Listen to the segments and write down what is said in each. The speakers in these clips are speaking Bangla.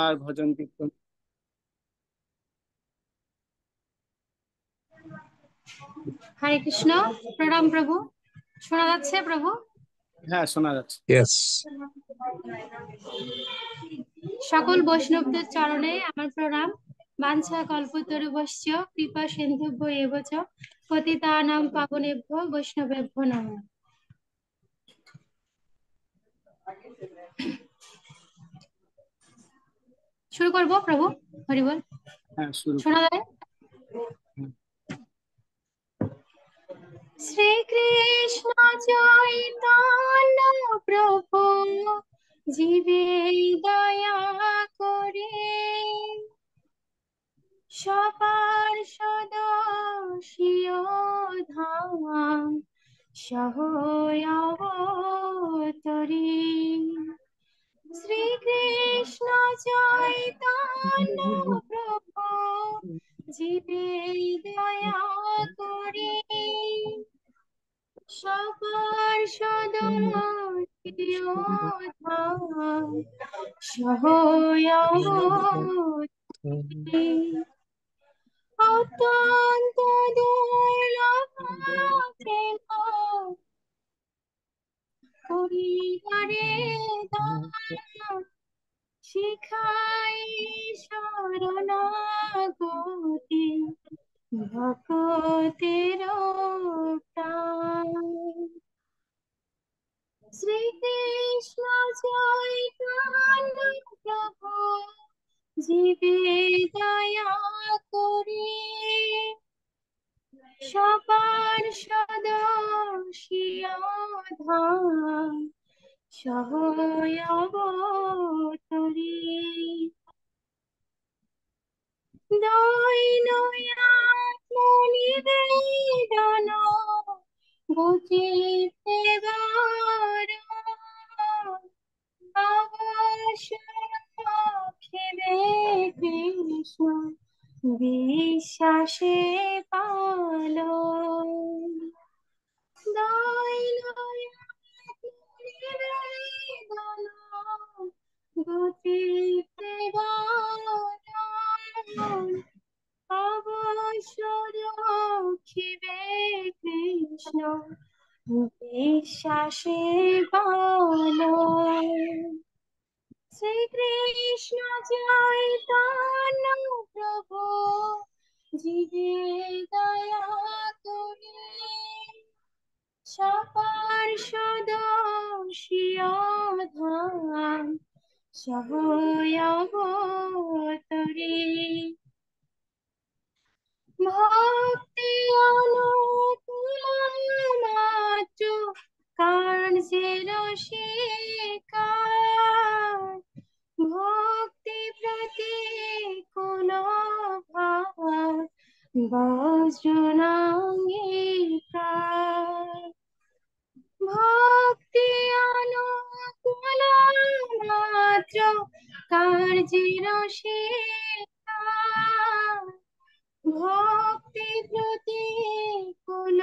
আর ভজন কীর্তন হরে কৃষ্ণ প্রণাম প্রভু শোনা যাচ্ছে প্রভু হ্যাঁ শোনা যাচ্ছে ইয়েস সকল বৈষ্ণবদের চরণে আমার প্রণাম কল্প কল্পতরুবশ্য কৃপা সিন্ধুভ্য এবচ পতিতানাম পাবনেভ্য বৈষ্ণবেভ্য নাম শুরু করব প্রভু হরি বল হ্যাঁ, শোনা যায় শ্রীকৃষ্ণ চৈতন্য প্রভু জীবে দয়া করে সবার সদস্যীয় ধাম সহ অবতরী শ্রীকৃষ্ণ চৈতন্য প্রভু জীবের দয়া করে সকল সদয় অত্যন্ত দুর্লভ প্রেম পরিবারে শিখাই শরণাগতি ভকতের শ্রীকৃষ্ণ জয় প্রভু জীবে দয়া করি সবার সদশিয়ধরি সহয়বতরে দৈনয়াত্মনিবেদন বুঝিতে গার আবশ্যক কৃষ্ণ বিশ্বাসে পালো গতিতে অবশ্য খিবে কৃষ্ণ বিশ্বাসে বলো শ্রীকৃষ্ণ চৈতন্য প্রভু জীবে দয়া তুমি সপার্ষদ শিয়ধাম সহয়তরে ভক্তি অনুকূল মাত্র কার সে রসিকার ভক্তি প্রতি কোন ভার বজ্রনাঙ্গী প্রাণ ভক্তি অনুকূল মাত্র কার্যে ভক্তি প্রতি কোন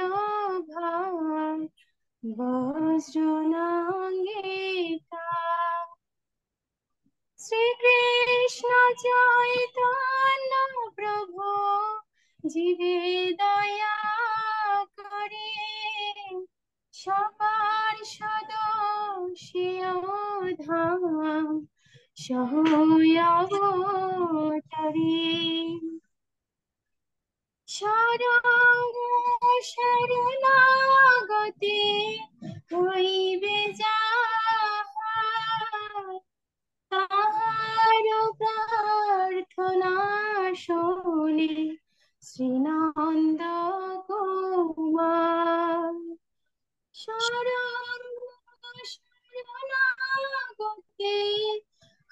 ভাব বজ্রনাঙ্গিতা শ্রীকৃষ্ণ চৈতন্য প্রভু জীবে দয়া করে সবার সদস্য ধাম সহয়াবতরী সরগ শরণাগতি হইবে তাহার প্রার্থনা শোনে শ্রীনন্দ কুমার সরগ শরণাগতি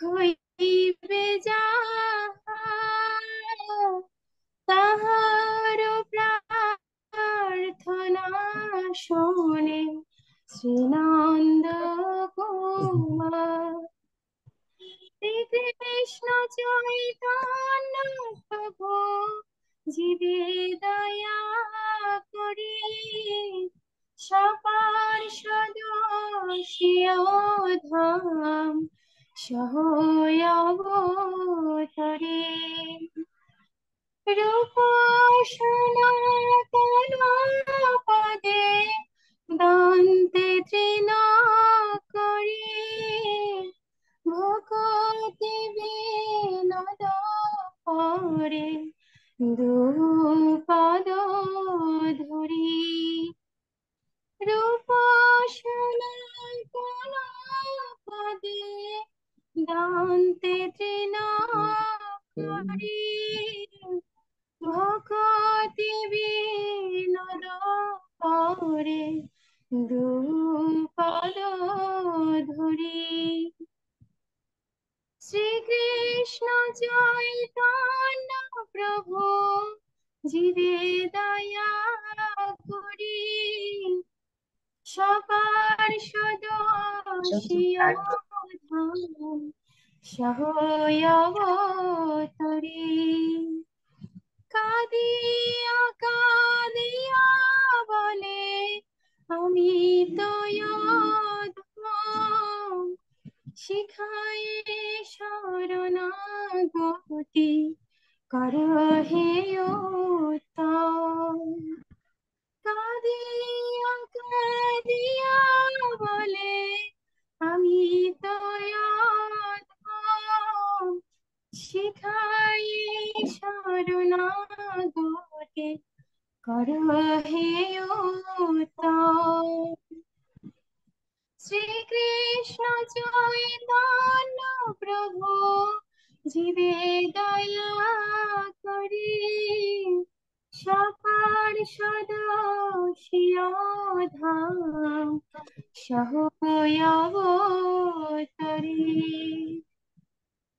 হইবে যা তাহার প্রার্থনা শোনে শ্রীনন্দ কুমার শ্রীকৃষ্ণ চৈতন্য প্রভু জীবে দয়া করি সপার সদস্য ধাম সহয়বতরী রূপাসনাপদে দন্তে তৃণ করে ভকতি বিনোদ করে দুপদ ধরি রূপাসনাপদে দন্তে তৃণ করে ভকতি বিনোদ পরে দুপদ ধরি শ্রীকৃষ্ণ চৈতন্য প্রভু জীবে দয়া করি সবার সদস্য সহয়তরী কাঁদিয়া দিয়া বলে আমি তো শিখায় শরণাগতি কর হে কাঁদিয়া কাঁদিয়া বলে আমি তো শিখাই শরণাগতে কর হে শ্রীকৃষ্ণ চৈতন্য প্রভু জীবে দয়া করে সকার সদস্যধাম সহয়বতরী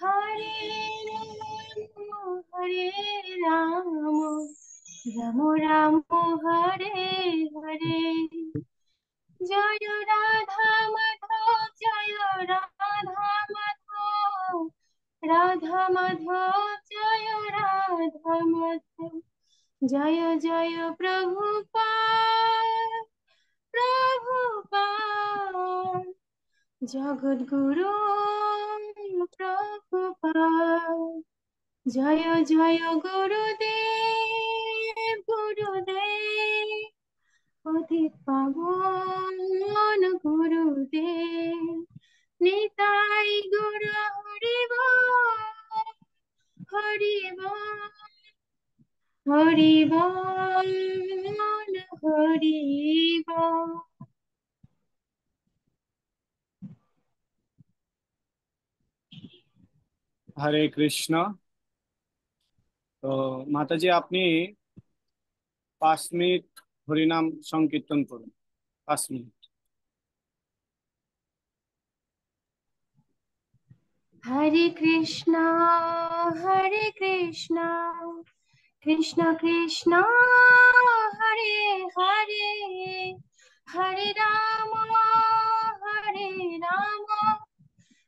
হরে হরে রাম রাম রাম হরে হরে জয় রাধা মাধব জয় রাধা মাধব রাধা মাধব জয় রাধা মাধব জয় জয় প্রভু পা প্রভু পা জগৎগুরু প্রভুপাল জয় জয় গুরুদেব গুরুদেব অধিক পাবন গুরুদেব নিতাই গুরু হরিব হরিব হরিব হরিব হরে কৃষ্ণ তো মাতাজি আপনি পাঁচ মিনিট হরিনাম সংকীর্তন করুন পাঁচ মিনিট হরে কৃষ্ণ হরে কৃষ্ণ কৃষ্ণ কৃষ্ণ হরে হরে হরে রাম হরে রাম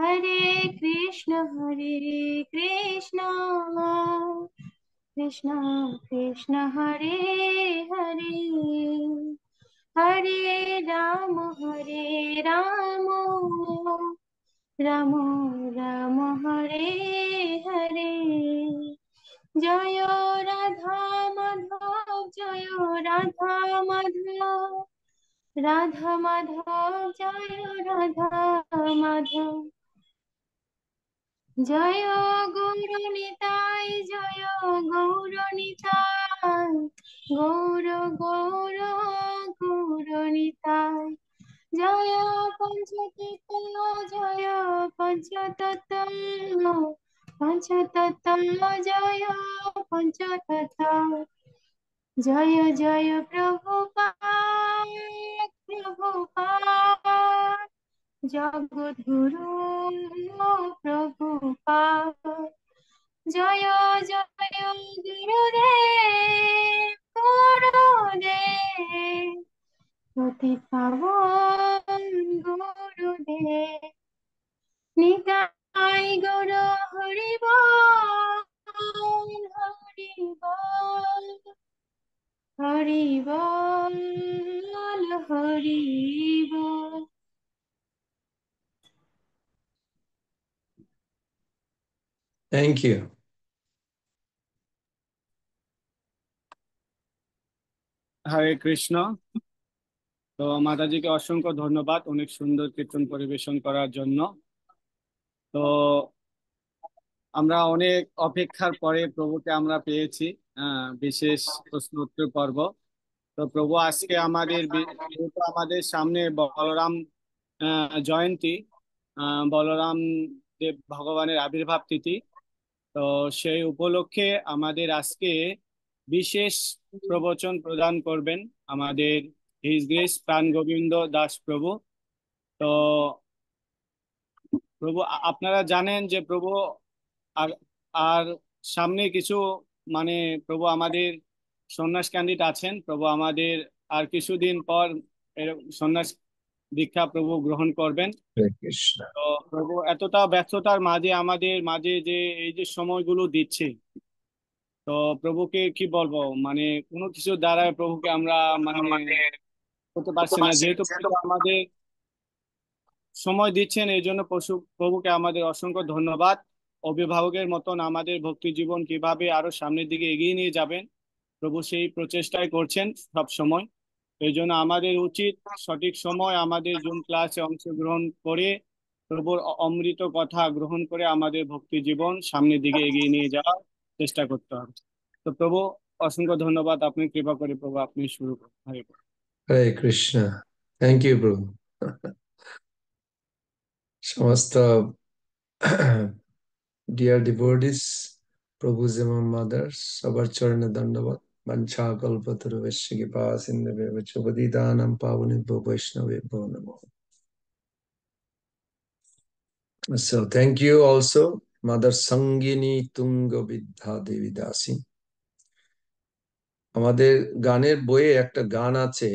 हरे कृष्ण हरे कृष्ण कृष्ण कृष्ण हरे हरे हरे राम हरे राम राम राम हरे हरे जय राधा माधव जय राधा माधव राधा माधव जय राधा माधव জয় গৌরণিতাই জয় গৌরণিতাই গৌর গৌর গৌরণিতাই জয় পঞ্চতীর্থ জয় পঞ্চতত্ত্ব পঞ্চতত্ত্ব জয় পঞ্চতত্ত্ব জয় জয় প্রভু প্রভু জগদ্গুরু প্রভুপা জয় জয় গুরুদেব গুরুদেব প্রতি পাবন গুরুদেব নিতাই গুরু হরিব হরিব হরিব হরিব Thank you. হরে কৃষ্ণ তো মাতাজিকে অসংখ্য ধন্যবাদ অনেক সুন্দর কীর্তন পরিবেশন করার জন্য তো আমরা অনেক অপেক্ষার পরে প্রভুকে আমরা পেয়েছি বিশেষ প্রশ্নোত্তর পর্ব তো প্রভু আজকে আমাদের আমাদের সামনে বলরাম জয়ন্তী বলরাম দেব ভগবানের আবির্ভাব তিথি তো সেই উপলক্ষে আমাদের আজকে বিশেষ প্রবচন প্রদান করবেন আমাদের হিজ গ্রেস প্রাণ গোবিন্দ দাস প্রভু তো প্রভু আপনারা জানেন যে প্রভু আর আর সামনে কিছু মানে প্রভু আমাদের সন্ন্যাস ক্যান্ডিড আছেন প্রভু আমাদের আর কিছুদিন পর সন্ন্যাস দীক্ষা প্রভু গ্রহণ করবেন তো প্রভু এতটা ব্যস্ততার মাঝে আমাদের মাঝে যে এই যে সময়গুলো দিচ্ছে তো প্রভুকে কি বলবো মানে কোনো কিছু দ্বারা প্রভুকে আমরা মানে করতে পারছি না যেহেতু আমাদের সময় দিচ্ছেন এই জন্য পশু প্রভুকে আমাদের অসংখ্য ধন্যবাদ অভিভাবকের মতন আমাদের ভক্তি জীবন কিভাবে আরো সামনের দিকে এগিয়ে নিয়ে যাবেন প্রভু সেই প্রচেষ্টাই করছেন সব সময় এই জন্য আমাদের উচিত সঠিক সময় আমাদের জুম ক্লাসে অংশগ্রহণ করে প্রভুর অমৃত কথা গ্রহণ করে আমাদের ভক্তি জীবন সামনের দিকে এগিয়ে নিয়ে যাওয়ার চেষ্টা করতে হবে তো প্রভু অসংখ্য ধন্যবাদ আপনি কৃপা করে প্রভু আপনি শুরু করুন হরে কৃষ্ণ থ্যাংক ইউ প্রভু সমস্ত ডিয়ার ডিভোর্ডিস প্রভু জেমন মাদার সবার চরণে ধন্যবাদ വഞ്ചാകൽപതുർവശിപാസിന്ദവചോപദീദാനം പാവനിഭ്യോ വൈഷ്ണവേഭ്യോ നമോ So thank you also, Mother Sangini Tunga Vidha Devi Dasi. আমাদের গানের বইয়ে একটা গান আছে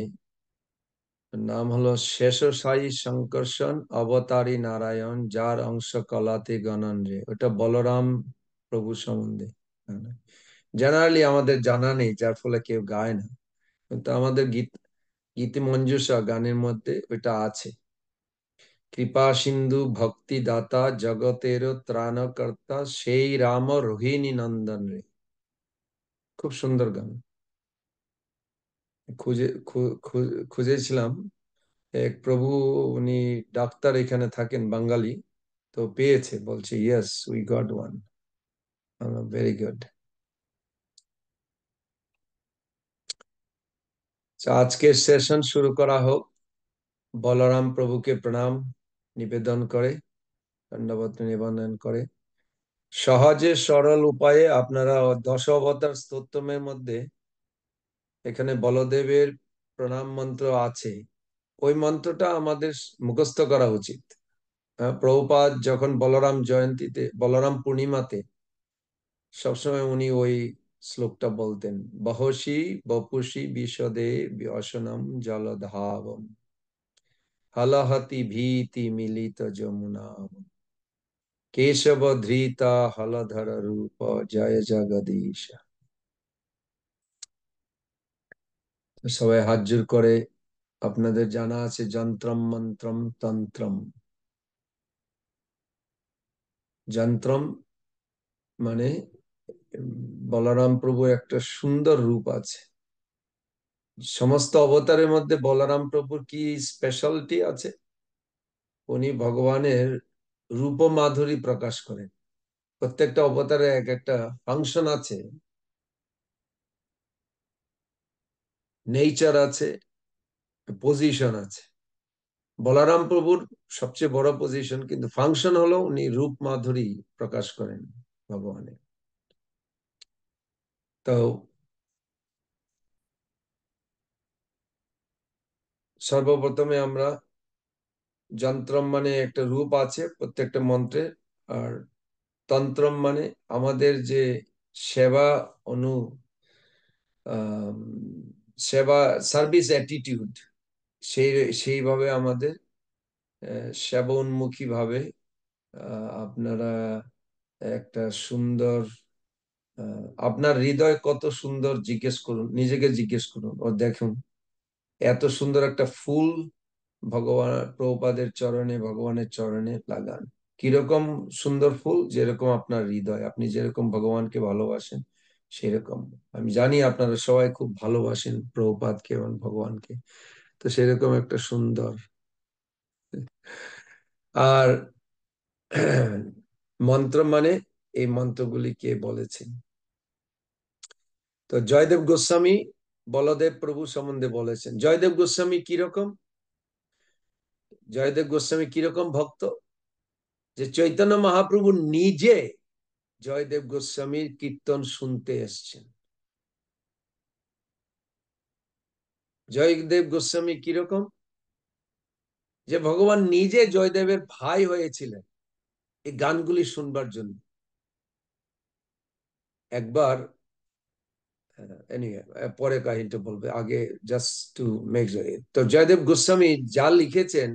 নাম হলো শেষ সাই সংকর্ষণ অবতারী নারায়ণ যার অংশ কলাতে গণন রে ওটা বলরাম প্রভু সম্বন্ধে জেনারেলি আমাদের জানা নেই যার ফলে কেউ গায় না কিন্তু আমাদের গীত গীতি মঞ্জুষা গানের মধ্যে ওইটা আছে কৃপা সিন্ধু ভক্তি দাতা জগতের ত্রাণকর্তা সেই রাম রোহিণী নন্দন রে খুব সুন্দর গান খুঁজে খুঁজেছিলাম এক প্রভু উনি ডাক্তার এখানে থাকেন বাঙালি তো পেয়েছে বলছে yes we got one very good আজকের সেশন শুরু করা হোক বলরাম প্রভুকে প্রণাম নিবেদন করে দণ্ডবত নিবেদন করে সহজে সরল উপায়ে আপনারা দশ অবতার স্তোত্তমের মধ্যে এখানে বলদেবের প্রণাম মন্ত্র আছে ওই মন্ত্রটা আমাদের মুখস্থ করা উচিত প্রভুপাত যখন বলরাম জয়ন্তীতে বলরাম পূর্ণিমাতে সবসময় উনি ওই শ্লোকটা বলতেন বহসি বপুষি বিশদে অসনম জলধাবম হলহতি ভীতি মিলিত যমুনা কেশব ধৃতা হলধর রূপ জয় জগদীশ সবাই হাত জোর করে আপনাদের জানা আছে যন্ত্রম মন্ত্রম তন্ত্রম যন্ত্রম মানে বলারাম প্রভু একটা সুন্দর রূপ আছে সমস্ত অবতারের মধ্যে বলারাম প্রভুর কি স্পেশালটি আছে উনি ভগবানের রূপ মাধুরী প্রকাশ করেন প্রত্যেকটা অবতারে এক একটা ফাংশন আছে নেচার আছে পজিশন আছে বলারাম প্রভুর সবচেয়ে বড় পজিশন কিন্তু ফাংশন হলো উনি রূপ মাধুরী প্রকাশ করেন ভগবানের সর্বপ্রথমে আমরা যন্ত্রম মানে একটা রূপ আছে প্রত্যেকটা মন্ত্রের আর তন্ত্রম মানে আমাদের যে সেবা অনু সেবা সার্ভিস অ্যাটিটিউড সেই সেইভাবে আমাদের সেবা উন্মুখী ভাবে আপনারা একটা সুন্দর আপনার হৃদয় কত সুন্দর জিজ্ঞেস করুন নিজেকে জিজ্ঞেস করুন ও দেখুন এত সুন্দর একটা ফুল ভগবান প্রপাদের চরণে ভগবানের চরণে লাগান কিরকম সুন্দর ফুল যেরকম আপনার হৃদয় আপনি যেরকম ভগবানকে ভালোবাসেন সেরকম আমি জানি আপনারা সবাই খুব ভালোবাসেন প্রভুপাদকে এবং ভগবানকে তো সেরকম একটা সুন্দর আর মন্ত্র মানে এই মন্ত্রগুলিকে বলেছেন তো জয়দেব গোস্বামী বলদেব প্রভু সম্বন্ধে বলেছেন জয়দেব গোস্বামী কিরকম জয়দেব গোস্বামী কিরকম ভক্ত যে চৈতন্য মহাপ্রভু নিজে জয়দেব গোস্বামীর কীর্তন শুনতে এসছেন জয়দেব গোস্বামী কিরকম যে ভগবান নিজে জয়দেবের ভাই হয়েছিলেন এই গানগুলি শুনবার জন্য একবার পরে কাহিনীটা বলবে আগে জাস্ট টু মেক তো জয়দেব গোস্বামী যা লিখেছেন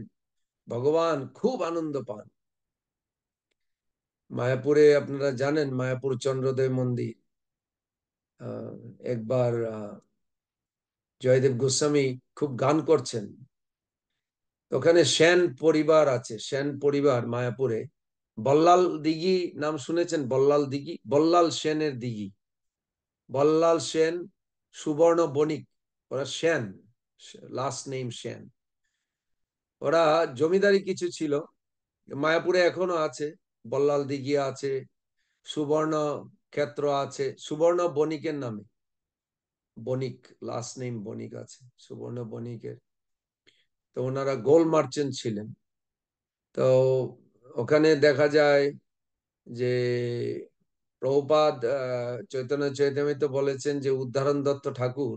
ভগবান খুব আনন্দ পান মায়াপুরে আপনারা জানেন মায়াপুর চন্দ্রদেব মন্দির একবার জয়দেব গোস্বামী খুব গান করছেন ওখানে সেন পরিবার আছে সেন পরিবার মায়াপুরে বল্লাল দিঘি নাম শুনেছেন বল্লাল দিঘি বল্লাল সেনের দিঘি বল্লাল সেন সুবর্ণ বণিক ওরা সেন লাস্ট নেম সেন ওরা জমিদারি কিছু ছিল মায়াপুরে এখনো আছে বল্লাল দিঘি আছে সুবর্ণ ক্ষেত্র আছে সুবর্ণ বণিকের নামে বণিক লাস্ট নেম বণিক আছে সুবর্ণ বণিকের তো ওনারা গোল মার্চেন্ট ছিলেন তো ওখানে দেখা যায় যে প্রভুপাদ চৈতন্য চৈতন্য বলেছেন যে উদ্ধারণ দত্ত ঠাকুর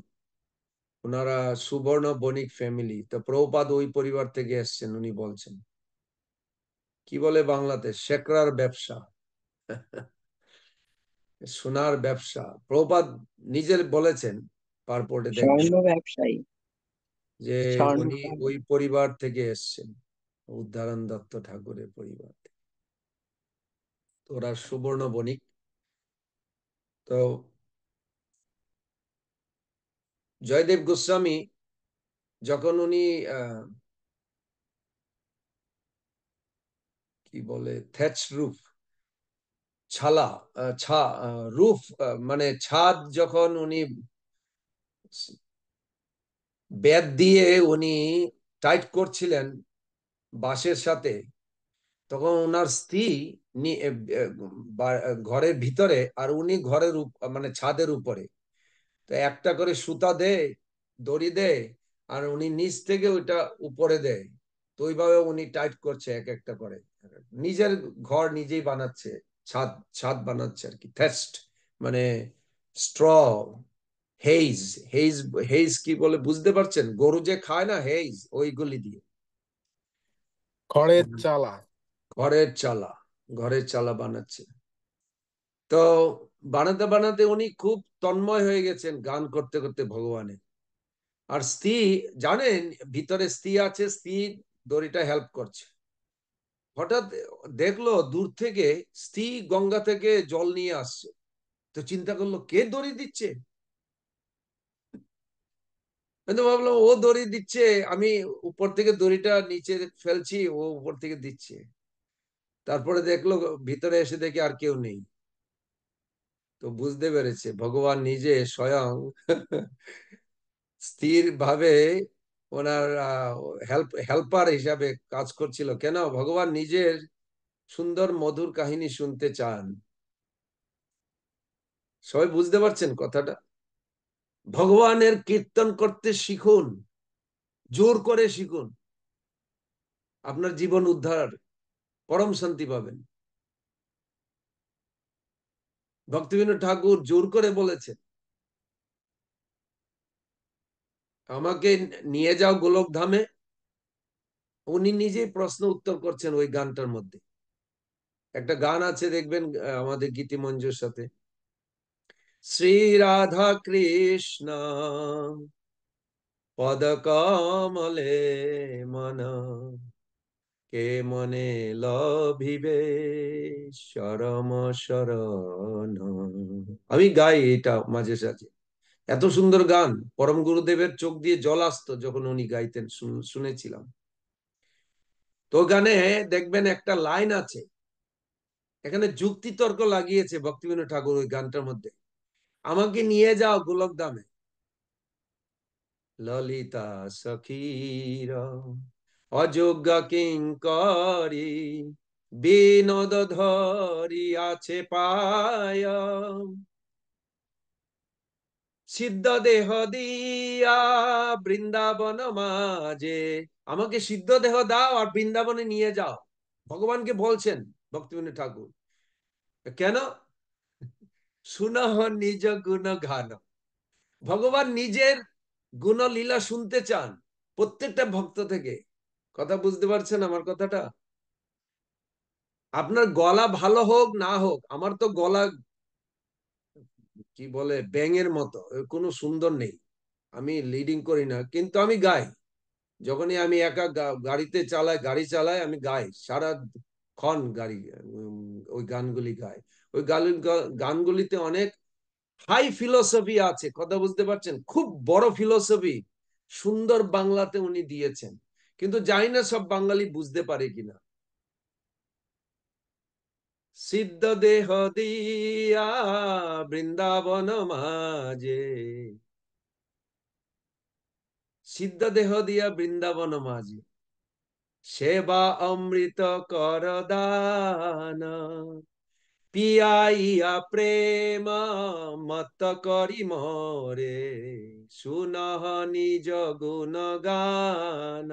ওনারা সুবর্ণ বণিক ফ্যামিলি তো প্রভুপাদ ওই পরিবার থেকে এসছেন উনি বলছেন কি বলে বাংলাতে শেকরার ব্যবসা সোনার ব্যবসা প্রভুপাদ নিজের বলেছেন পারপোর্টে যে উনি ওই পরিবার থেকে এসছেন উদ্ধারণ দত্ত ঠাকুরের পরিবার ওরা সুবর্ণ বণিক তো জয়দেব গোস্বামী যখন উনি কি বলে থ্যাচ রুফ ছালা ছা রুফ মানে ছাদ যখন উনি বেদ দিয়ে উনি টাইট করছিলেন বাসের সাথে তখন ওনার স্ত্রী নিয়ে ঘরের ভিতরে আর উনি ঘরের মানে ছাদের উপরে তো একটা করে সুতা দেয় দড়ি দেয় আর উনি নিচ থেকে ওইটা উপরে দেয় তো ওইভাবে উনি টাইট করছে এক একটা করে নিজের ঘর নিজেই বানাচ্ছে ছাদ ছাদ বানাচ্ছে আর কি থেস্ট মানে স্ট্র হেইজ হেইজ হেইজ কি বলে বুঝতে পারছেন গরু যে খায় না হেইজ ওইগুলি দিয়ে ঘরের চালা ঘরের চালা ঘরের চালা বানাচ্ছে তো বানাতে বানাতে উনি খুব তন্ময় হয়ে গেছেন গান করতে করতে ভগবানে আর স্ত্রী জানেন ভিতরে স্ত্রী আছে স্ত্রী দড়িটা হেল্প করছে হঠাৎ দেখলো দূর থেকে স্ত্রী গঙ্গা থেকে জল নিয়ে আসছে তো চিন্তা করলো কে দড়ি দিচ্ছে কিন্তু ভাবলাম ও দড়ি দিচ্ছে আমি উপর থেকে দড়িটা নিচে ফেলছি ও উপর থেকে দিচ্ছে তারপরে দেখলো ভিতরে এসে দেখে আর কেউ নেই তো বুঝতে পেরেছে ভগবান নিজে স্বয়ং স্থির ভাবে ওনার হেল্পার হিসাবে কাজ করছিল কেন ভগবান নিজের সুন্দর মধুর কাহিনী শুনতে চান সবাই বুঝতে পারছেন কথাটা ভগবানের কীর্তন করতে শিখুন জোর করে শিখুন আপনার জীবন উদ্ধার পরম শান্তি পাবেন ভক্তিবিন্দ ঠাকুর জোর করে বলেছেন আমাকে নিয়ে যাও গোলক ধামে উনি নিজেই প্রশ্ন উত্তর করছেন ওই গানটার মধ্যে একটা গান আছে দেখবেন আমাদের গীতিমঞ্জুর সাথে श्रीराधाकृष्ण পদকমলে মন কে মনে লভিবে শরম সরণ আমি গাই এটা মাঝে সাঝে এত সুন্দর গান পরম গুরুদেবের চোখ দিয়ে জল আসতো যখন উনি গাইতেন শুনেছিলাম তো গানে দেখবেন একটা লাইন আছে এখানে যুক্তি তর্ক লাগিয়েছে ভক্তিবিনোদ ঠাকুর ওই গানটার মধ্যে আমাকে নিয়ে যাও গোলক দামে ললিতা সখীর অযোগ্য কিঙ্করি বিনোদ ধরি আছে পায় সিদ্ধ দেহ দিয়া বৃন্দাবন মাঝে আমাকে সিদ্ধ দেহ দাও আর বৃন্দাবনে নিয়ে যাও ভগবানকে বলছেন ভক্তিবিনোদ ঠাকুর কেন সুনহ নিজ গুণ ঘান ভগবান নিজের গুণ লীলা শুনতে চান প্রত্যেকটা ভক্ত থেকে কথা বুঝতে পারছেন আমার কথাটা আপনার গলা ভালো হোক না হোক আমার তো গলা কি বলে ব্যাঙের মতো কোনো সুন্দর নেই আমি লিডিং করি না কিন্তু আমি গাই যখনই আমি একা গাড়িতে চালাই গাড়ি চালাই আমি গাই সারা ক্ষণ গাড়ি ওই গানগুলি গাই ওই গালির গানগুলিতে অনেক হাই ফিলোসফি আছে কথা বুঝতে পারছেন খুব বড় ফিলোসফি সুন্দর বাংলাতে উনি দিয়েছেন কিন্তু জানি না সব বাঙালি বুঝতে পারে কিনা সিদ্ধ দেহ দিয়া বৃন্দাবন মাঝে সিদ্ধ দেহ দিয়া বৃন্দাবন মাঝে সেবা অমৃত করদান পিয়াইয়া প্রেম মত করি মরে সুনহ নিজ গুণ গান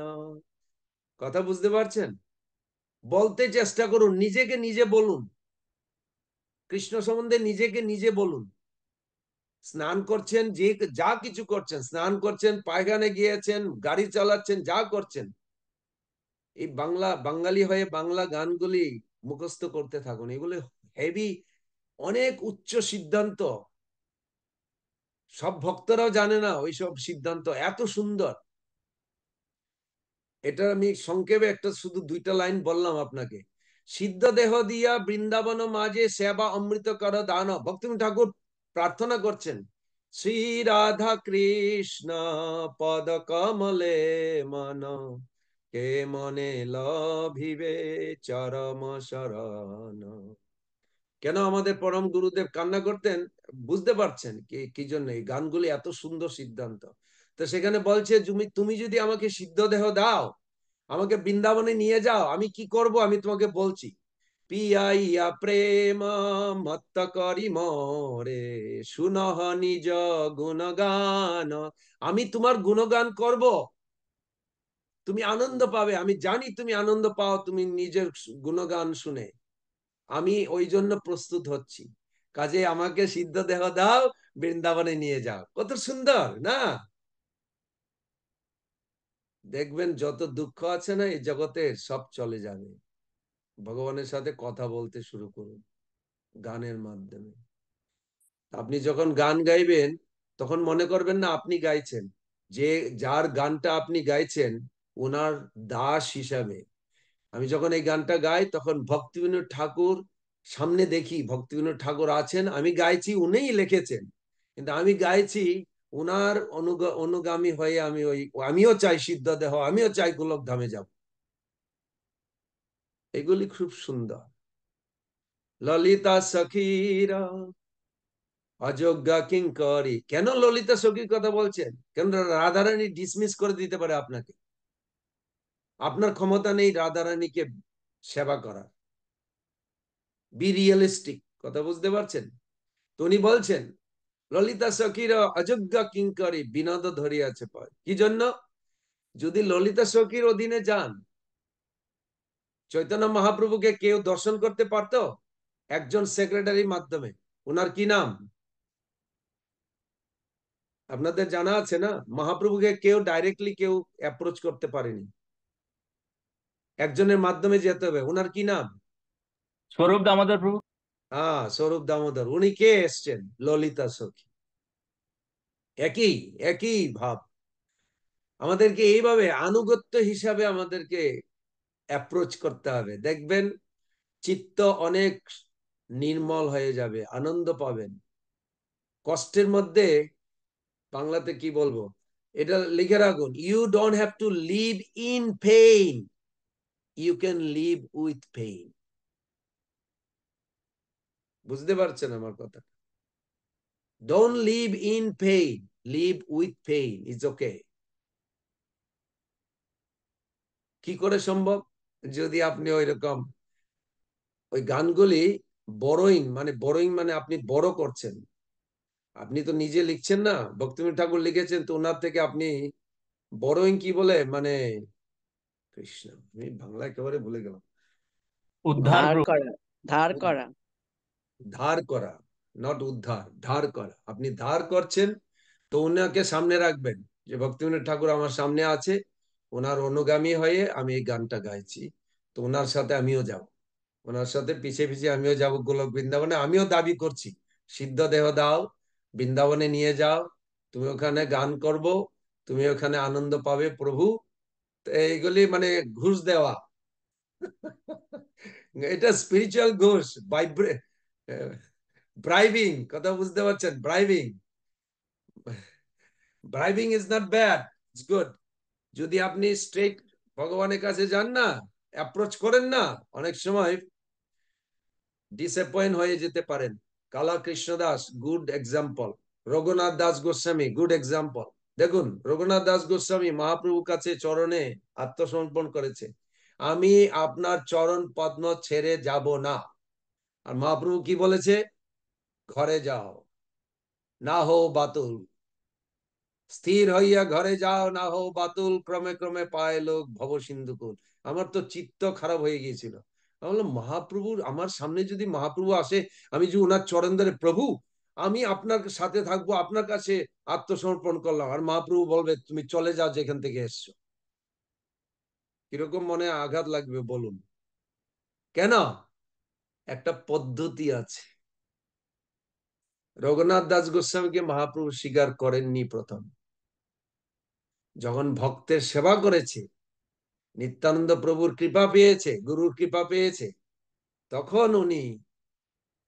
কথা বুঝতে পারছেন বলতে চেষ্টা করুন নিজেকে নিজে বলুন কৃষ্ণ সম্বন্ধে নিজেকে নিজে বলুন স্নান করছেন যে যা কিছু করছেন স্নান করছেন পায়খানে গিয়েছেন গাড়ি চালাচ্ছেন যা করছেন এই বাংলা বাঙালি হয়ে বাংলা গানগুলি মুখস্থ করতে থাকুন এগুলো হেভি অনেক উচ্চ সিদ্ধান্ত সব ভক্তরাও জানে না ওইসব সিদ্ধান্ত এত সুন্দর এটা আমি সংক্ষেপে একটা শুধু দুইটা লাইন বললাম আপনাকে সিদ্ধ দেহ দিয়া বৃন্দাবন মাঝে সেবা অমৃত কর দান ভক্তিম ঠাকুর প্রার্থনা করছেন শ্রী রাধা কৃষ্ণ পদ কমলে মন কে মনে লভিবে চরম শরণ কেন আমাদের পরম গুরুদেব কান্না করতেন বুঝতে পারছেন কি কি জন্য এই গানগুলি এত সুন্দর সিদ্ধান্ত তো সেখানে বলছে তুমি তুমি যদি আমাকে সিদ্ধ দেহ দাও আমাকে বৃন্দাবনে নিয়ে যাও আমি কি করব আমি তোমাকে বলছি পিয়াইয়া প্রেম মত্ত করি মরে সুনহ নিজ গুণগান আমি তোমার গুণগান করব তুমি আনন্দ পাবে আমি জানি তুমি আনন্দ পাও তুমি নিজের গুণগান শুনে আমি ওই জন্য প্রস্তুত হচ্ছি কাজে আমাকে সিদ্ধ দেহ দাও বৃন্দাবনে নিয়ে যাও কত সুন্দর না দেখবেন যত দুঃখ আছে না এই জগতে সব চলে যাবে ভগবানের সাথে কথা বলতে শুরু করুন গানের মাধ্যমে আপনি যখন গান গাইবেন তখন মনে করবেন না আপনি গাইছেন যে যার গানটা আপনি গাইছেন ওনার দাস হিসাবে আমি যখন এই গানটা গাই তখন ভক্তিবিনোদ ঠাকুর সামনে দেখি ভক্তিবিনোদ ঠাকুর আছেন আমি গাইছি উনিই লিখেছেন কিন্তু আমি গাইছি উনার অনুগামী হয়ে আমি ওই আমিও চাই সিদ্ধ দেহ আমিও চাই গোলক ধামে যাব এগুলি খুব সুন্দর ললিতা সখীরা অযোগ্যা কিং করি কেন ললিতা সখীর কথা বলছেন কেন রাধারানী ডিসমিস করে দিতে পারে আপনাকে আপনার ক্ষমতা নেই রাধারানীকে সেবা করার বি রিয়েলিস্টিক কথা বুঝতে পারছেন তো উনি বলছেন ললিতা সখীর অযোগ্য কিঙ্করি বিনোদ ধরিয়াছে পয় কি জন্য যদি ললিতা সখীর অধীনে যান চৈতন্য মহাপ্রভুকে কেউ দর্শন করতে পারত একজন সেক্রেটারি মাধ্যমে ওনার কি নাম আপনাদের জানা আছে না মহাপ্রভুকে কেউ ডাইরেক্টলি কেউ অ্যাপ্রোচ করতে পারেনি একজনের মাধ্যমে যেতে হবে ওনার কি নাম স্বরূপ দামোদর প্রভু হ্যাঁ স্বরূপ দামোদর উনি কে এসছেন ললিতা সখী একই একই ভাব আমাদেরকে এইভাবে আনুগত্য হিসাবে আমাদেরকে অ্যাপ্রোচ করতে হবে দেখবেন চিত্ত অনেক নির্মল হয়ে যাবে আনন্দ পাবেন কষ্টের মধ্যে বাংলাতে কি বলবো এটা লিখে রাখুন you don't have to live in pain you can live with pain বুঝতে পারছেন আমার কথা don't live in pain live with pain is okay কি করে সম্ভব যদি আপনি ওই রকম ওই গানগুলি বড়ইং মানে বড়ইং মানে আপনি বড় করছেন আপনি তো নিজে লিখছেন না ভক্তিমী ঠাকুর লিখেছেন তো ওনার থেকে আপনি বড়ইং কি বলে মানে কৃষ্ণ আমি বাংলা একেবারে ভুলে গেলাম উদ্ধার করা ধার করা ধার করা নট উদ্ধার ধার করা আপনি ধার করছেন তো ওনাকে সামনে রাখবেন যে ভক্তিবিনোদ ঠাকুর আমার সামনে আছে ওনার অনুগামী হয়ে আমি এই গানটা গাইছি তো ওনার সাথে আমিও যাব ওনার সাথে পিছিয়ে পিছিয়ে আমিও যাব গোলক বৃন্দাবনে আমিও দাবি করছি সিদ্ধ দেহ দাও বৃন্দাবনে নিয়ে যাও তুমি ওখানে গান করব তুমি ওখানে আনন্দ পাবে প্রভু এইগুলি মানে ঘুষ দেওয়া এটা স্পিরিচুয়াল ঘুষ ব্রাইভিং কথা বুঝতে পারছেন bribing bribing is not bad it's good যদি আপনি স্ট্রেট ভগবানের কাছে যান না অ্যাপ্রোচ করেন না অনেক সময় ডিসঅ্যাপয়েন্ট হয়ে যেতে পারেন Kala Krishna Das good example Raghunath Das Goswami good example দেখুন রঘুনাথ দাস গোস্বামী মহাপ্রভুর কাছে চরণে আত্মসমর্পণ করেছে আমি আপনার চরণ পদ্ম ছেড়ে যাব না আর মহাপ্রভু কি বলেছে ঘরে যাও না হো বাতুল স্থির হইয়া ঘরে যাও না হো বাতুল ক্রমে ক্রমে পায় লোক ভব সিন্ধুকুল আমার তো চিত্ত খারাপ হয়ে গিয়েছিল আমি বললাম মহাপ্রভুর আমার সামনে যদি মহাপ্রভু আসে আমি যে ওনার চরণ ধরে প্রভু আমি আপনার সাথে থাকবো আপনার কাছে আত্মসমর্পণ করলাম আর মহাপ্রভু বলবে তুমি চলে যাও যেখান থেকে এসছো কিরকম মনে আঘাত লাগবে বলুন কেন একটা পদ্ধতি আছে রঘুনাথ দাস গোস্বামীকে মহাপ্রভু স্বীকার করেননি প্রথম যখন ভক্তের সেবা করেছে নিত্যানন্দ প্রভুর কৃপা পেয়েছে গুরুর কৃপা পেয়েছে তখন উনি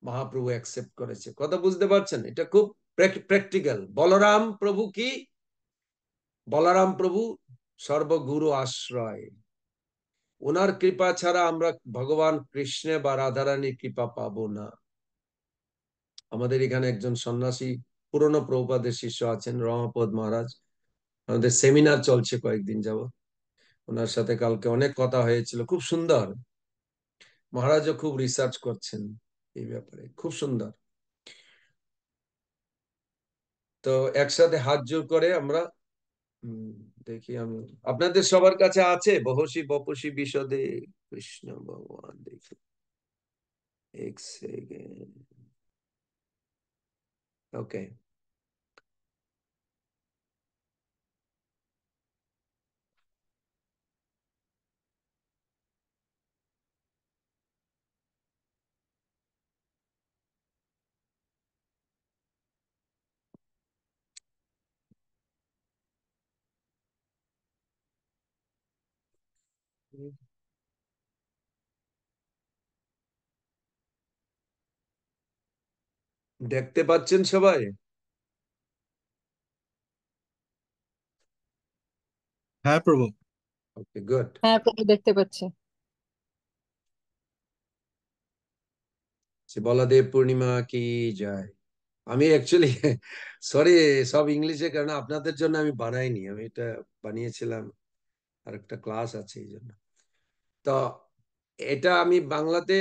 মহাপ্রভু অ্যাকসেপ্ট করেছে কথা বুঝতে পারছেন এটা খুব প্র্যাকটিক্যাল বলরাম প্রভু কি বলরাম প্রভু সর্বগুরু আশ্রয় ওনার কৃপা ছাড়া আমরা ভগবান কৃষ্ণে বা রাধারানীর কৃপা পাব না আমাদের এখানে একজন সন্ন্যাসী পুরনো প্রভুপাদের শিষ্য আছেন রমাপদ মহারাজ আমাদের সেমিনার চলছে কয়েকদিন যাব ওনার সাথে কালকে অনেক কথা হয়েছিল খুব সুন্দর মহারাজও খুব রিসার্চ করছেন এই ব্যাপারে খুব সুন্দর তো একসাথে হাত জোর করে আমরা দেখি আমি আপনাদের সবার কাছে আছে বহসী বপসি বিশদে কৃষ্ণ ভগবান দেখি এক সেকেন্ড ওকে দেখতে পাচ্ছেন সবাই? হ্যাঁ প্রভু ওকে গুড হ্যাঁ প্রভু দেখতে পাচ্ছি শ্রী বলদেব পূর্ণিমা কি যায় আমি অ্যাকচুয়ালি সরি সব ইংলিশে কারণ আপনাদের জন্য আমি বানাইনি আমি এটা বানিয়েছিলাম আর একটা ক্লাস আছে এই জন্য তো এটা আমি বাংলাতে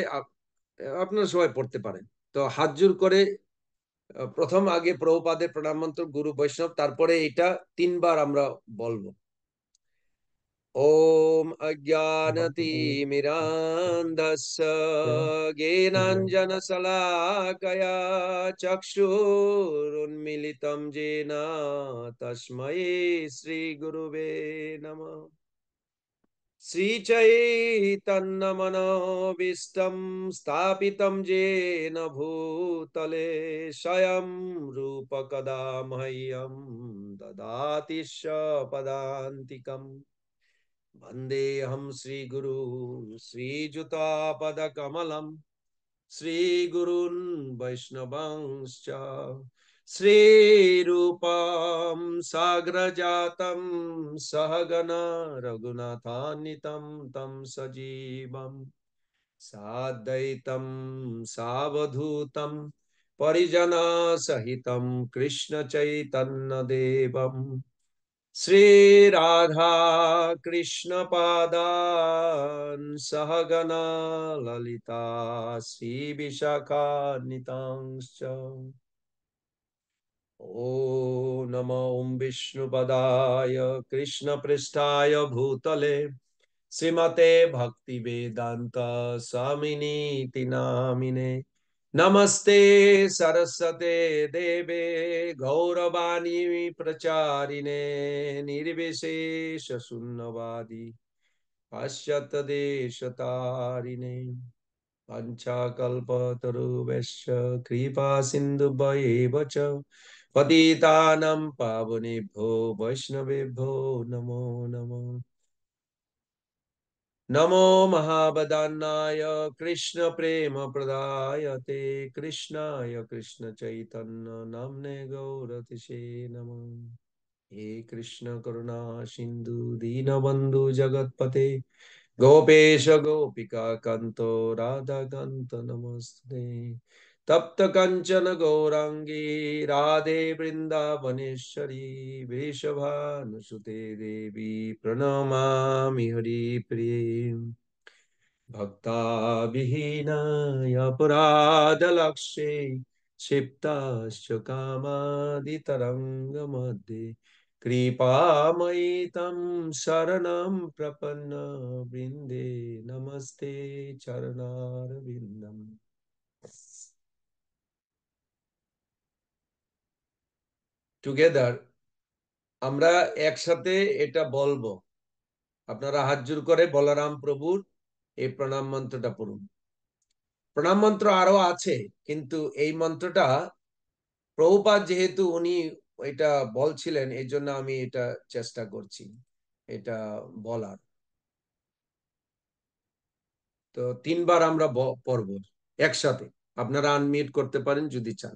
আপনারা সবাই পড়তে পারেন তো হাত জোর করে প্রথম আগে প্রভুপাদের প্রণাম মন্ত্র গুরু বৈষ্ণব তারপরে এটা তিনবার আমরা বলবো ॐ अज्ञानतिमिरान्धस्य ज्ञेनाञ्जनशलाकया चक्षुरुन्मिलितं येन तस्मै श्रीगुरुवे नमः श्रीचैतन्नमनोविष्टं स्थापितं येन भूतले स्वयं कदा मह्यम ददाति पदान्तिकम् वन्देऽहं श्रीगुरु श्रीयुतापदकमलं श्रीगुरू वैष्णवंश्च श्रीरूपं साग्रजातं सहगना रघुनाथान्वितं तं सजीवं साद्वैतं सावधूतं परिजनासहितं कृष्णचैतन्यदेवम् श्रीराधा कृष्णपादान् सहगना ललिता श्रीविशाखान्वितांश्च ॐ नम ॐ विष्णुपदाय कृष्णपृष्ठाय भूतले श्रीमते भक्तिवेदान्त स्वामिनीति नामिने नमस्ते सरस्वते देवे गौरवाणी प्रचारिणे निर्विशेष निर्विशेषशून्यवादी पश्यतदेशतारिणे पञ्चाकल्पतरुवश्च कृपा सिंधु पतितानं पावनेभ्यो वैष्णवेभ्यो नमो नमो नमो महाबदान्नाय कृष्ण प्रेम प्रदाय ते कृष्णाय कृष्ण चैतन्य नाम्ने गौरतिशे नमो हे कृष्ण करुणा सिन्धु दीनबन्धु जगत्पते गोपेश गोपिका कन्तो राधाकान्त नमस्ते तप्त कंचन गौरांगी राधे वृंदावनेश्वरी वृषभानुसुते देवी प्रणमा हरिप्रिय भक्ताभिहीनाय अपराधलक्ष्ये क्षिप्ताश्च कामादितरङ्गमध्ये कृपामयि तं शरणं प्रपन्न वृन्दे नमस्ते चरणारविन्दम् টুগেদার আমরা একসাথে এটা বলবো আপনারা হাত জোর করে বলরাম প্রভুর এই প্রণাম মন্ত্রটা পড়ুন প্রণাম মন্ত্র আরো আছে কিন্তু এই মন্ত্রটা প্রভুপাত যেহেতু উনি এটা বলছিলেন এই জন্য আমি এটা চেষ্টা করছি এটা বলার তো তিনবার আমরা পড়ব একসাথে আপনারা আনমিউট করতে পারেন যদি চান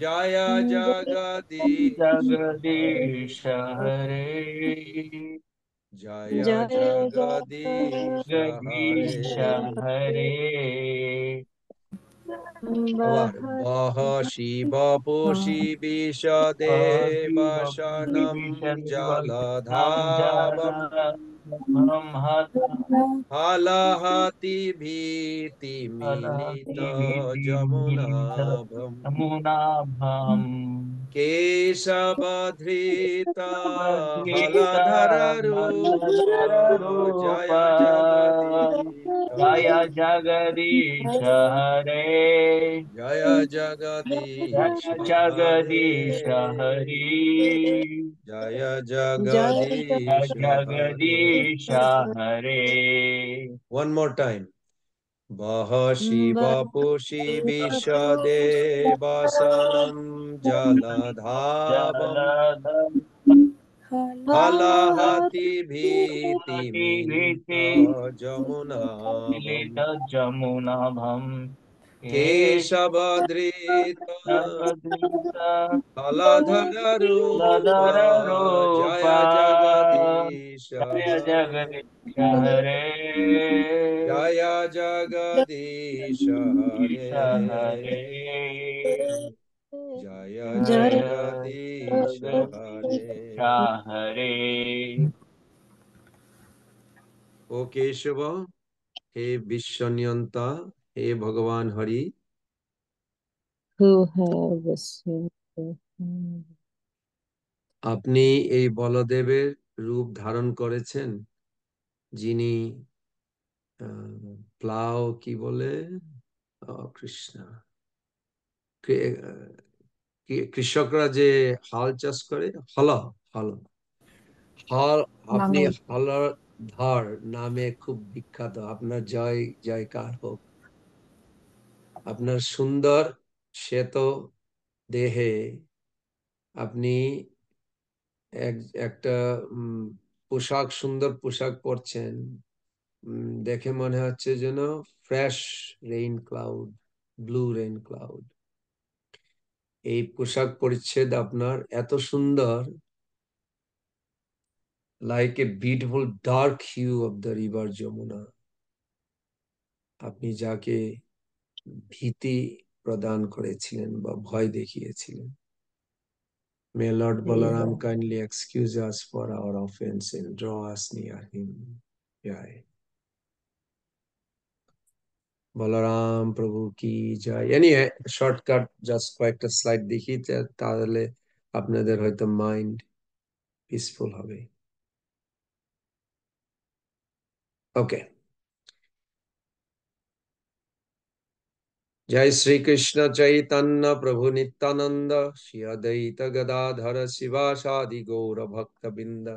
जाया जगदीश हरे जय जगदीश हरे वः शिवपो शिविशदेव शनं जलधाम हलहति भीति मिलित जमुनाभम् केशवधृता हलधर जय जगदीश हरे जय जगदीश जगदीश हरि जय Jagdish Jagdish Hare one more time वह शिव पुषि विशदे वसनम जलधावम् हलहति भीतिमिलित जमुना जमुनाभम् केशवदृतलधररूप जगदीश जगदीश हरे जय जगदीश हरे जगदीश ও কেশব হে বিশ্ব নিয়ন্তা হে ভগবান হরি আপনি এই বলদেবের রূপ ধারণ করেছেন যিনি প্লাও কি বলে কৃষ্ণা কৃষকরা যে হাল চাষ করে হল হল হল আপনি হল ধর নামে খুব বিখ্যাত আপনার জয় জয়কার হোক আপনার সুন্দর শ্বেত দেহে আপনি একটা পোশাক সুন্দর পোশাক পরছেন দেখে মনে হচ্ছে যেন fresh rain cloud blue rain cloud এই পোশাক পরিচ্ছেদ আপনার এত সুন্দর like a beautiful dark hue of the river Yamuna আপনি যাকে ভীতি প্রদান করেছিলেন বা ভয় দেখিয়েছিলেন may lord Balaram kindly excuse us for our offense and draw us near him জয় बलराम प्रभु की जय एनी शॉर्टकट जस्ट कैकटा स्लाइड देखी তাহলে আপনাদের হয়তো মাইন্ড পিসফুল হবে ওকে जय श्री कृष्ण चैतन्य प्रभु नित्यानंद श्री अदैत गदाधर शिवा शादी गौर भक्त बिंदा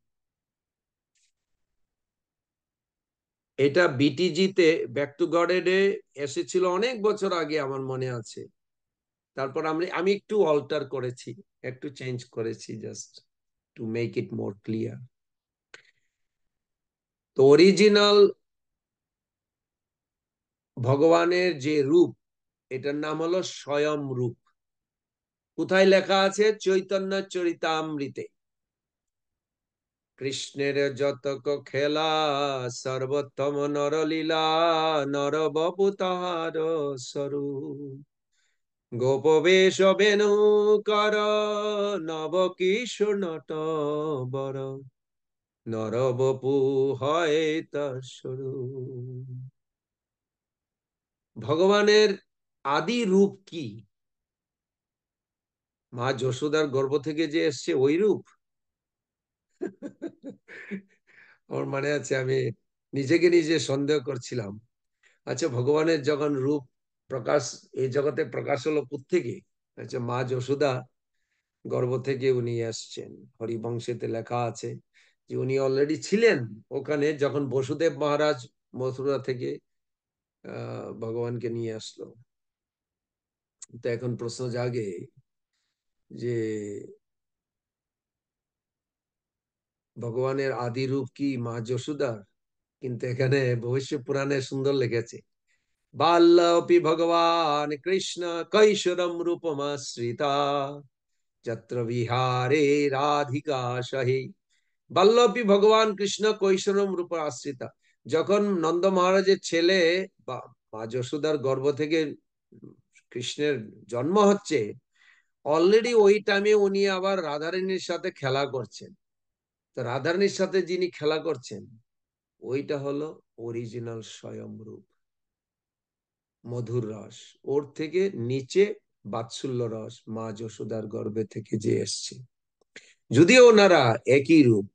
এটা বিটিজিতে ব্যাক টু গডেডে এসেছিল অনেক বছর আগে আমার মনে আছে তারপর আমি আমি একটু অল্টার করেছি একটু চেঞ্জ করেছি just to make it more clear তো অরিজিনাল ভগবানের যে রূপ এটার নাম হলো স্বয়ং রূপ কোথায় লেখা আছে চৈতন্য চরিতামৃতে কৃষ্ণের যতক খেলা সর্বোত্তম নরলীলা বপু তাহার স্বরূপ গোপবেশ বেনু কর নব কিশোর নট বর নরবপু হয় তার স্বরূপ ভগবানের আদি রূপ কি মা যশোদার গর্ভ থেকে যে এসছে ওই রূপ আমার মনে আছে আমি নিজেকে নিজে সন্দেহ করছিলাম আচ্ছা ভগবানের যখন রূপ প্রকাশ এই জগতে প্রকাশ হলো থেকে আচ্ছা মা যশোদা গর্ব থেকে উনি আসছেন হরিবংশেতে লেখা আছে যে উনি অলরেডি ছিলেন ওখানে যখন বসুদেব মহারাজ মথুরা থেকে ভগবানকে নিয়ে আসলো তো এখন প্রশ্ন জাগে যে ভগবানের আদি রূপ কি মা যশুদা কিন্তু এখানে ভবিষ্য পুরাণে সুন্দর লেগেছে বাল্লপি ভগবান কৃষ্ণ কৈশোরম রূপমাশ্রিতা যত্র বিহারে রাধিকা সহি বাল্লপি ভগবান কৃষ্ণ কৈশোরম রূপ আশ্রিতা যখন নন্দ মহারাজের ছেলে মা যশুদার গর্ভ থেকে কৃষ্ণের জন্ম হচ্ছে অলরেডি ওই টাইমে উনি আবার রাধারণীর সাথে খেলা করছেন তো রাধারানীর সাথে যিনি খেলা করছেন ওইটা হলো অরিজিনাল স্বয়ংরূপ মধুর রস ওর থেকে নিচে বাৎসল্য রস মা যশোদার গর্ভে থেকে যে এসছে যদিও ওনারা একই রূপ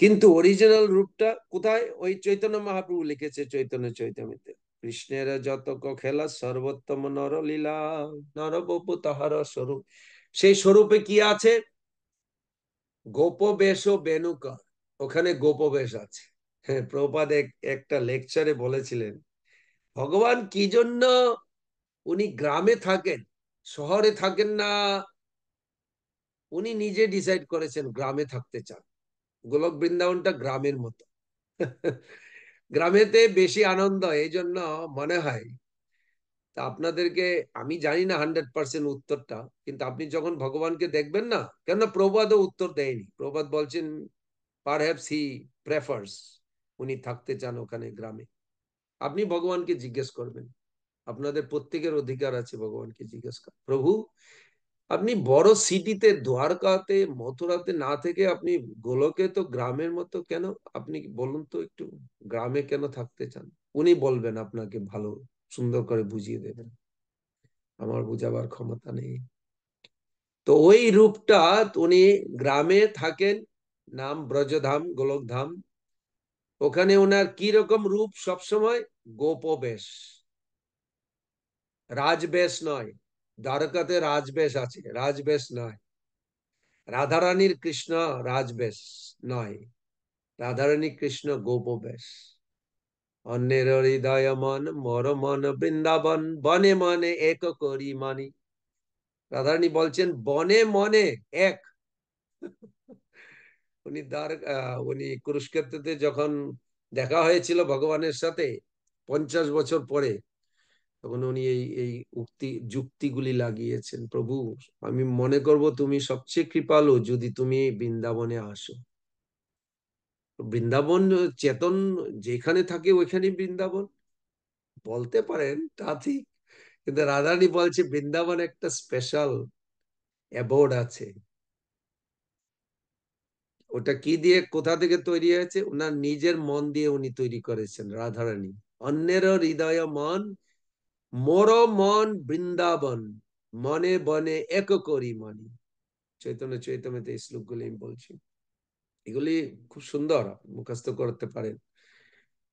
কিন্তু অরিজিনাল রূপটা কোথায় ওই চৈতন্য মহাপ্রভু লিখেছে চৈতন্য চৈতন্যতে কৃষ্ণের যত খেলা সর্বোত্তম নরলীলা নরবপু তাহার স্বরূপ সেই স্বরূপে কি আছে গোপবেশ ও বেণুকর ওখানে গোপবেশ আছে হ্যাঁ প্রপাদ একটা লেকচারে বলেছিলেন ভগবান কি জন্য উনি গ্রামে থাকেন শহরে থাকেন না উনি নিজে ডিসাইড করেছেন গ্রামে থাকতে চান গোলক বৃন্দাবনটা গ্রামের মতো গ্রামেতে বেশি আনন্দ এই জন্য মনে হয় তা আপনাদেরকে আমি জানি না হান্ড্রেড পার্সেন্ট উত্তরটা কিন্তু আপনি যখন ভগবানকে দেখবেন না কেন প্রবাদও উত্তর দেয়নি প্রবাদ বলছেন পার পারহ্যাপস হি প্রেফার্স উনি থাকতে চান ওখানে গ্রামে আপনি ভগবানকে জিজ্ঞেস করবেন আপনাদের প্রত্যেকের অধিকার আছে ভগবানকে জিজ্ঞেস কর প্রভু আপনি বড় সিটিতে দ্বারকাতে মথুরাতে না থেকে আপনি গোলকে তো গ্রামের মতো কেন আপনি বলুন তো একটু গ্রামে কেন থাকতে চান উনি বলবেন আপনাকে ভালো সুন্দর করে বুঝিয়ে দেবেন আমার বুঝাবার ক্ষমতা নেই তো ওই রূপটা উনি গ্রামে থাকেন নাম ব্রজধাম গোলকধাম ওখানে ওনার কি রকম রূপ সবসময় গোপবেশ রাজবেশ নয় দ্বারকাতে রাজবেশ আছে রাজবেশ নয় রাধারানীর কৃষ্ণ রাজবেশ নয় রাধারানী কৃষ্ণ গোপবেশ অন্যের হৃদয় মন মর মন বৃন্দাবন বনে মনে এক করি মানি রাধারণী বলছেন বনে মনে এক উনি দ্বার উনি কুরুক্ষেত্রতে যখন দেখা হয়েছিল ভগবানের সাথে পঞ্চাশ বছর পরে তখন উনি এই এই উক্তি যুক্তিগুলি লাগিয়েছেন প্রভু আমি মনে করব তুমি সবচেয়ে কৃপালু যদি তুমি বৃন্দাবনে আসো বৃন্দাবন চেতন যেখানে থাকে ওইখানে বৃন্দাবন বলতে পারেন তা ঠিক কিন্তু রাধারানী বলছে বৃন্দাবন একটা স্পেশাল অ্যাবোর্ড আছে ওটা কি দিয়ে কোথা থেকে তৈরি হয়েছে ওনার নিজের মন দিয়ে উনি তৈরি করেছেন রাধারানী অন্যের হৃদয় মন মোর মন বৃন্দাবন মনে বনে এক করি মনে চৈতন্য চৈতন্য এই শ্লোকগুলো আমি বলছি এগুলি খুব সুন্দর মুখস্ত করতে পারেন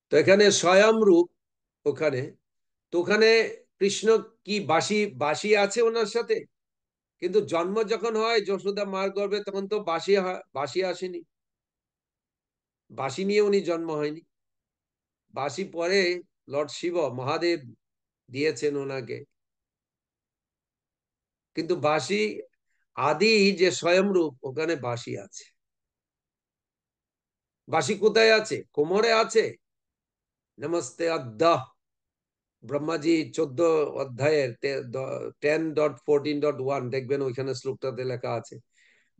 তো এখানে স্বয়ং রূপ ওখানে তো ওখানে কৃষ্ণ কি বাসি বাসি আছে ওনার সাথে কিন্তু জন্ম যখন হয় যশোদা মার গর্বে তখন তো বাসি বাসি আসেনি বাসি নিয়ে উনি জন্ম হয়নি বাসি পরে লর্ড শিব মহাদেব দিয়েছেন ওনাকে কিন্তু বাসি আদি যে স্বয়ংরূপ ওখানে বাসি আছে বাসি কোথায় আছে কোমরে আছে নমস্তে আদ্দাহ ব্রহ্মাজি চোদ্দ অধ্যায়ের ten dot fourteen dot one দেখবেন ওইখানে শ্লোকটাতে লেখা আছে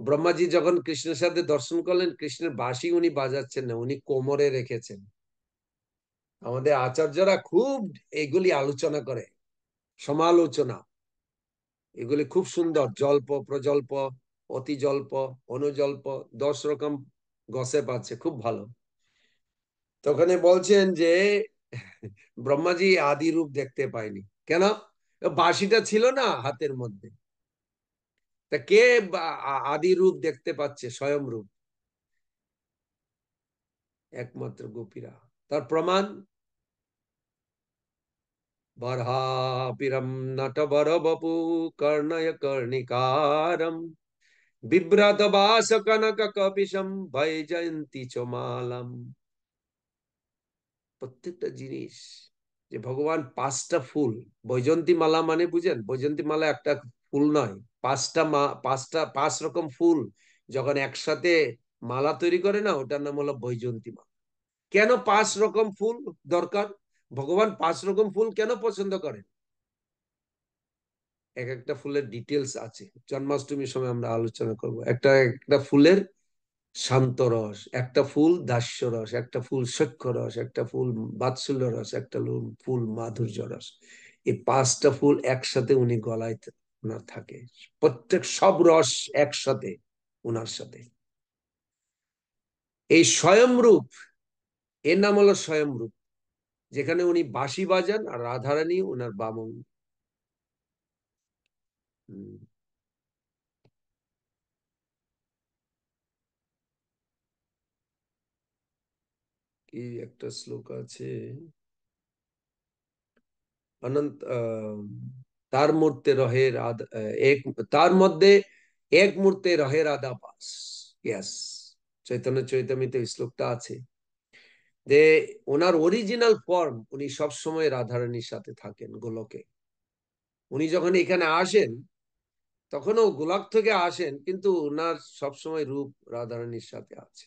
ব্রহ্মাজি যখন কৃষ্ণের সাথে দর্শন করলেন কৃষ্ণের বাসি উনি বাজাচ্ছেন না উনি কোমরে রেখেছেন আমাদের আচার্যরা খুব এগুলি আলোচনা করে সমালোচনা এগুলি খুব সুন্দর জল্প প্রজল্প অতিজল্প অনুজল্প দশ রকম গসেপ আছে খুব ভালো তখন বলছেন যে ব্রহ্মাজি আদি রূপ দেখতে পায়নি কেন বাসিটা ছিল না হাতের মধ্যে তা কে আদি রূপ দেখতে পাচ্ছে স্বয়ং রূপ একমাত্র গোপীরা তার প্রমাণ বরহাপিরম বর বপু কর্ণয় কর্ণিকারম বিব্রত বাস কনক কপিসম ভয় জয়ন্তী চমালম প্রত্যেকটা জিনিস যে ভগবান পাঁচটা ফুল বৈজন্তী মালা মানে বুঝেন বৈজন্তী মালা একটা ফুল নয় পাঁচটা মা পাঁচটা পাঁচ রকম ফুল যখন একসাথে মালা তৈরি করে না ওটার নাম হলো বৈজন্তী মালা কেন পাঁচ রকম ফুল দরকার ভগবান পাঁচ রকম ফুল কেন পছন্দ করেন এক একটা ফুলের ডিটেলস আছে জন্মাষ্টমীর সময় আমরা আলোচনা করব একটা একটা ফুলের শান্ত রস একটা ফুল দাস্য রস একটা ফুল সক্ষ রস একটা ফুল বাৎসল্য রস একটা ফুল মাধুর্য রস এই পাঁচটা ফুল একসাথে উনি গলায় না থাকে প্রত্যেক সব রস একসাথে ওনার সাথে এই স্বয়ংরূপ এর নাম হলো স্বয়ংরূপ যেখানে উনি বাঁশি বাজান আর রাধারানী ওনার বামন Mm. কি একটা শ্লোক আছে অনন্ত তার মধ্যে রহে এক তার মধ্যে এক মুহূর্তে রহে রাধা পাস ইয়াস চৈতন্য চৈতমিত শ্লোকটা আছে যে ওনার অরিজিনাল ফর্ম উনি সবসময় রাধারানীর সাথে থাকেন গোলকে উনি যখন এখানে আসেন তখনও গোলাপ থেকে আসেন কিন্তু ওনার সবসময় রূপ রাধারানীর সাথে আছে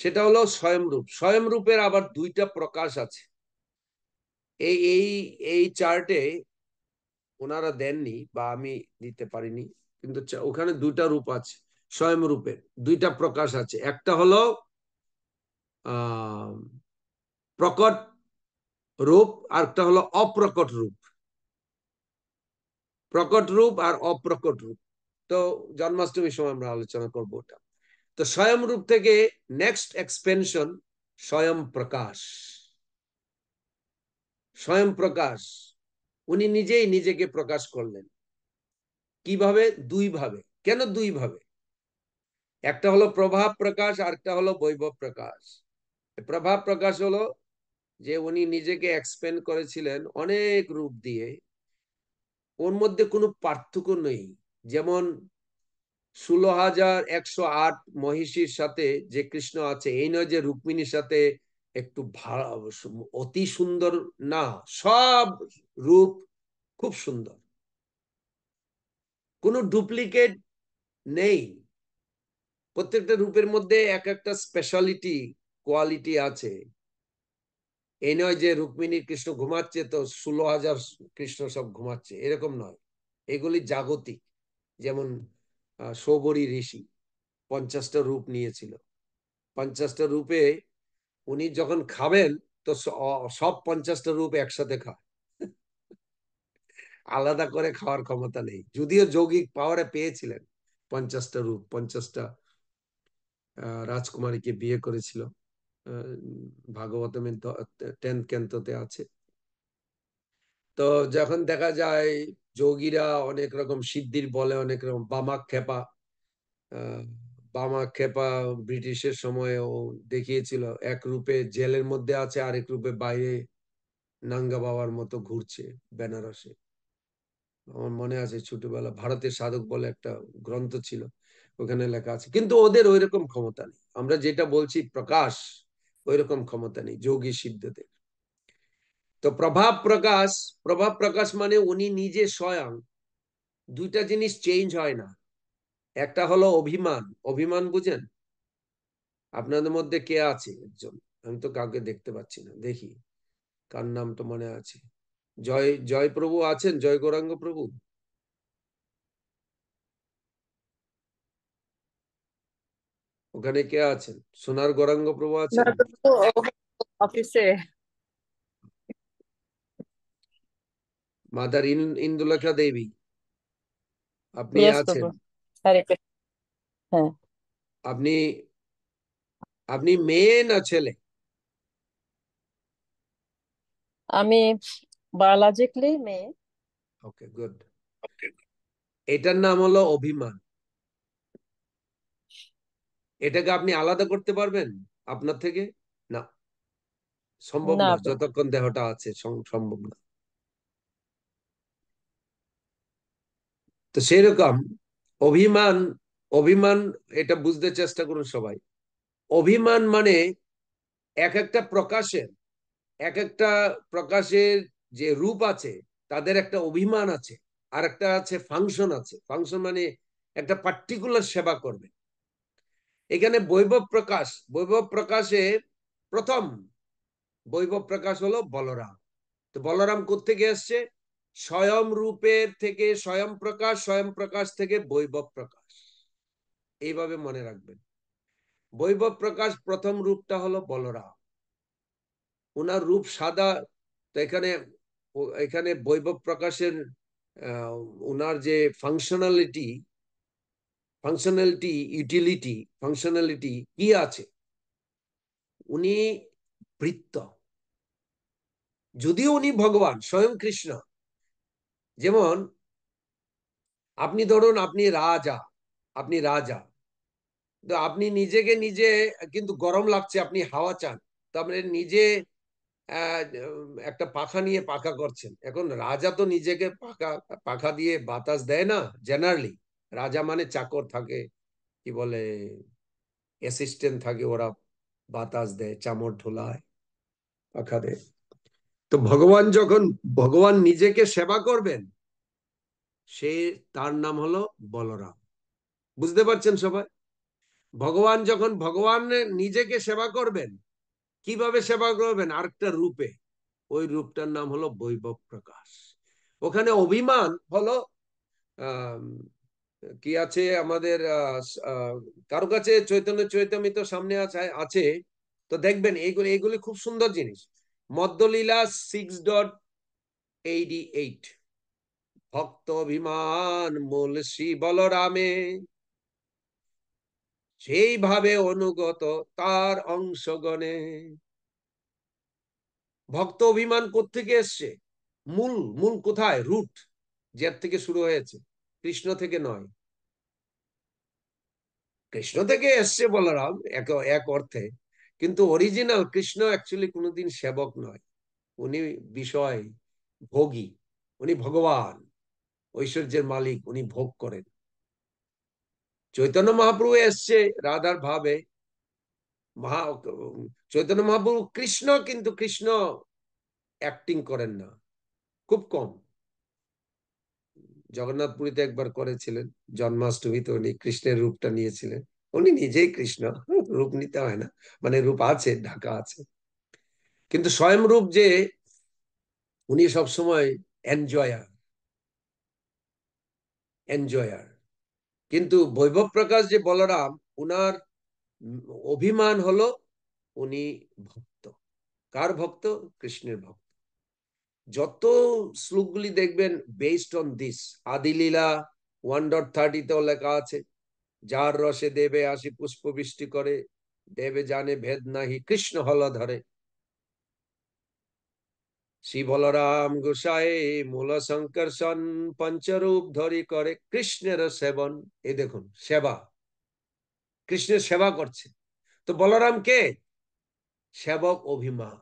সেটা হলো স্বয়ংরূপ স্বয়ংরূপের আবার দুইটা প্রকাশ আছে এই এই এই চার্টে ওনারা দেননি বা আমি দিতে পারিনি কিন্তু ওখানে দুইটা রূপ আছে স্বয়ংরূপের দুইটা প্রকাশ আছে একটা হলো প্রকট রূপ আর একটা হলো অপ্রকট রূপ প্রকট রূপ আর অপ্রকট রূপ তো জন্মাষ্টমীর সময় আমরা আলোচনা করবো ওটা তো স্বয়ং রূপ থেকে নেক্সট এক্সপেনশন স্বয়ং প্রকাশ স্বয়ং প্রকাশ উনি নিজেই নিজেকে প্রকাশ করলেন কিভাবে দুই ভাবে কেন দুই ভাবে একটা হলো প্রভাব প্রকাশ আর একটা হলো বৈভব প্রকাশ প্রভাব প্রকাশ হলো যে উনি নিজেকে এক্সপেন্ড করেছিলেন অনেক রূপ দিয়ে ওর মধ্যে কোনো পার্থক্য নেই যেমন ষোলো হাজার একশো আট মহিষীর সাথে যে কৃষ্ণ আছে এই নয় যে রুক্মিণীর সাথে একটু অতি সুন্দর না সব রূপ খুব সুন্দর কোনো ডুপ্লিকেট নেই প্রত্যেকটা রূপের মধ্যে এক একটা স্পেশালিটি কোয়ালিটি আছে এই নয় যে রুক্মিণীর কৃষ্ণ ঘুমাচ্ছে তো ষোলো হাজার কৃষ্ণ সব ঘুমাচ্ছে এরকম নয় এগুলি জাগতিক যেমন সৌবরী ঋষি পঞ্চাশটা রূপ নিয়েছিল পঞ্চাশটা রূপে উনি যখন খাবেন তো সব পঞ্চাশটা রূপ একসাথে খায় আলাদা করে খাওয়ার ক্ষমতা নেই যদিও যৌগিক পাওয়ারে পেয়েছিলেন পঞ্চাশটা রূপ পঞ্চাশটা রাজকুমারীকে বিয়ে করেছিল ভাগবতমের টেন্থ কেন্দ্রতে আছে তো যখন দেখা যায় যোগীরা অনেক রকম সিদ্ধির বলে অনেক রকম বামাক্ষেপা খেপা বামাক্ষেপা ব্রিটিশের সময় ও দেখিয়েছিল এক রূপে জেলের মধ্যে আছে আরেক রূপে বাইরে নাঙ্গা বাবার মতো ঘুরছে বেনারসে আমার মনে আছে ছোটবেলা ভারতের সাধক বলে একটা গ্রন্থ ছিল ওখানে লেখা আছে কিন্তু ওদের ওই রকম ক্ষমতা নেই আমরা যেটা বলছি প্রকাশ ওই রকম ক্ষমতা নেই যোগী সিদ্ধদের তো প্রভাব প্রকাশ প্রভাব প্রকাশ মানে উনি নিজে স্বয়ং দুইটা জিনিস চেঞ্জ হয় না একটা হলো অভিমান অভিমান বুঝেন আপনাদের মধ্যে কে আছে একজন আমি তো কাউকে দেখতে পাচ্ছি না দেখি কার নাম তো মনে আছে জয় জয় প্রভু আছেন জয় গৌরাঙ্গ প্রভু ওখানে কে আছেন সোনার গৌরাঙ্গ প্রভু আছেন অফিসে মাদার ইন্দুলেখা দেবী আপনি আছেন হ্যাঁ, হ্যাঁ। আপনি আপনি মেয়ে না ছেলে আমি বায়োলজিক্যালি মেয়ে ওকে গুড এটার নাম হলো অভিমান এটাকে আপনি আলাদা করতে পারবেন আপনার থেকে না সম্ভব না যতক্ষণ দেহটা আছে সম্ভব না তো সেরকম অভিমান অভিমান এটা বুঝতে চেষ্টা করুন সবাই অভিমান মানে এক একটা প্রকাশের এক একটা প্রকাশের যে রূপ আছে তাদের একটা অভিমান আছে আর একটা আছে ফাংশন আছে ফাংশন মানে একটা পার্টিকুলার সেবা করবে এখানে বৈভব প্রকাশ বৈভব প্রকাশে প্রথম বৈভব প্রকাশ হলো বলরাম তো বলরাম কোথেকে আসছে স্বয়ং রূপের থেকে স্বয়ং প্রকাশ স্বয়ং প্রকাশ থেকে বৈভব প্রকাশ এইভাবে মনে রাখবেন বৈভব প্রকাশ প্রথম রূপটা হলো বলরাম ওনার রূপ সাদা তো এখানে এখানে বৈভব প্রকাশের আহ ওনার যে ফাংশনালিটি ফাংশনালিটি ইউটিলিটি ফাংশনালিটি কি আছে উনি বৃত্ত যদিও উনি ভগবান স্বয়ং কৃষ্ণ যেমন আপনি ধরুন আপনি রাজা আপনি রাজা তো আপনি নিজেকে নিজে কিন্তু গরম লাগছে আপনি হাওয়া চান আপনি নিজে একটা পাখা নিয়ে পাখা করছেন এখন রাজা তো নিজেকে পাখা পাখা দিয়ে বাতাস দেয় না জেনারেলি রাজা মানে চাকর থাকে কি বলে অ্যাসিস্ট্যান্ট থাকে ওরা বাতাস দেয় চামড় ঢোলায় পাখা দেয় তো ভগবান যখন ভগবান নিজেকে সেবা করবেন সে তার নাম হলো বলরাম বুঝতে পারছেন সবাই ভগবান যখন ভগবান নিজেকে সেবা করবেন কিভাবে সেবা করবেন আরেকটা রূপে ওই রূপটার নাম হলো বৈভব প্রকাশ ওখানে অভিমান হলো কি আছে আমাদের কারো কাছে চৈতন্য চৈতমিত সামনে আছে আছে তো দেখবেন এইগুলি এইগুলি খুব সুন্দর জিনিস Madhyalila six dot eighty eight ভক্ত অভিমান মূল শ্রী বলরামে সেইভাবে অনুগত তার অংশগণে ভক্ত অভিমান কোথেকে এসছে মূল মূল কোথায় রুট যার থেকে শুরু হয়েছে কৃষ্ণ থেকে নয় কৃষ্ণ থেকে এসছে বলরাম এক এক অর্থে কিন্তু অরিজিনাল কৃষ্ণ অ্যাকচুয়ালি কোনোদিন সেবক নয় উনি বিষয় ভোগী উনি ভগবান ঐশ্বর্যের মালিক উনি ভোগ করেন চৈতন্য মহাপ্রভু এসছে রাধার ভাবে মহা চৈতন্য মহাপ্রভু কৃষ্ণ কিন্তু কৃষ্ণ অ্যাক্টিং করেন না খুব কম জগন্নাথপুরীতে একবার করেছিলেন জন্মাষ্টমীতে উনি কৃষ্ণের রূপটা নিয়েছিলেন উনি নিজেই কৃষ্ণ হ্যাঁ, রূপ নিতে হয় না মানে রূপ আছে ঢাকা আছে কিন্তু স্বয়ং রূপ যে উনি সবসময় এনজয়ার এনজয়ার কিন্তু বৈভব প্রকাশ যে বলরাম উনার অভিমান হলো উনি ভক্ত কার ভক্ত কৃষ্ণের ভক্ত যত শ্লোকগুলি দেখবেন based on this Adilila one dot থার্টিতেও লেখা আছে যার রসে দেবে আসি পুষ্প বৃষ্টি করে দেবে জানে ভেদ নাহি কৃষ্ণ হল ধরে শ্রী বলরাম গোসাই মূল সংকর্ষণ পঞ্চরূপ ধরি করে কৃষ্ণের সেবন এ দেখুন সেবা কৃষ্ণের সেবা করছে তো বলরাম কে সেবক অভিমান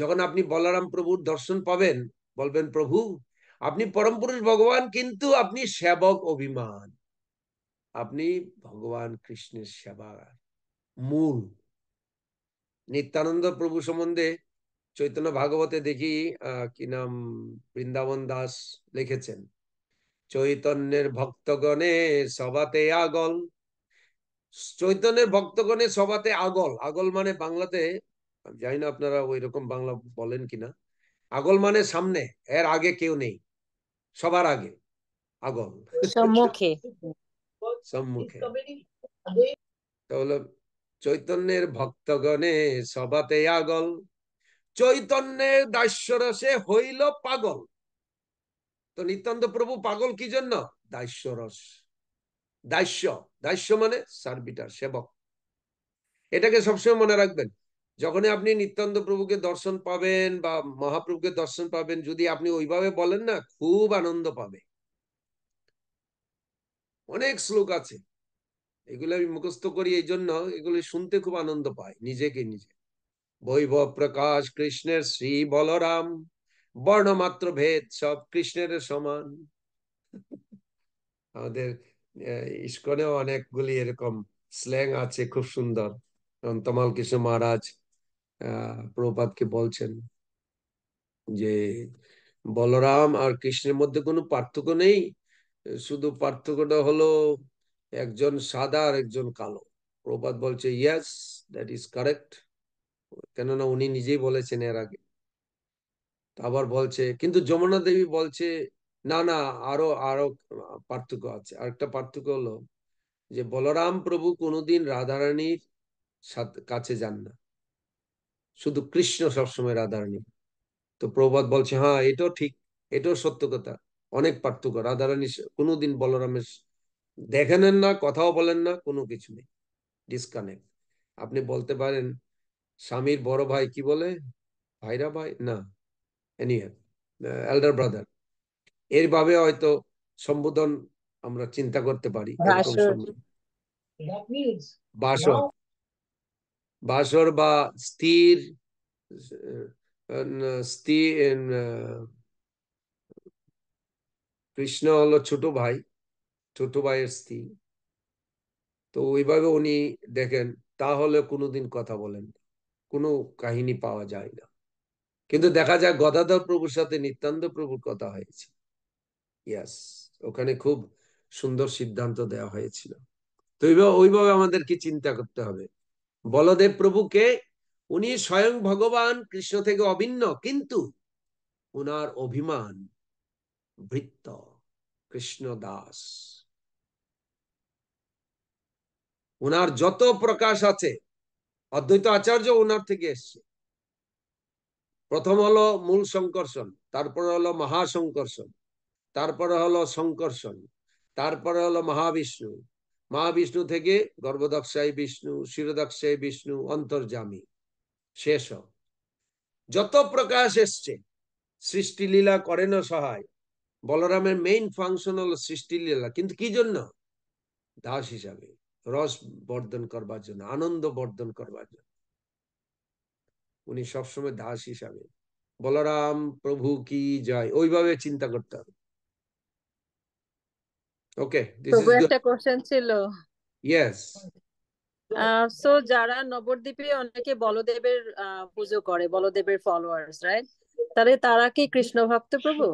যখন আপনি বলারাম প্রভুর দর্শন পাবেন বলবেন প্রভু আপনি পরম পুরুষ ভগবান কিন্তু আপনি সেবক অভিমান আপনি ভগবান কৃষ্ণের সেবার মূল নিত্যানন্দ প্রভু সম্বন্ধে চৈতন্য ভাগবতে দেখি কি নাম বৃন্দাবন দাস লিখেছেন চৈতন্যের ভক্তগণে সবাতে আগল চৈতন্যের ভক্তগণে সবাতে আগল আগল মানে বাংলাতে জানি না আপনারা ওই রকম বাংলা বলেন কিনা আগল মানে সামনে এর আগে কেউ নেই সবার আগে আগল সম্মুখে সম্মুখে তাহলে চৈতন্যের ভক্তগণে সবাতে আগল চৈতন্যের দাস্যরসে হইল পাগল তো নিতান্ত প্রভু পাগল কি জন্য দাস্যরস দাস্য দাস্য মানে সার্বিটার সেবক এটাকে সবসময় মনে রাখবেন যখনই আপনি নিত্যান্ত প্রভুকে দর্শন পাবেন বা মহাপ্রভুকে দর্শন পাবেন যদি আপনি ওইভাবে বলেন না খুব আনন্দ পাবে অনেক শ্লোক আছে এগুলো আমি মুখস্থ করি এই জন্য এগুলো শুনতে খুব আনন্দ পাই নিজেকে নিজে বৈভব প্রকাশ কৃষ্ণের শ্রী বলরাম বর্ণমাত্র ভেদ সব কৃষ্ণের সমান আমাদের ইস্কনেও অনেকগুলি এরকম স্ল্যাং আছে খুব সুন্দর তমাল কৃষ্ণ মহারাজ প্রপাতকে বলছেন যে বলরাম আর কৃষ্ণের মধ্যে কোনো পার্থক্য নেই শুধু পার্থক্যটা হলো একজন সাদা আর একজন কালো প্রপাত বলছে ইয়াস দ্যাট ইজ কারেক্ট কেননা উনি নিজেই বলেছেন এর আগে আবার বলছে কিন্তু যমুনা দেবী বলছে না না আরো আরো পার্থক্য আছে আরেকটা পার্থক্য হলো যে বলরাম প্রভু কোনোদিন রাধারানীর কাছে যান না শুধু কৃষ্ণ সবসময় রাধারানী তো প্রবাদ বলছে হ্যাঁ এটাও ঠিক এটাও সত্য কথা অনেক পার্থক্য রাধারানী কোনোদিন বলরামের দেখেনেন না কথাও বলেন না কোনো কিছু নেই ডিসকানেক্ট আপনি বলতে পারেন স্বামীর বড় ভাই কি বলে ভাইরা ভাই না এনিয়ার এল্ডার ব্রাদার এরভাবে হয়তো সম্বোধন আমরা চিন্তা করতে পারি বাসর বাসর বা স্থির স্থির কৃষ্ণ হলো ছোট ভাই ছোট ভাইয়ের স্ত্রী তো ওইভাবে উনি দেখেন তাহলে কোনোদিন কথা বলেন কোনো কাহিনী পাওয়া যায় না কিন্তু দেখা যায় গদাধর প্রভুর সাথে নিত্যান্ত প্রভুর কথা হয়েছে ইয়াস ওখানে খুব সুন্দর সিদ্ধান্ত দেওয়া হয়েছিল তো ওইভাবে ওইভাবে আমাদেরকে চিন্তা করতে হবে বলদেব প্রভুকে উনি স্বয়ং ভগবান কৃষ্ণ থেকে অভিন্ন কিন্তু উনার অভিমান বৃত্ত কৃষ্ণ দাস উনার যত প্রকাশ আছে অদ্বৈত আচার্য ওনার থেকে এসছে প্রথম হলো মূল সংকর্ষণ তারপর হলো মহাসংকর্ষণ তারপরে হলো সংকর্ষণ তারপরে হলো মহাবিষ্ণু মহাবিষ্ণু থেকে গর্ভদক্ষায় বিষ্ণু শিরদক্ষায় বিষ্ণু অন্তর্জামী শেষ যত প্রকাশ এসছে করে না সহায় বলরামের মেইন ফাংশন হলো লীলা কিন্তু কি জন্য দাস হিসাবে রস বর্ধন করবার জন্য আনন্দ বর্ধন করবার জন্য উনি সবসময় দাস হিসাবে বলরাম প্রভু কি জয় ওইভাবে চিন্তা করতে হবে ওকে একটা কোশ্চেন ছিল ইয়েস সো uh, যারা নবদ্বীপে অনেকে বলদেবের uh, পুজো করে বলদেবের ফলোয়ার্স রাইট তাহলে তারা কি কৃষ্ণ ভক্ত প্রভু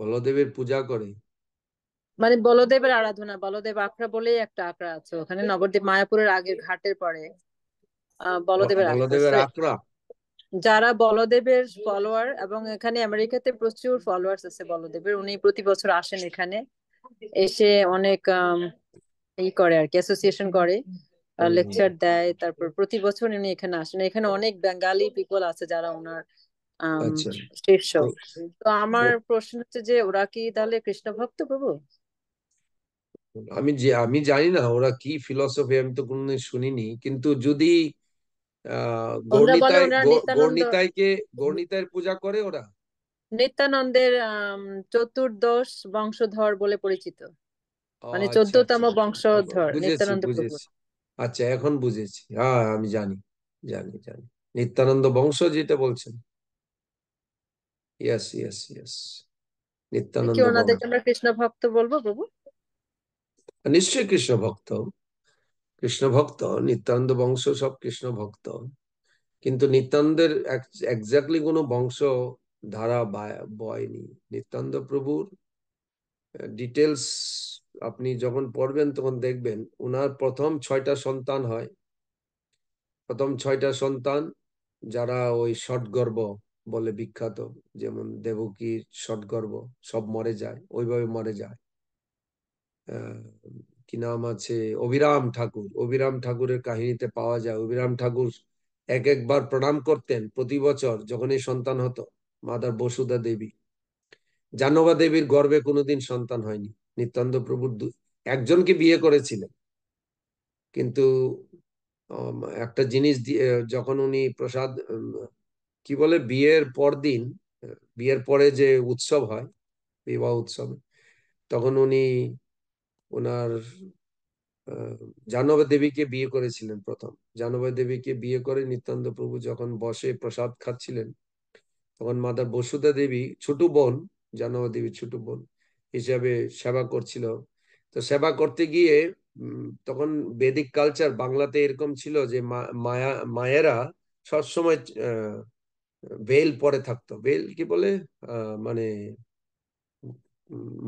বলদেবের পূজা করে মানে বলদেবের আরাধনা বলদেব আখড়া বলেই একটা আখড়া আছে ওখানে নবদ্বীপ মায়াপুরের আগের ঘাটের পরে বলদেবের আখড়া যারা বলদেবের ফলোয়ার এবং এখানে আমেরিকাতে প্রচুর ফলোয়ার্স আছে বলদেবের উনি প্রতি বছর আসেন এখানে এসে অনেক ই করে আর কি অ্যাসোসিয়েশন করে লেকচার দেয় তারপর প্রতি বছর উনি এখানে আসেন এখানে অনেক বেঙ্গালি পিপল আছে যারা ওনার আচ্ছা। তো আমার প্রশ্ন হচ্ছে যে ওরা কি তাহলে কৃষ্ণ ভক্ত প্রভু আমি যে আমি জানি না ওরা কি ফিলসফি আমি তো কোনোদিন শুনিনি কিন্তু যদি গর্ণিতাইকে গর্ণিতায়ের পূজা করে ওরা নিত্যানন্দের চতুর্দশ বংশধর বলে পরিচিত মানে আচ্ছা, আচ্ছা, চোদ্দতম আচ্ছা। বংশধর নিত্যানন্দ আচ্ছা এখন বুঝেছি হ্যাঁ আমি জানি জানি জানি নিত্যানন্দ বংশ যেটা বলছেন ইয়াস ইয়াস ইয়াস নিত্যানন্দ ওনাদেরকে আমরা কৃষ্ণ ভক্ত বলবো প্রভু নিশ্চয়ই কৃষ্ণ ভক্ত কৃষ্ণ ভক্ত নিত্যানন্দ বংশ সব কৃষ্ণ ভক্ত কিন্তু নিত্যানন্দের একজাক্টলি কোনো বংশ ধারা বয়নি নিত্যানন্দ প্রভুর ডিটেলস আপনি যখন পড়বেন তখন দেখবেন ওনার প্রথম ছয়টা সন্তান হয় প্রথম ছয়টা সন্তান যারা ওই ষটগর্ব বলে বিখ্যাত যেমন দেবকীর ষটগর্ব সব মরে যায় ওইভাবে মরে যায় কি নাম আছে অবিরাম ঠাকুর অবিরাম ঠাকুরের কাহিনীতে পাওয়া যায় অবিরাম ঠাকুর এক একবার প্রণাম করতেন প্রতি বছর যখনই সন্তান হতো মাদার বসুদা দেবী জানবা দেবীর গর্বে কোনোদিন সন্তান হয়নি নিত্যান্ত প্রভুর একজনকে বিয়ে করেছিলেন কিন্তু একটা জিনিস দিয়ে যখন উনি প্রসাদ কি বলে বিয়ের পর দিন বিয়ের পরে যে উৎসব হয় বিবাহ উৎসব তখন উনি ওনার জাহ্নবা দেবীকে বিয়ে করেছিলেন প্রথম জাহ্নবা দেবীকে বিয়ে করে নিত্যান্ত প্রভু যখন বসে প্রসাদ খাচ্ছিলেন তখন মাদার বসুধা দেবী ছোট বোন জাহ্নবা দেবীর ছোট বোন হিসাবে সেবা করছিল তো সেবা করতে গিয়ে তখন বেদিক কালচার বাংলাতে এরকম ছিল যে মায়া মায়েরা সবসময় আহ ভেল পরে থাকতো ভেল কি বলে মানে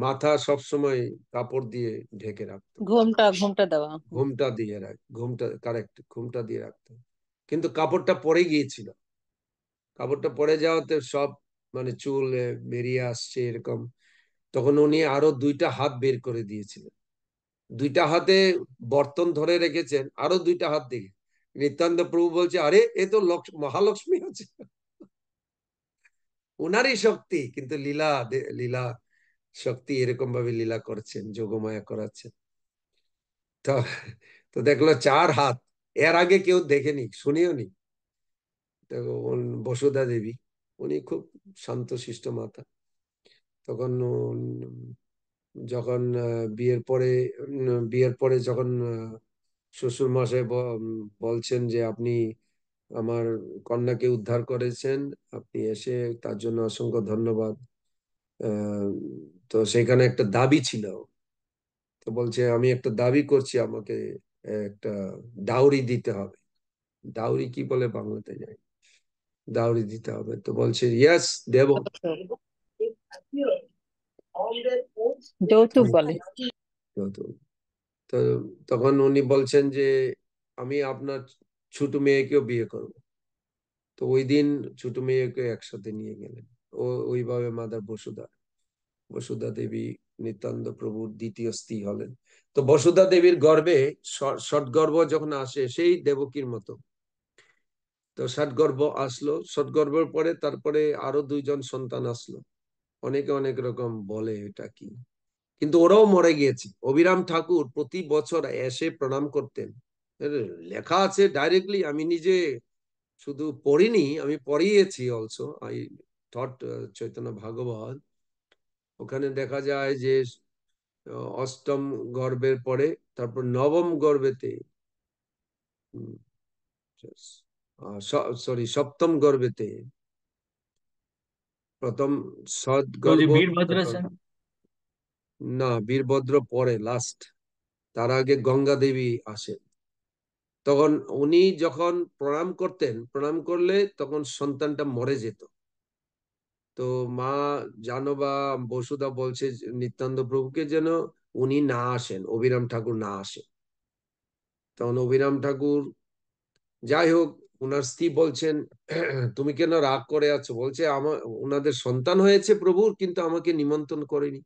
মাথা সব সময় কাপড় দিয়ে ঢেকে রাখতো ঘুমটা ঘুমটা দেওয়া ঘুমটা দিয়ে রাখ ঘুমটা কারেক্ট ঘুমটা দিয়ে রাখতো কিন্তু কাপড়টা পরে গিয়েছিল কাপড়টা পরে যাওয়াতে সব মানে চুল বেরিয়ে আসছে এরকম তখন উনি আরো দুইটা হাত বের করে দিয়েছিলেন দুইটা হাতে বর্তন ধরে রেখেছেন আরো দুইটা হাত দিকে নিত্যান্ত প্রভু বলছে আরে এ তো মহালক্ষ্মী আছে ওনারই শক্তি কিন্তু লীলা লীলা শক্তি এরকম ভাবে লীলা করছেন যোগমায়া করাচ্ছেন তো তো দেখলো চার হাত এর আগে কেউ দেখেনি শুনিওনি নি বসুধা দেবী উনি খুব শান্ত শিষ্ট মাতা তখন যখন বিয়ের পরে বিয়ের পরে যখন শ্বশুর মশাই বলছেন যে আপনি আমার কন্যাকে উদ্ধার করেছেন আপনি এসে তার জন্য অসংখ্য ধন্যবাদ তো সেখানে একটা দাবি ছিল তো বলছে আমি একটা দাবি করছি আমাকে একটা ডাউরি দিতে হবে ডাউরি কি বলে বাংলাতে যাই ডাউরি দিতে হবে তো বলছে ইয়াস দেব তো তখন উনি বলছেন যে আমি আপনার ছোট মেয়েকেও বিয়ে করব তো ওই দিন ছোট মেয়েকে একসাথে নিয়ে গেলেন ও ওইভাবে মাদার বসুধা বসুধা দেবী নিতান্ত প্রভুর দ্বিতীয় স্ত্রী হলেন তো বসুধা দেবীর গর্বে ষটগর্ভ যখন আসে সেই দেবকীর মতো তো ষটগর্ভ আসলো ষটগর্ভের পরে তারপরে আরো দুইজন সন্তান আসলো অনেকে অনেক রকম বলে এটা কি কিন্তু ওরাও মরে গিয়েছে অবিরাম ঠাকুর প্রতি বছর এসে প্রণাম করতেন লেখা আছে ডাইরেক্টলি আমি নিজে শুধু পড়িনি আমি পড়িয়েছি also I thought Chaitanya Bhagavat ওখানে দেখা যায় যে অষ্টম গর্বের পরে তারপর নবম গর্বেতে সরি সপ্তম গর্বেতে প্রথম না বীরভদ্র পরে লাস্ট তার আগে গঙ্গা দেবী আসেন তখন উনি যখন প্রণাম করতেন প্রণাম করলে তখন সন্তানটা মরে যেত তো মা জানো বা বসুদা বলছে নিত্যান্ত প্রভুকে যেন উনি না আসেন অভিরাম ঠাকুর না আসেন তখন অভিরাম ঠাকুর যাই হোক উনার স্ত্রী বলছেন তুমি কেন রাগ করে আছো বলছে আমার ওনাদের সন্তান হয়েছে প্রভুর কিন্তু আমাকে নিমন্ত্রণ করেনি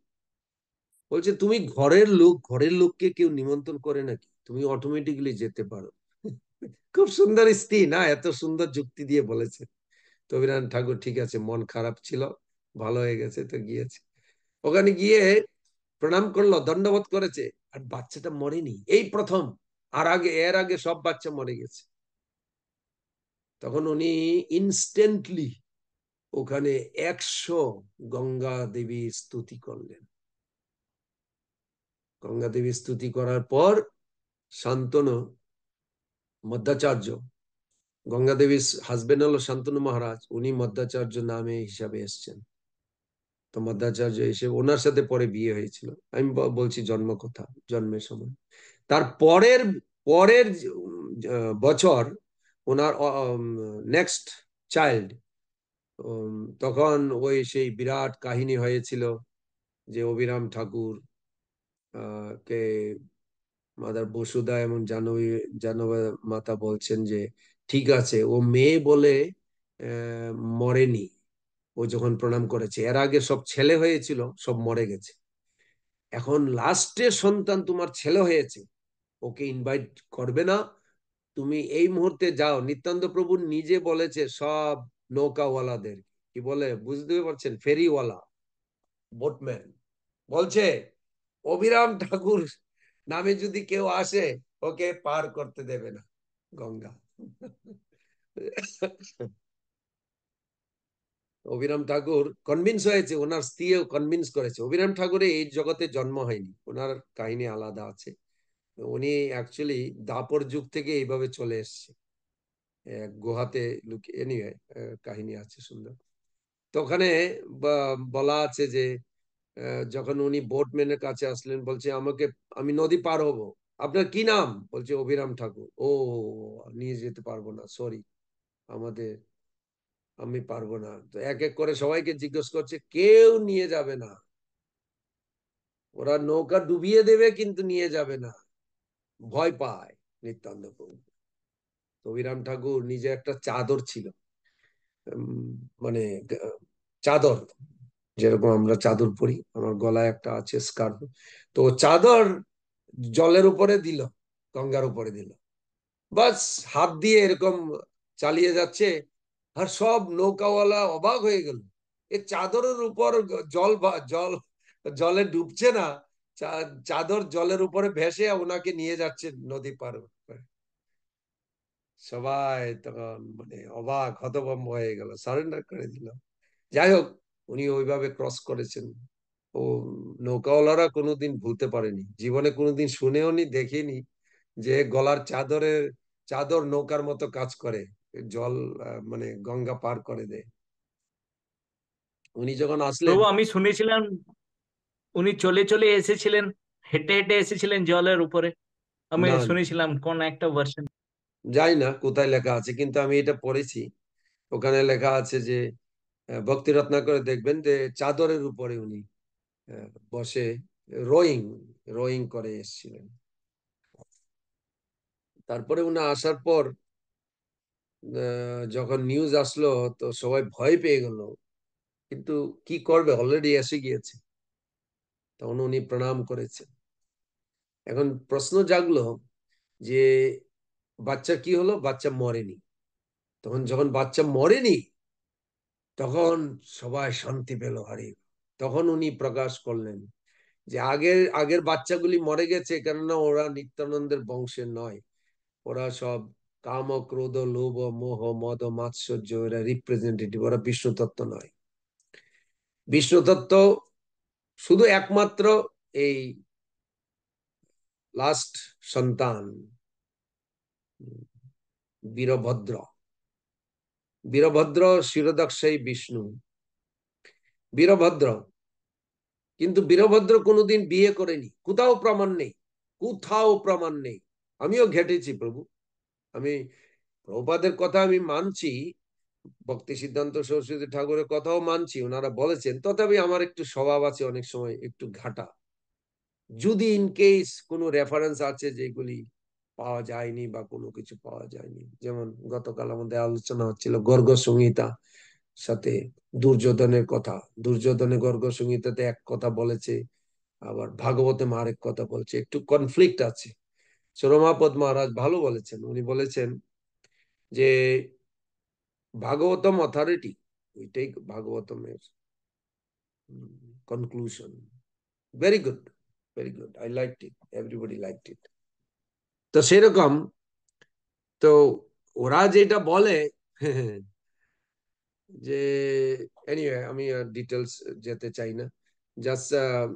বলছে তুমি ঘরের লোক ঘরের লোককে কেউ নিমন্ত্রণ করে নাকি তুমি অটোমেটিকলি যেতে পারো খুব সুন্দর স্ত্রী না এত সুন্দর যুক্তি দিয়ে বলেছে তবিরান ঠাকুর ঠিক আছে মন খারাপ ছিল ভালো হয়ে গেছে তো গিয়েছে ওখানে গিয়ে প্রণাম করলো দণ্ডবোধ করেছে আর বাচ্চাটা মরেনি এই প্রথম আর আগে এর আগে সব বাচ্চা মরে গেছে তখন উনি ইনস্ট্যান্টলি ওখানে একশো গঙ্গা দেবী স্তুতি করলেন গঙ্গা দেবী স্তুতি করার পর শান্তনু মধ্যাচার্য গঙ্গা দেবীর হাজবেন্ড হলো শান্তনু মহারাজ উনি মধ্যাচার্য নামে হিসাবে এসছেন তো মধ্যাচার্য হিসেবে ওনার সাথে পরে বিয়ে হয়েছিল আমি বলছি জন্ম কথা জন্মের সময় তার পরের পরের বছর ওনার নেক্সট চাইল্ড তখন ওই সেই বিরাট কাহিনী হয়েছিল যে অভিরাম ঠাকুর কে মাদার বসুদা এবং জানবী জানবা মাতা বলছেন যে ঠিক আছে ও মেয়ে বলে মরেনি ও যখন প্রণাম করেছে এর আগে সব ছেলে হয়েছিল সব মরে গেছে এখন লাস্টে সন্তান তোমার ছেলে হয়েছে ওকে ইনভাইট করবে না তুমি এই মুহূর্তে যাও নিত্যান্ত প্রভু নিজে বলেছে সব নৌকাওয়ালাদের কি বলে বুঝতে পারছেন ফেরিওয়ালা বোটম্যান বলছে অভিরাম ঠাকুর নামে যদি কেউ আসে ওকে পার করতে দেবে না গঙ্গা অভিরাম ঠাকুর কনভিন্স হয়েছে ওনার স্ত্রীও কনভিন্স করেছে অভিরাম ঠাকুরের এই জগতে জন্ম হয়নি ওনার কাহিনী আলাদা আছে উনি অ্যাকচুয়ালি দাপর যুগ থেকে এইভাবে চলে এসছে গুহাতে লুকিয়ে নিয়ে কাহিনী আছে সুন্দর তো ওখানে বলা আছে যে যখন উনি বোটম্যানের কাছে আসলেন বলছে আমাকে আমি নদী পার হবো আপনার কি নাম বলছে অভিরাম ঠাকুর ও নিয়ে যেতে পারবো না সরি আমাদের আমি পারবো না তো এক এক করে সবাইকে জিজ্ঞেস করছে কেউ নিয়ে যাবে না ওরা নৌকা ডুবিয়ে দেবে কিন্তু নিয়ে যাবে না ভয় পায় নিত্যান্ত প্রভু তো অভিরাম ঠাকুর নিজে একটা চাদর ছিল মানে চাদর যেরকম আমরা চাদর পরি আমার গলায় একটা আছে স্কার্ফ তো চাদর জলের উপরে দিল গঙ্গার উপরে দিল বাস হাত দিয়ে এরকম চালিয়ে যাচ্ছে আর সব নৌকাওয়ালা অবাক হয়ে গেল এ চাদরের উপর জল জল জলে ডুবছে না চাদর জলের উপরে ভেসে ওনাকে নিয়ে যাচ্ছে নদী পার সবাই তখন মানে অবাক হতভম্ব হয়ে গেল সারেন্ডার করে দিল যাই হোক উনি ওইভাবে ক্রস করেছেন ও নৌকাওয়ালারা কোনোদিন ভুলতে পারেনি জীবনে কোনোদিন শুনেও নি দেখিনি যে গলার চাদরের চাদর নৌকার মতো কাজ করে জল মানে গঙ্গা পার করে দেয় উনি যখন আসলেন আমি শুনেছিলাম উনি চলে চলে এসেছিলেন হেঁটে হেঁটে এসেছিলেন জলের উপরে আমি শুনেছিলাম কোন একটা ভার্সন জানি না কোথায় লেখা আছে কিন্তু আমি এটা পড়েছি ওখানে লেখা আছে যে ভক্তি রত্না করে দেখবেন যে চাদরের উপরে উনি বসে রোয়িং রোয়িং করে এসছিলেন তারপরে উনি আসার পর যখন নিউজ আসলো তো সবাই ভয় পেয়ে গেল কিন্তু কি করবে অলরেডি এসে গিয়েছে তখন উনি প্রণাম করেছেন এখন প্রশ্ন জাগলো যে বাচ্চা কি হলো বাচ্চা মরেনি তখন যখন বাচ্চা মরেনি তখন সবাই শান্তি পেল হারিয়ে তখন উনি প্রকাশ করলেন যে আগের আগের বাচ্চাগুলি মরে গেছে কেননা ওরা নিত্যানন্দের বংশে নয় ওরা সব কাম ক্রোধ লোভ মোহ মদ মাৎসর্য এরা রিপ্রেজেন্টেটিভ ওরা বিষ্ণুতত্ত্ব নয় বিষ্ণুতত্ত্ব শুধু একমাত্র এই লাস্ট সন্তান বীরভদ্র বীরভদ্র শিরোদক্ষায়ী বিষ্ণু বীরভদ্র কিন্তু বীরভদ্র কোনোদিন বিয়ে করেনি কোথাও প্রমাণ নেই কোথাও প্রমাণ নেই আমিও ঘেটেছি প্রভু আমি প্রভুপাদের কথা আমি মানছি ভক্তি সিদ্ধান্ত সরস্বতী ঠাকুরের কথাও মানছি ওনারা বলেছেন তথাপি আমার একটু স্বভাব আছে অনেক সময় একটু ঘাটা যদি ইন কেস কোনো রেফারেন্স আছে যেগুলি পাওয়া যায়নি বা কোনো কিছু পাওয়া যায়নি যেমন গতকাল আমাদের আলোচনা হচ্ছিল গর্গ সংহিতা সাথে দুর্যোধনের কথা দুর্যোধনে গর্গ সংহিতাতে এক কথা বলেছে আবার ভাগবতে মার এক কথা বলছে একটু কনফ্লিক্ট আছে চরমাপদ মহারাজ ভালো বলেছেন উনি বলেছেন যে ভাগবতম অথরিটি ওইটাই ভাগবতমের conclusion very good very good I like it everybody like it তো সেরকম তো ওরা যেটা বলে যে এনিওয়ে আমি আর ডিটেলস যেতে চাই না জাস্ট um,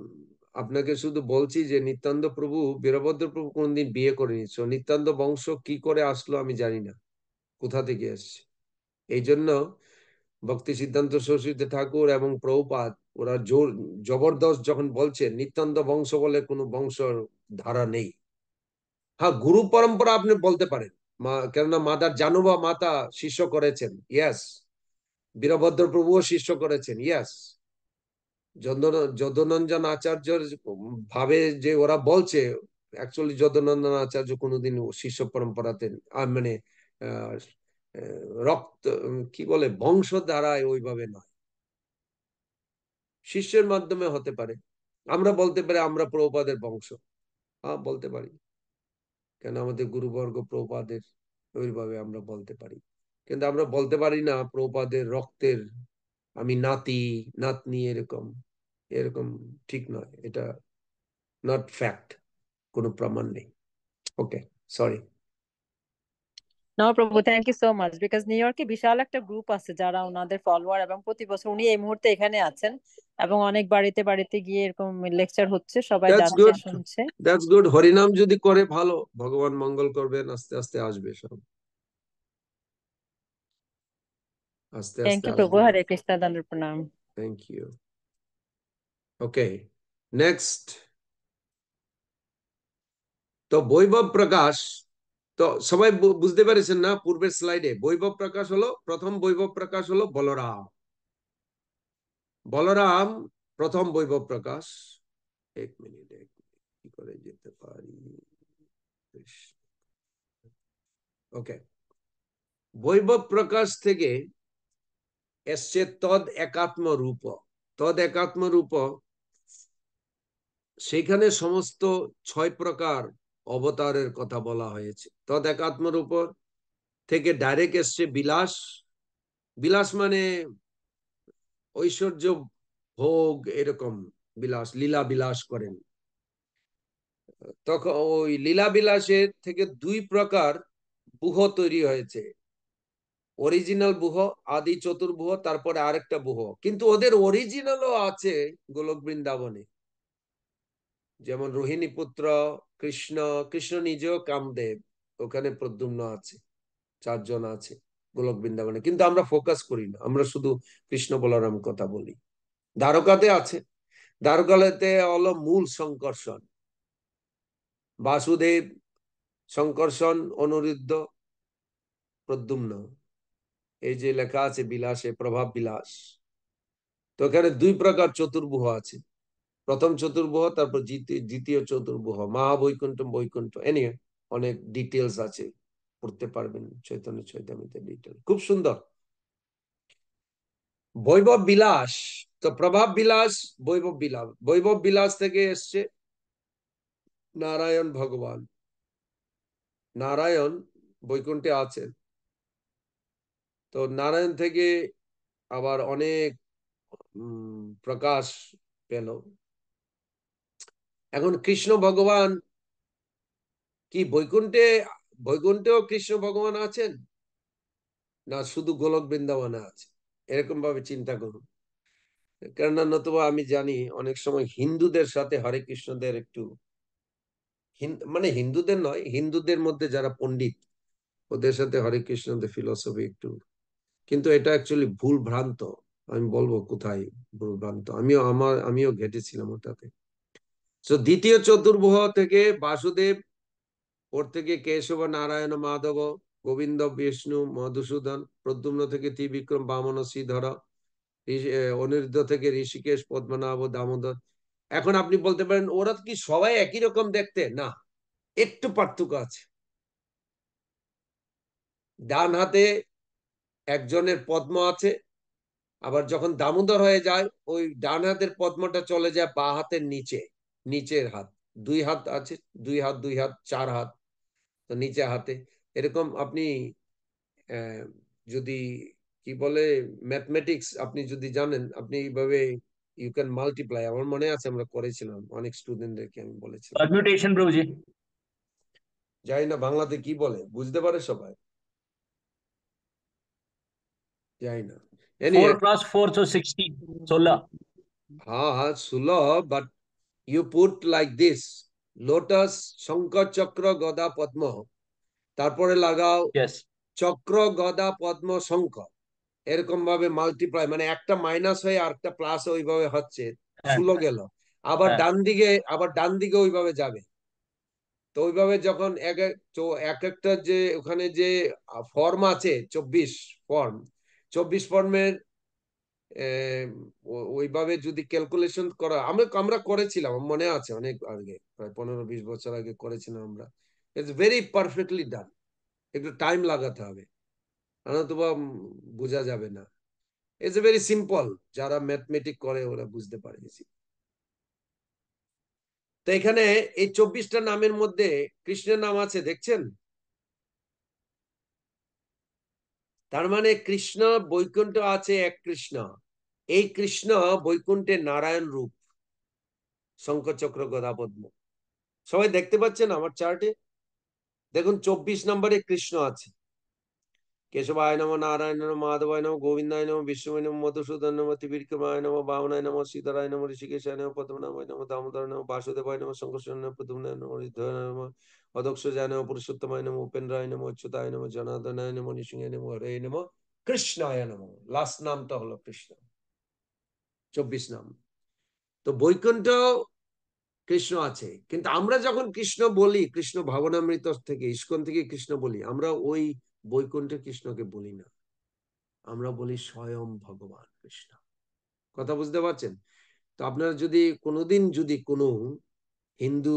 আপনাকে শুধু বলছি যে নিত্যান্ত প্রভু বীরভদ্র প্রভু কোনদিন বিয়ে করেনি সো নিত্যান্ত বংশ কি করে আসলো আমি জানি না কোথা থেকে আসছে এই জন্য ভক্তি সিদ্ধান্ত সরস্বতী ঠাকুর এবং প্রভুপাত ওরা জোর জবরদস্ত যখন বলছে নিত্যান্ত বংশ বলে কোনো বংশ ধারা নেই হ্যাঁ গুরু পরম্পরা আপনি বলতে পারেন মা কেননা মাদার জানুবা মাতা শিষ্য করেছেন ইয়াস বীরভদ্র প্রভুও শিষ্য করেছেন ইয়াস যদনঞ্জন আচার্য ভাবে যে ওরা বলছে অ্যাকচুয়ালি যদনন্দন আচার্য কোনোদিন শিষ্য পরম্পরাতে মানে রক্ত কি বলে বংশ দ্বারায় ওইভাবে নয় শিষ্যের মাধ্যমে হতে পারে আমরা বলতে পারি আমরা প্রভুপাদের বংশ হ্যাঁ বলতে পারি কেন আমাদের গুরুবর্গ প্রভুপাদের ওইভাবে আমরা বলতে পারি কিন্তু আমরা বলতে পারি না প্রপাদের রক্তের আমি নাতি নাতনি এরকম এরকম ঠিক নয় এটা নট ফ্যাক্ট কোনো প্রমাণ নেই ওকে সরি না প্রভু thank you so much because নিউ ইয়র্কে বিশাল একটা গ্রুপ আছে যারা ওনাদের ফলোয়ার এবং প্রতি বছর উনি এই মুহূর্তে এখানে আছেন এবং অনেক বাড়িতে বাড়িতে গিয়ে এরকম লেকচার হচ্ছে সবাই যাচ্ছে শুনছে দ্যাটস গুড হরিনাম যদি করে ভালো ভগবান মঙ্গল করবেন আস্তে আস্তে আসবে সব আস্তে আস্তে প্রভু হরে কৃষ্ণ দানুর প্রণাম থ্যাংক ইউ ওকে নেক্সট তো বৈভব প্রকাশ তো সবাই বুঝতে পেরেছেন না পূর্বের স্লাইডে বৈভব প্রকাশ হলো প্রথম বৈভব প্রকাশ হলো বলরাম বলরাম প্রথম বৈভব প্রকাশ এক মিনিট এক মিনিট কি করে যেতে পারি ওকে বৈভব প্রকাশ থেকে এসছে তদ একাত্ম রূপ তদ একাত্ম রূপ সেখানে সমস্ত ছয় প্রকার অবতারের কথা বলা হয়েছে তদ একাত্ম রূপ থেকে ডাইরেক্ট এসছে বিলাস বিলাস মানে ঐশ্বর্য ভোগ এরকম বিলাস লীলা বিলাস করেন তখন ওই লীলা বিলাসের থেকে দুই প্রকার বুহ তৈরি হয়েছে অরিজিনাল বুহ আদি চতুর্ভুহ তারপরে আরেকটা বুহ কিন্তু ওদের অরিজিনালও আছে গোলক বৃন্দাবনে যেমন রোহিণী পুত্র কৃষ্ণ কৃষ্ণ নিজেও কামদেব ওখানে প্রদ্যুম্ন আছে চারজন আছে গোলক বৃন্দাবনে কিন্তু আমরা ফোকাস করি না আমরা শুধু কৃষ্ণ বলরাম কথা বলি দ্বারকাতে আছে দ্বারকাতে হলো মূল সংকর্ষণ বাসুদেব সংকর্ষণ অনুরুদ্ধ প্রদ্যুম্ন এই যে লেখা আছে বিলাসে প্রভাব বিলাস তো এখানে দুই প্রকার চতুর্বুহ আছে প্রথম চতুর্ভুহ তারপর দ্বিতীয় চতুর্বুহ মহাবৈকুণ্ঠ বৈকুণ্ঠ এনে অনেক ডিটেলস আছে পড়তে পারবেন চৈতন্য চৈতামিতে ডিটেল খুব সুন্দর বৈভব বিলাস তো প্রভাব বিলাস বৈভব বিলাস বৈভব বিলাস থেকে এসছে নারায়ণ ভগবান নারায়ণ বৈকুণ্ঠে আছেন তো নারায়ণ থেকে আবার অনেক প্রকাশ পেল এখন কৃষ্ণ ভগবান কি বৈকুণ্ঠে বৈকুণ্ঠেও কৃষ্ণ ভগবান আছেন না শুধু গোলক বৃন্দাবনে আছে এরকম ভাবে চিন্তা করুন কেননা নতুবা আমি জানি অনেক সময় হিন্দুদের সাথে হরে কৃষ্ণদের একটু মানে হিন্দুদের নয় হিন্দুদের মধ্যে যারা পণ্ডিত ওদের সাথে হরে কৃষ্ণদের ফিলসফি একটু কিন্তু এটা অ্যাকচুয়ালি ভুল ভ্রান্ত আমি বলবো কোথায় ভুল ভ্রান্ত আমিও আমার আমিও ঘেটেছিলাম ওটাকে তো দ্বিতীয় চতুর্ভুহ থেকে বাসুদেব ওর থেকে কেশব নারায়ণ মাধব গোবিন্দ বিষ্ণু মধুসূদন প্রদ্যুম্ন থেকে ত্রিবিক্রম বামন শ্রীধর অনিরুদ্ধ থেকে ঋষিকেশ পদ্মনাভ দামোদর এখন আপনি বলতে পারেন ওরা কি সবাই একই রকম দেখতে না একটু পার্থক্য আছে ডান হাতে একজনের পদ্ম আছে আবার যখন দামোদর হয়ে যায় ওই ডান হাতের পদ্মটা চলে যায় বা হাতের নিচে নিচের হাত দুই হাত আছে দুই হাত দুই হাত চার হাত তো নিচে হাতে এরকম আপনি যদি কি বলে ম্যাথমেটিক্স আপনি যদি জানেন আপনি এইভাবে ইউ ক্যান মাল্টিপ্লাই আমার মনে আছে আমরা করেছিলাম অনেক স্টুডেন্টদেরকে আমি বলেছি যাই না বাংলাতে কি বলে বুঝতে পারে সবাই তারপরে লাগাও চক্র গদা পদ্ম শঙ্খ এরকম ভাবে মাল্টিপ্লাই মানে একটা মাইনাস হয়ে আর একটা প্লাস ওইভাবে হচ্ছে সুলো গেল আবার ডান দিকে আবার ডান দিকে ওইভাবে যাবে তো ওইভাবে যখন এক এক একটা যে ওখানে যে ফর্ম আছে চব্বিশ ফর্ম চব্বিশ ফর্মের ওইভাবে যদি ক্যালকুলেশন করা আমরা আমরা করেছিলাম মনে আছে অনেক আগে প্রায় পনেরো বিশ বছর আগে করেছিলাম আমরা ইটস ভেরি পারফেক্টলি ডান একটু টাইম লাগাতে হবে অথবা বোঝা যাবে না ইটস এ ভেরি সিম্পল যারা ম্যাথমেটিক করে ওরা বুঝতে পারে তো এখানে এই চব্বিশটা নামের মধ্যে কৃষ্ণের নাম আছে দেখছেন তার মানে কৃষ্ণ বৈকুণ্ঠ আছে এক কৃষ্ণ এই কৃষ্ণ বৈকুণ্ঠে নারায়ণ রূপ শঙ্খচক্র গদা পদ্ম সবাই দেখতে পাচ্ছেন আমার চার্টে দেখুন চব্বিশ নম্বরে কৃষ্ণ আছে केशवाय नम नारायण नम माधवाय नम गोविंदाय नम विष्णुवय नम मधुसूदन नम तिविक्रमाय नम भावनाय नम सीताराय नम ऋषिकेशाय नम पद्मनामाय नम दामोदर नम वासुदेवाय नम शंकर नम पद्मनाय नम हृदय नम अधोक्षजाय नम पुरुषोत्तमाय नम उपेन्द्राय नम अच्युताय नम জনার্দনায় নম নিসিংহে নম হরে নম কৃষ্ণায় নম লাস্ট নামটা হলো কৃষ্ণ চব্বিশ নাম তো বৈকুণ্ঠ কৃষ্ণ আছে কিন্তু আমরা যখন কৃষ্ণ বলি কৃষ্ণ ভাবনামৃত থেকে ইস্কন থেকে কৃষ্ণ বলি আমরা ওই বৈকুণ্ঠে কৃষ্ণকে বলি না আমরা বলি স্বয়ং ভগবান কৃষ্ণ কথা বুঝতে পারছেন তো আপনারা যদি কোনোদিন যদি কোনো হিন্দু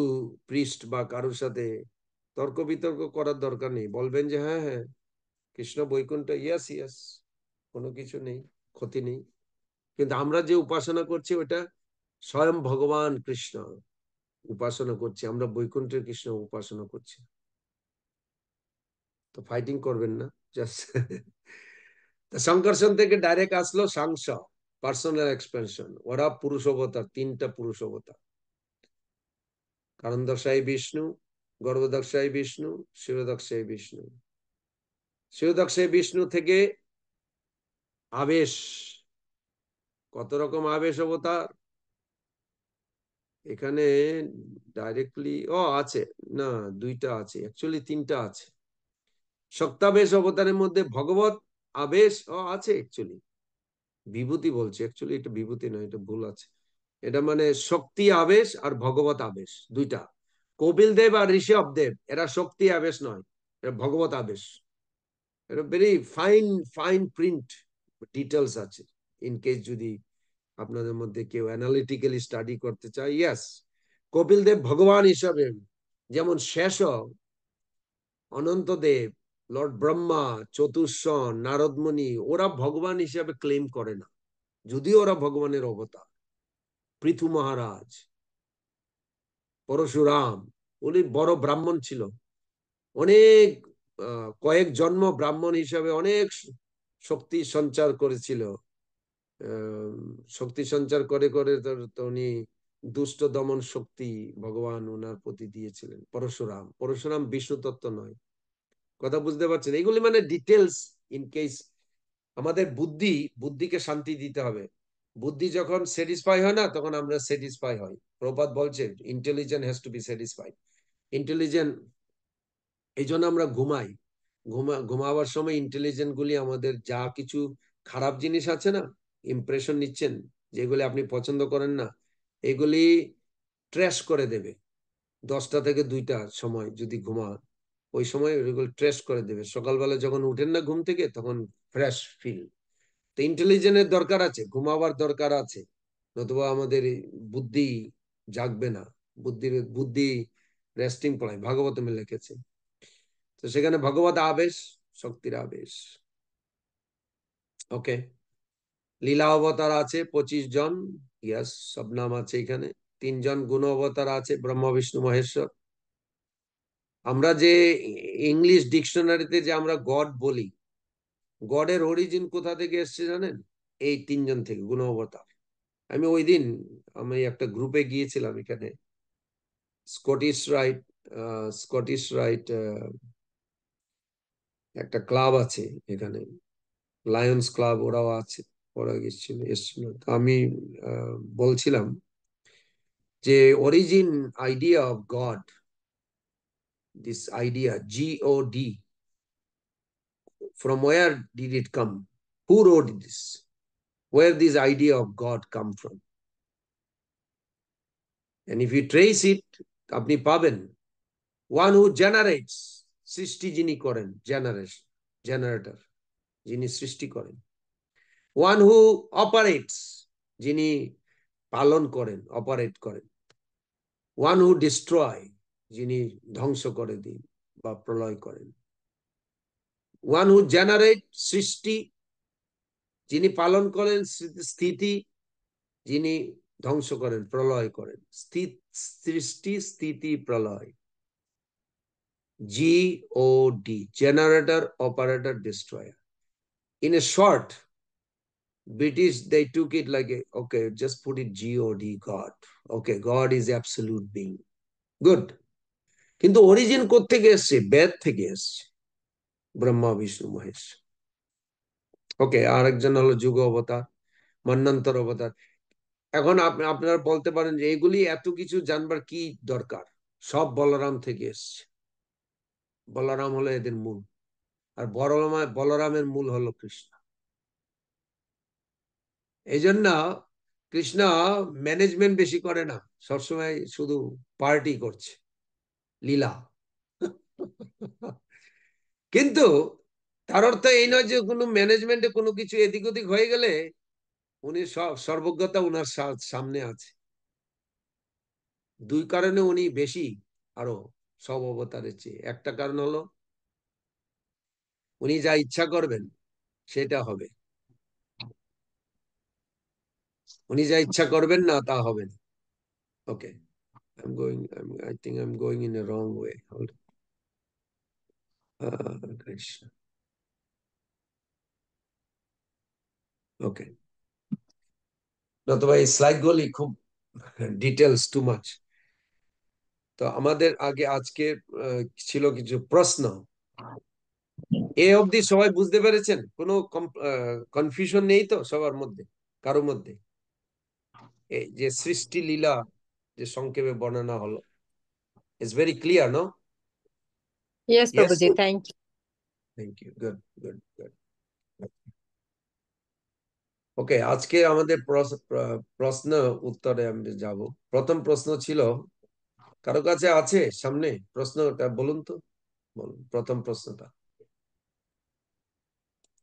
পৃষ্ঠ বা কারোর সাথে তর্ক বিতর্ক করার দরকার নেই বলবেন যে হ্যাঁ হ্যাঁ কৃষ্ণ বৈকুণ্ঠ ইয়াস ইয়াস কোনো কিছু নেই ক্ষতি নেই কিন্তু আমরা যে উপাসনা করছি ওটা স্বয়ং ভগবান কৃষ্ণ উপাসনা করছি আমরা বৈকুণ্ঠের কৃষ্ণ উপাসনা করছি তো ফাইটিং করবেন না জাস্ট সংকর্ষণ থেকে ডাইরেক্ট আসলো সাংস পার্সোনাল এক্সপেনশন ওরা পুরুষ অবতার তিনটা পুরুষ অবতার কারণ দশাই বিষ্ণু গর্ভদক্ষাই বিষ্ণু শিবদক্ষাই বিষ্ণু শিবদক্ষাই বিষ্ণু থেকে আবেশ কত রকম আবেশ অবতার এখানে ডাইরেক্টলি ও আছে না দুইটা আছে অ্যাকচুয়ালি তিনটা আছে শক্তাবেশ অবতারের মধ্যে ভগবত আবেশ আছে একচুয়ালি বিভূতি বলছে অ্যাকচুয়ালি এটা বিভূতি নয় এটা ভুল আছে এটা মানে শক্তি আবেশ আর ভগবত আবেশ দুইটা কপিল দেব আর ঋষভ দেব এরা শক্তি আবেশ নয় এটা ভগবত আবেশ এটা very fine fine print details আছে ইন কেস যদি আপনাদের মধ্যে কেউ অ্যানালিটিক্যালি স্টাডি করতে চায় ইয়াস কপিল দেব ভগবান হিসাবে যেমন শেষ দেব লর্ড ব্রহ্মা চতুর্ষণ নারদমণি ওরা ভগবান হিসাবে ক্লেম করে না যদিও ওরা ভগবানের অবতার পৃথু মহারাজ পরশুরাম উনি বড় ব্রাহ্মণ ছিল অনেক কয়েক জন্ম ব্রাহ্মণ হিসাবে অনেক শক্তি সঞ্চার করেছিল শক্তি সঞ্চার করে করে উনি দুষ্ট দমন শক্তি ভগবান ওনার প্রতি দিয়েছিলেন পরশুরাম পরশুরাম বিষ্ণু তত্ত্ব নয় কথা বুঝতে পারছেন এইগুলি মানে ডিটেলস ইন কেস আমাদের বুদ্ধি বুদ্ধিকে শান্তি দিতে হবে বুদ্ধি যখন স্যাটিসফাই হয় না তখন আমরা স্যাটিসফাই হয় প্রপাত বলছে intelligent has to be satisfied intelligent এই জন্য আমরা ঘুমাই ঘুমা ঘুমাবার সময় ইন্টেলিজেন্ট গুলি আমাদের যা কিছু খারাপ জিনিস আছে না ইমপ্রেশন নিচ্ছেন যেগুলি আপনি পছন্দ করেন না এগুলি ট্র্যাশ করে দেবে দশটা থেকে দুইটা সময় যদি ঘুমা ওই সময় ওইগুলো ট্রেস করে দেবে সকালবেলা যখন উঠেন না ঘুম থেকে তখন ফ্রেশ ফিল তো ইন্টেলিজেন্সের দরকার আছে ঘুমাবার দরকার আছে নতুবা আমাদের বুদ্ধি জাগবে না বুদ্ধির বুদ্ধি রেস্টিং পড়ায় ভাগবত লিখেছে তো সেখানে ভগবত আবেশ শক্তির আবেশ ওকে লীলা অবতার আছে পঁচিশ জন ইয়াস সব নাম আছে এখানে তিনজন গুণ অবতার আছে ব্রহ্ম বিষ্ণু মহেশ্বর আমরা যে ইংলিশ ডিকশনারিতে যে আমরা গড বলি গডের অরিজিন কোথা থেকে এসছে জানেন এই তিনজন থেকে গুণ অবতার আমি ওই দিন আমি একটা গ্রুপে গিয়েছিলাম এখানে স্কটিশ রাইট স্কটিশ রাইট একটা ক্লাব আছে এখানে লায়ন্স ক্লাব ওরাও আছে ওরা গেছিল এসছিল আমি বলছিলাম যে origin idea of God this idea, G-O-D. From where did it come? Who wrote this? Where this idea of God come from? And if you trace it, Apni Paben, one who generates, Srishti Jini Koran, generation, generator, Jini Srishti Koran. One who operates, Jini Palon Koran, operate Koran. One who destroys, যিনি ধ্বংস করে দিন বা প্রলয় করেন ওয়ান হু জেনারেট সৃষ্টি যিনি পালন করেন স্থিতি যিনি ধ্বংস করেন প্রলয় করেন সৃষ্টি স্থিতি প্রলয় G O D generator operator destroyer in a short British they they took it okay just okay it G O D God okay God is absolute being good কিন্তু অরিজিন থেকে এসছে বেদ থেকে এসছে ব্রহ্মা বিষ্ণু মহেশ ওকে আর একজন হলো যুগ অবতার মান্নান্তর অবতার এখন আপনারা বলতে পারেন যে এগুলি এত কিছু জানবার কি দরকার সব বলরাম থেকে এসছে বলরাম হলো এদের মূল আর বলরাম বলরামের মূল হলো কৃষ্ণ এই জন্য কৃষ্ণ ম্যানেজমেন্ট বেশি করে না সবসময় শুধু পার্টি করছে লীলা কিন্তু তার অর্থ এই নয় যে কোনো ম্যানেজমেন্টে কোনো কিছু এদিক ওদিক হয়ে গেলে উনি সব সর্বজ্ঞতা উনার সামনে আছে দুই কারণে উনি বেশি আরো সব অবতারের চেয়ে একটা কারণ হলো উনি যা ইচ্ছা করবেন সেটা হবে উনি যা ইচ্ছা করবেন না তা হবে না ওকে I'm going, I'm, I think I'm going in the wrong way. Hold on. Uh, Krishna. Okay. নতবা এই স্লাইডগুলি খুব ডিটেলস টু মাচ তো আমাদের আগে আজকে ছিল কিছু প্রশ্ন এ অবধি সবাই বুঝতে পেরেছেন কোনো কনফিউশন নেই তো সবার মধ্যে কারোর মধ্যে যে সৃষ্টি লীলা যে সংক্ষেপে বর্ণনা হলো it's very clear no yes প্রভুজি thank you thank you good good good okay আজকে আমাদের প্রশ্ন উত্তরে আমি যাব প্রথম প্রশ্ন ছিল কারো কাছে আছে সামনে প্রশ্নটা বলুন তো বলুন প্রথম প্রশ্নটা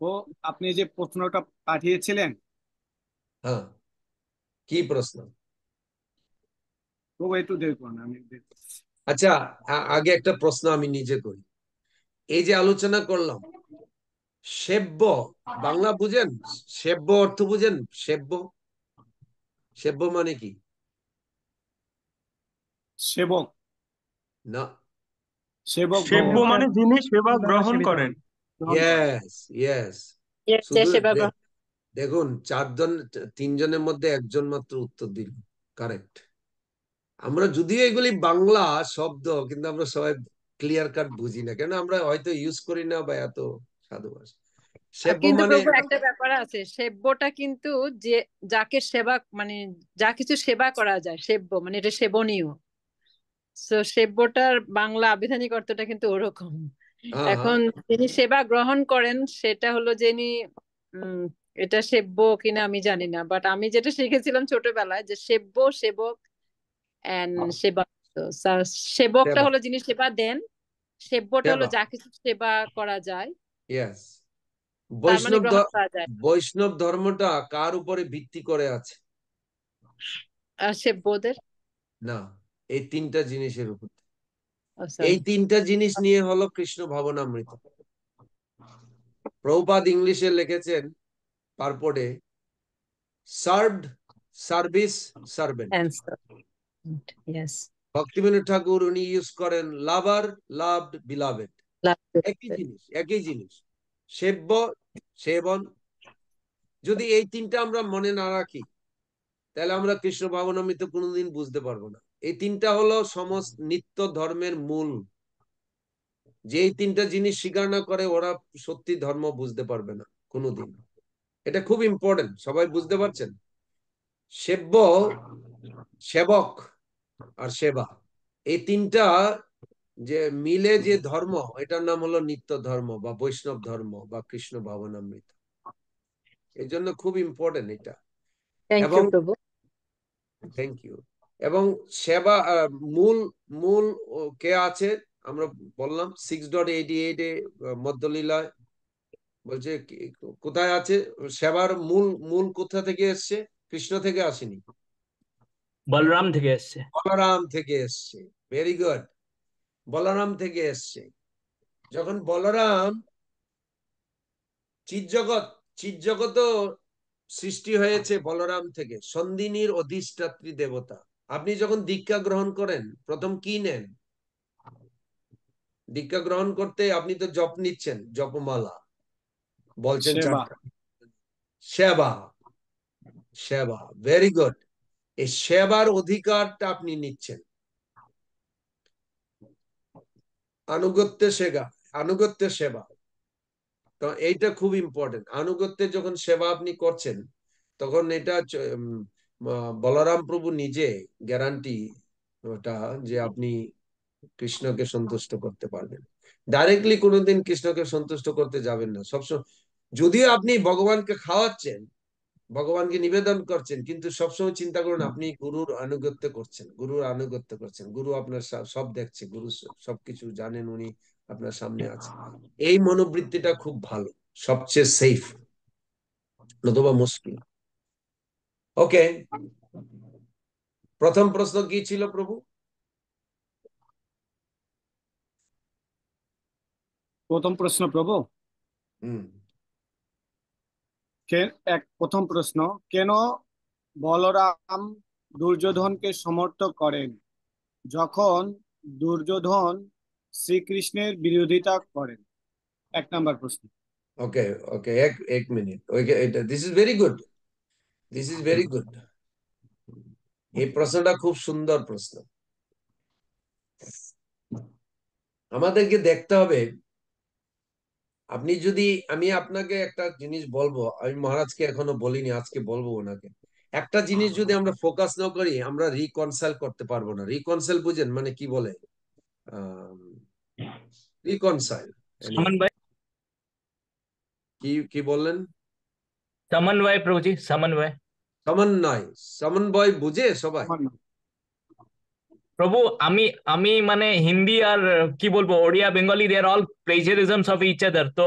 ও আপনি যে প্রশ্নটা পাঠিয়েছিলেন হ্যাঁ কি প্রশ্ন আচ্ছা আগে একটা প্রশ্ন আমি নিজে করি এই যে আলোচনা করলাম সেব্য বাংলা বুঝেন সেব্য অর্থ বুঝেন সেব্য সেব্য মানে কি সেবক না সেবক সেব্য মানে যিনি সেবা গ্রহণ করেন ইয়েস ইয়েস দেখুন চারজন তিনজনের মধ্যে একজন মাত্র উত্তর দিল কারেক্ট আমরা যদিও এগুলি বাংলা শব্দ কিন্তু আমরা সবাই ক্লিয়ার কাট বুঝি না কেন আমরা হয়তো ইউজ করি না বা এত সাধু মানে একটা ব্যাপার আছে সেব্যটা কিন্তু যে যাকে সেবা মানে যা কিছু সেবা করা যায় সেব্য মানে এটা সেবনীয় তো সেব্যটার বাংলা আবিধানিক অর্থটা কিন্তু ওরকম হ্যাঁ, হ্যাঁ। এখন যিনি সেবা গ্রহণ করেন সেটা হলো যিনি এটা সেব্য কিনা আমি জানি না বাট আমি যেটা শিখেছিলাম ছোটবেলায় যে সেব্য সেবক এন্ড সেবা সেবকটা হলো যিনি সেবা দেন সেব্যটা হলো যা কিছু সেবা করা যায় ইয়েস মানে বৈষ্ণব বৈষ্ণব ধর্মটা কার উপরে ভিত্তি করে আছে সেব্যদের না এই তিনটা জিনিসের উপর এই তিনটা জিনিস নিয়ে হলো কৃষ্ণ ভাবনামৃত প্রভুপাদ ইংলিশে লিখেছেন পারপোর্টে served service servant Bhaktivinoda Thakur উনি ইউজ করেন লাভার লাভড বিলাভেড একই জিনিস একই জিনিস সেব্য সেবন যদি এই তিনটা আমরা মনে না রাখি তাহলে আমরা কৃষ্ণ তো কোনোদিন বুঝতে পারবো না এই তিনটা হলো সমস্ত নিত্য ধর্মের মূল যে এই তিনটা জিনিস স্বীকার না করে ওরা সত্যি ধর্ম বুঝতে পারবে না কোনোদিন এটা খুব ইম্পর্টেন্ট সবাই বুঝতে পারছেন সেব্য সেবক আর সেবা এই তিনটা যে মিলে যে ধর্ম এটার নাম হলো নিত্য ধর্ম বা বৈষ্ণব ধর্ম বা কৃষ্ণ ভাবনামৃত এর জন্য খুব ইম্পর্টেন্ট এটা এবং থ্যাংক ইউ এবং সেবা মূল মূল কে আছে আমরা বললাম সিক্স ডট এইটি এইট এ মধ্যলীলায় বলছে কোথায় আছে সেবার মূল মূল কোথা থেকে এসছে কৃষ্ণ থেকে আসেনি বলরাম থেকে এসছে বলরাম থেকে এসছে ভেরি গুড বলরাম থেকে এসছে যখন বলরাম চিজগত চিজগত সৃষ্টি হয়েছে বলরাম থেকে সন্দিনীর অধিষ্ঠাত্রী দেবতা আপনি যখন দীক্ষা গ্রহণ করেন প্রথম কি নেন দীক্ষা গ্রহণ করতে আপনি তো জপ নিচ্ছেন জপমালা বলছেন সেবা সেবা ভেরি গুড এই সেবার অধিকারটা আপনি নিচ্ছেন আনুগত্য সেবা আনুগত্য সেবা তো এইটা খুব ইম্পর্টেন্ট আনুগত্যে যখন সেবা আপনি করছেন তখন এটা বলরাম প্রভু নিজে গ্যারান্টি ওটা যে আপনি কৃষ্ণকে সন্তুষ্ট করতে পারবেন ডাইরেক্টলি কোনোদিন কৃষ্ণকে সন্তুষ্ট করতে যাবেন না সবসময় যদিও আপনি ভগবানকে খাওয়াচ্ছেন ভগবানকে নিবেদন করছেন কিন্তু সবসময় চিন্তা করুন আপনি গুরুর আনুগত্য করছেন গুরুর আনুগত্য করছেন গুরু আপনার সব দেখছে গুরু সবকিছু জানেন উনি আপনার সামনে আছে এই মনোবৃত্তিটা খুব ভালো সবচেয়ে সেফ নতুবা মুশকিল ওকে প্রথম প্রশ্ন কি ছিল প্রভু প্রথম প্রশ্ন প্রভু হুম এক প্রথম প্রশ্ন কেন বলরাম দুর্যোধনকে সমর্থ করেন যখন দুর্যোধন শ্রীকৃষ্ণের বিরোধিতা করেন এক নাম্বার প্রশ্ন ওকে ওকে এক এক মিনিট ওকে এটা this is very good this is very good এই প্রশ্নটা খুব সুন্দর প্রশ্ন আমাদেরকে দেখতে হবে আপনি যদি আমি আপনাকে একটা জিনিস বলবো আমি মহারাজকে এখনো বলিনি আজকে বলবো ওনাকে একটা জিনিস যদি আমরা ফোকাস না করি আমরা রিকনসাইল করতে পারবো না রিকনসাইল বুঝেন মানে কি বলে রিকনসাইল কি কি বললেন সমন্বয় প্রভুজি সমন্বয় সমন্বয় সমন্বয় বুঝে সবাই প্রভু আমি আমি মানে হিন্দি আর কি বলবো Odia Bengali they are all plagiarisms of each other তো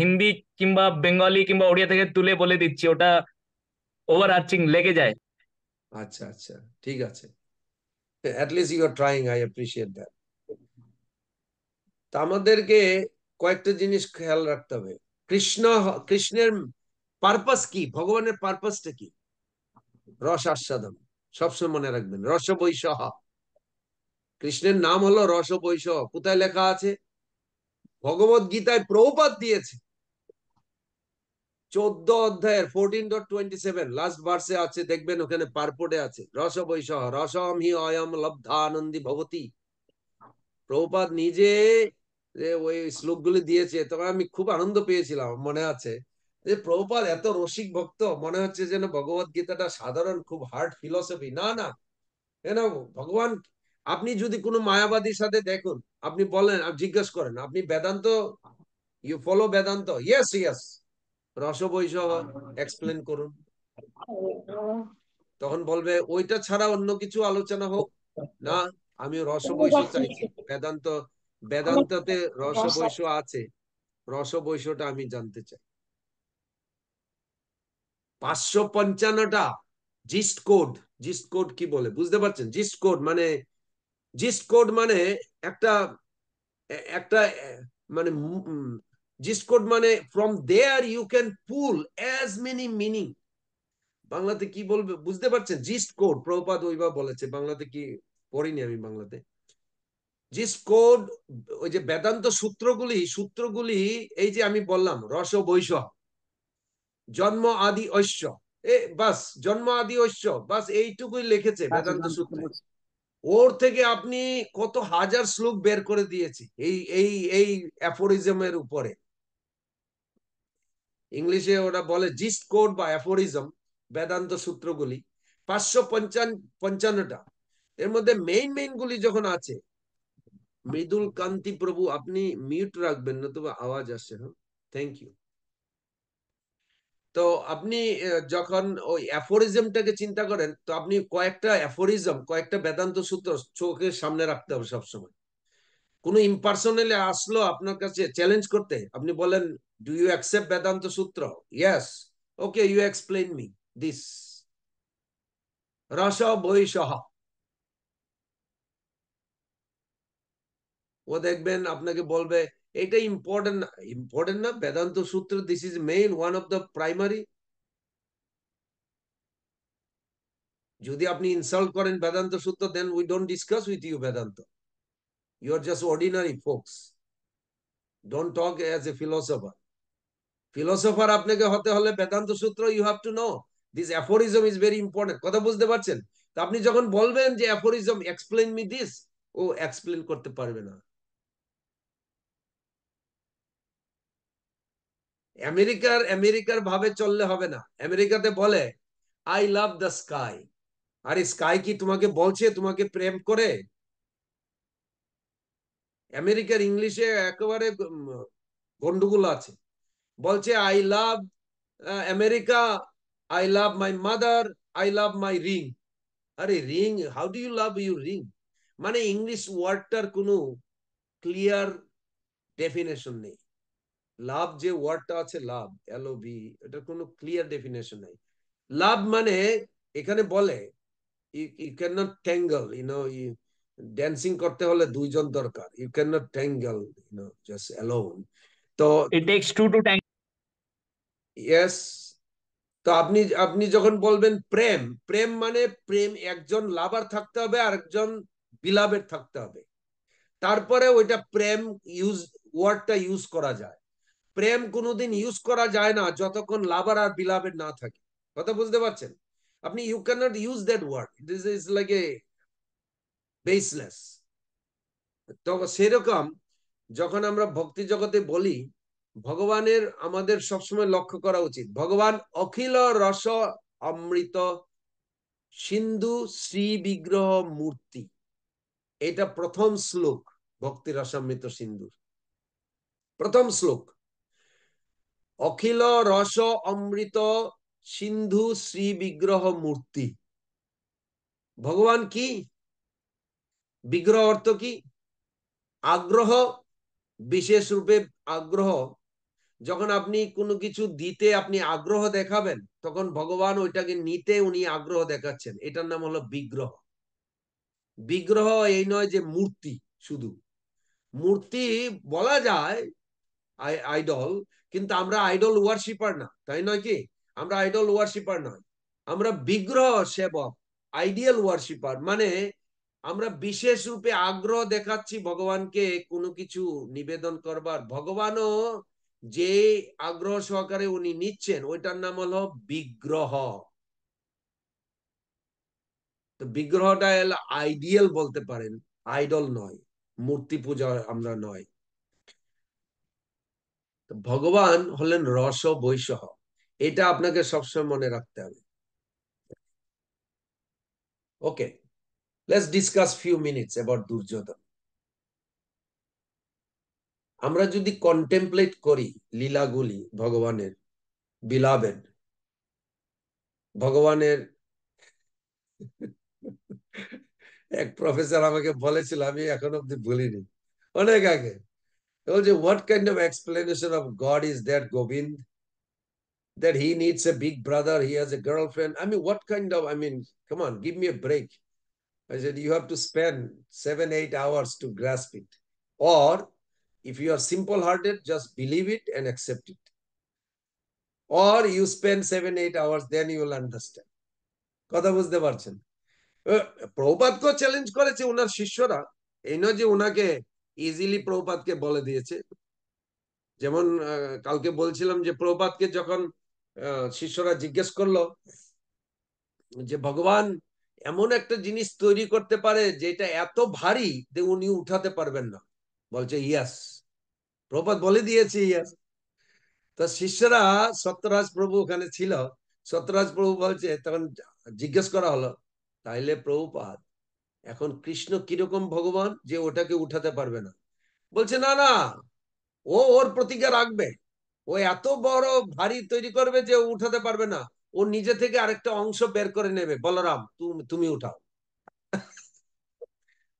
হিন্দি কিংবা বেঙ্গলি কিংবা ওড়িয়া থেকে তুলে বলে দিচ্ছি ওটা ওভার আর্চিং লেগে যায় আচ্ছা আচ্ছা ঠিক আছে at least you are trying I appreciate that তা আমাদেরকে কয়েকটা জিনিস খেয়াল রাখতে হবে কৃষ্ণ কৃষ্ণের পারপাস কি ভগবানের পারপাসটা কি রস আস্বাদন সবসময় মনে রাখবেন রস বৈশহ কৃষ্ণের নাম হলো রস পৈশ কোথায় লেখা আছে ভগবত গীতায় প্রভুপাত দিয়েছে চোদ্দ অধ্যায়ের fourteen dot twenty seven last ভার্সে আছে দেখবেন ওখানে পারপোর্টে আছে রস বৈশ রসম হি অয়ম লব্ধা আনন্দী ভগতী প্রভুপাত নিজে যে ওই শ্লোকগুলি দিয়েছে তখন আমি খুব আনন্দ পেয়েছিলাম মনে আছে যে প্রভুপাত এত রসিক ভক্ত মনে হচ্ছে যেন ভগবত গীতাটা সাধারণ খুব হার্ড ফিলসফি না না কেন ভগবান আপনি যদি কোনো মায়াবাদীর সাথে দেখুন আপনি বলেন জিজ্ঞেস করেন আপনি Vedanta you follow Vedanta yes yes রসবৈশ এক্সপ্লেন করুন তখন বলবে ওইটা ছাড়া অন্য কিছু আলোচনা হোক না আমি বৈশ চাইছি বেদান্ত বেদান্ততে রস বৈশ আছে রস বৈশটা আমি জানতে চাই পাঁচশো পঞ্চান্নটা জিস্ট কোড জিস্ট কোড কি বলে বুঝতে পারছেন জিস্ট কোড মানে জিস্ট কোড মানে একটা একটা মানে জিস্ট কোড মানে from there you can pull as many meaning বাংলাতে কি বলবে বুঝতে পারছেন জিস্ট কোড প্রভুপাত ওইভাবে বলেছে বাংলাতে কি পড়িনি আমি বাংলাতে জিস্ট কোড ওই যে বেদান্ত সূত্রগুলি সূত্রগুলি এই যে আমি বললাম রস বৈশ জন্ম আদি ঐশ্য এ বাস জন্ম আদি ঐশ্য বাস এইটুকুই লিখেছে বেদান্ত সূত্র ওর থেকে আপনি কত হাজার শ্লোক বের করে দিয়েছি এই এই এই অ্যাফোরিজমের উপরে ইংলিশে ওরা বলে জিস্ট কোড বা অ্যাফোরিজম বেদান্ত সূত্রগুলি পাঁচশো পঞ্চান পঞ্চান্নটা এর মধ্যে মেইন মেইন গুলি যখন আছে মৃদুল কান্তি প্রভু আপনি মিউট রাখবেন না তবে আওয়াজ আসছে হ্যাঁ থ্যাংক ইউ তো আপনি যখন ওই অ্যাফোরিজমটাকে চিন্তা করেন তো আপনি কয়েকটা অ্যাফোরিজম কয়েকটা বেদান্ত সূত্র চোখের সামনে রাখতে হবে সবসময় কোনো ইম্পার্সোনালি আসলো আপনার কাছে চ্যালেঞ্জ করতে আপনি বলেন do you accept Vedanta sutra yes okay you explain me this রস বৈসহ ও দেখবেন আপনাকে বলবে এটা ইম্পর্টেন্ট না ইম্পর্টেন্ট না Vedanta sutra this is main one of the primary যদি আপনি ইনসাল্ট করেন Vedanta sutra then we don't discuss with you Vedanta you are just ordinary folks don't talk as a philosopher philosopher আপনাকে হতে হলে Vedanta sutra you have to know this aphorism is very important কথা বুঝতে পারছেন তা আপনি যখন বলবেন যে অ্যাফোরিজম এক্সপ্লেন মি দিস ও এক্সপ্লেন করতে পারবে না আমেরিকার আমেরিকার ভাবে চললে হবে না আমেরিকাতে বলে আই লাভ দ্য স্কাই আরে স্কাই কি তোমাকে বলছে তোমাকে প্রেম করে আমেরিকার ইংলিশে একেবারে গন্ডগোল আছে বলছে I love America I love my mother I love my ring আরে ring how do you love you ring মানে ইংলিশ ওয়ার্ডটার কোনো ক্লিয়ার ডেফিনেশন নেই লাভ যে ওয়ার্ডটা আছে লাভ এল বি এটা কোনো ক্লিয়ার ডেফিনেশন নাই লাভ মানে এখানে বলে you can not tangle you know dancing করতে হলে দুইজন দরকার you can not tangle you know just alone তো it takes two to tangle yes তো আপনি আপনি যখন বলবেন প্রেম প্রেম মানে প্রেম একজন লাভার থাকতে হবে আর একজন বিলাভের থাকতে হবে তারপরে ওইটা প্রেম ইউজ ওয়ার্ডটা ইউজ করা যায় প্রেম কোনোদিন ইউজ করা যায় না যতক্ষণ লাভার আর বিলাভের না থাকে কথা বুঝতে পারছেন আপনি you can not use that word this is like a baseless তো সেরকম যখন আমরা ভক্তি জগতে বলি ভগবানের আমাদের সবসময় লক্ষ্য করা উচিত ভগবান অখিল রস অমৃত সিন্ধু শ্রী বিগ্রহ মূর্তি এটা প্রথম শ্লোক ভক্তি রসামৃত সিন্ধুর প্রথম শ্লোক অখিল রস অমৃত সিন্ধু শ্রী বিগ্রহ মূর্তি ভগবান কি বিগ্রহ অর্থ কি আগ্রহ বিশেষ রূপে আগ্রহ যখন আপনি কোনো কিছু দিতে আপনি আগ্রহ দেখাবেন তখন ভগবান ওইটাকে নিতে উনি আগ্রহ দেখাচ্ছেন এটার নাম হলো বিগ্রহ বিগ্রহ এই নয় যে মূর্তি শুধু মূর্তি বলা যায় আইডল কিন্তু আমরা আইডল ওয়ার্শিপার না তাই নয় কি আমরা আইডল ওয়ার্শিপার নয় আমরা বিগ্রহ সেবক আইডিয়াল ওয়ার্শিপার মানে আমরা বিশেষ রূপে আগ্রহ দেখাচ্ছি ভগবানকে কোনো কিছু নিবেদন করবার ভগবানও যে আগ্রহ সহকারে উনি নিচ্ছেন ওইটার নাম হলো বিগ্রহ তো বিগ্রহটা আইডিয়াল বলতে পারেন আইডল নয় মূর্তি পূজা আমরা নয় ভগবান হলেন রস বৈষহ এটা আপনাকে সবসময় মনে রাখতে হবে okay let's discuss few minutes এবার দুর্যোধন আমরা যদি কন্টেমপ্লেট করি লীলাগুলি ভগবানের বিলাবেন ভগবানের এক প্রফেসর আমাকে বলেছিল আমি এখন অব্দি ভুলিনি অনেক আগে Also, what kind of explanation of God is that, Govind? That he needs a big brother, he has a girlfriend. I mean, what kind of, I mean, come on, give me a break. I said, you have to spend seven, eight hours to grasp it. Or if you are simple hearted, just believe it and accept it. Or you spend seven, eight hours, then you will understand. কথা was the প্রভুপাতকেও চ্যালেঞ্জ করেছে ওনার শিষ্যরা এই যে ওনাকে ইজিলি প্রভুপাতকে বলে দিয়েছে যেমন কালকে বলছিলাম যে প্রভুপাতকে যখন শিষ্যরা জিজ্ঞেস করলো যে ভগবান এমন একটা জিনিস তৈরি করতে পারে যেটা এত ভারী যে উনি উঠাতে পারবেন না বলছে ইয়াস প্রপাত বলে দিয়েছে ইয়াস তা শিষ্যরা সত্যরাজ প্রভু ওখানে ছিল সত্যরাজ প্রভু বলছে তখন জিজ্ঞেস করা হলো তাইলে প্রভুপাত এখন কৃষ্ণ কিরকম ভগবান যে ওটাকে উঠাতে পারবে না বলছে না না ও ওর প্রতিজ্ঞা রাখবে ও এত বড় ভারী তৈরি করবে যে ও উঠাতে পারবে না ও নিজে থেকে আরেকটা অংশ বের করে নেবে বলরাম তুমি তুমি উঠাও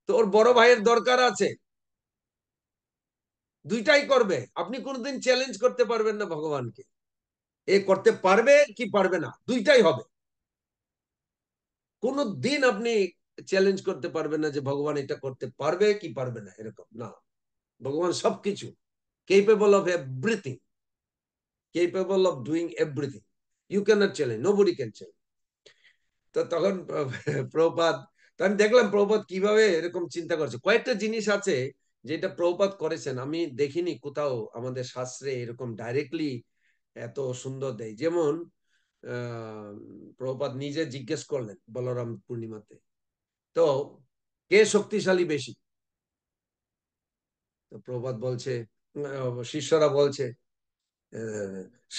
তো ওর বড় ভাইয়ের দরকার আছে দুইটাই করবে আপনি কোনদিন চ্যালেঞ্জ করতে পারবেন না ভগবানকে এ করতে পারবে কি পারবে না দুইটাই হবে কোনো দিন আপনি চ্যালেঞ্জ করতে পারবে না যে ভগবান এটা করতে পারবে কি পারবে না এরকম না ভগবান সবকিছু capable of everything capable of doing everything you can not challenge nobody can challenge তো তখন প্রপাত তো আমি দেখলাম প্রপাত কিভাবে এরকম চিন্তা করছে কয়েকটা জিনিস আছে যেটা প্রপাত করেছেন আমি দেখিনি কোথাও আমাদের শাস্ত্রে এরকম ডাইরেক্টলি এত সুন্দর দেয় যেমন প্রপাত নিজে জিজ্ঞেস করলেন বলরাম পূর্ণিমাতে তো কে শক্তিশালী বেশি তো প্রবাদ বলছে শিষ্যরা বলছে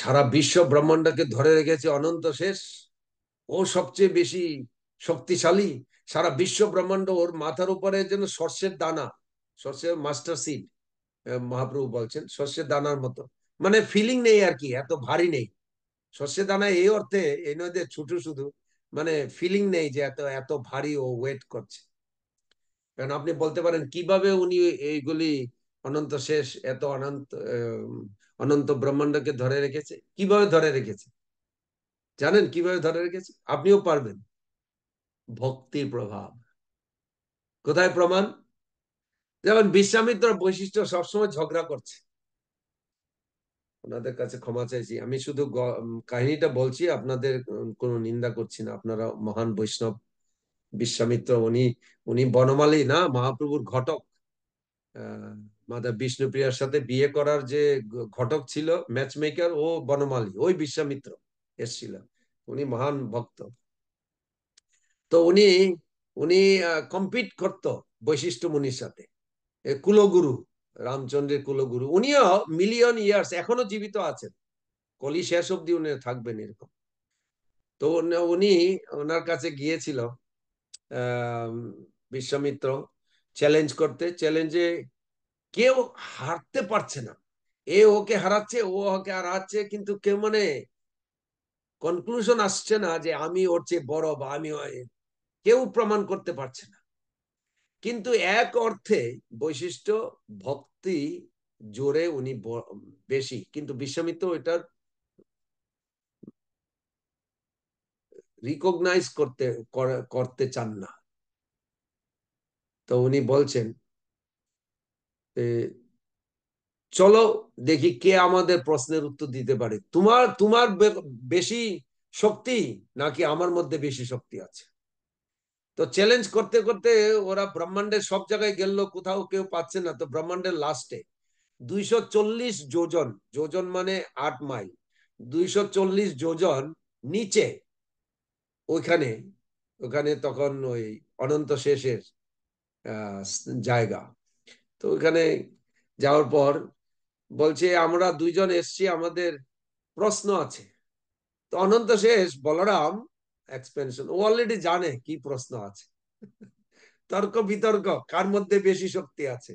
সারা বিশ্ব ব্রহ্মাণ্ডকে ধরে রেখেছে অনন্ত শেষ ও সবচেয়ে বেশি শক্তিশালী সারা বিশ্ব ব্রহ্মাণ্ড ওর মাথার উপরে যেন সর্ষের দানা সর্ষের মাস্টার সিড মহাপ্রভু বলছেন সর্ষের দানার মতো মানে ফিলিং নেই আর কি এত ভারী নেই সর্ষের দানা এই অর্থে এই নয় যে ছুটু শুধু মানে ফিলিং নেই যে এত এত ভারী ও ওয়েট করছে কারণ আপনি বলতে পারেন কিভাবে উনি এইগুলি অনন্ত শেষ এত অনন্ত অনন্ত ব্রহ্মাণ্ডকে ধরে রেখেছে কিভাবে ধরে রেখেছে জানেন কিভাবে ধরে রেখেছে আপনিও পারবেন ভক্তির প্রভাব কোথায় প্রমাণ যেমন বিশ্বামিত্র বৈশিষ্ট্য সবসময় ঝগড়া করছে ওনাদের কাছে ক্ষমা চাইছি আমি শুধু কাহিনীটা বলছি আপনাদের কোন নিন্দা করছি না আপনারা মহান বৈষ্ণব বিশ্বামিত্র উনি উনি বনমালী না মহাপ্রভুর ঘটক মাদা বিষ্ণুপ্রিয়ার সাথে বিয়ে করার যে ঘটক ছিল ম্যাচ মেকার ও বনমালী ওই বিশ্বামিত্র এসছিল উনি মহান ভক্ত তো উনি উনি কম্পিট করত বৈশিষ্ট্য মুনির সাথে কুলগুরু রামচন্দ্রের কুলগুরু উনিও মিলিয়ন ইয়ার্স এখনো জীবিত আছেন কলি শেষ অব্দি উনি থাকবেন এরকম তো উনি ওনার কাছে গিয়েছিল বিশ্বমিত্র চ্যালেঞ্জ করতে চ্যালেঞ্জে কেউ হারতে পারছে না এ ওকে হারাচ্ছে ও ওকে হারাচ্ছে কিন্তু কেউ মানে কনক্লুশন আসছে না যে আমি ওর চেয়ে বড় বা আমি কেউ প্রমাণ করতে পারছে না কিন্তু এক অর্থে বৈশিষ্ট্য ভক্তি জোরে উনি বেশি কিন্তু বিশ্বামিত্র এটা রিকগনাইজ করতে করতে চান না তো উনি বলছেন চলো দেখি কে আমাদের প্রশ্নের উত্তর দিতে পারে তোমার তোমার বেশি শক্তি নাকি আমার মধ্যে বেশি শক্তি আছে তো চ্যালেঞ্জ করতে করতে ওরা ব্রহ্মাণ্ডের সব জায়গায় গেল কোথাও কেউ পাচ্ছে না তো ব্রহ্মাণ্ডের লাস্টে দুইশো চল্লিশ যোজন যোজন মানে আট মাইল দুইশো চল্লিশ যোজন নিচে ওইখানে ওখানে তখন ওই অনন্ত শেষের জায়গা তো ওইখানে যাওয়ার পর বলছে আমরা দুইজন এসছি আমাদের প্রশ্ন আছে তো অনন্ত শেষ বলরাম এক্সপেনশন ও অলরেডি জানে কি প্রশ্ন আছে তর্ক বিতর্ক কার মধ্যে বেশি শক্তি আছে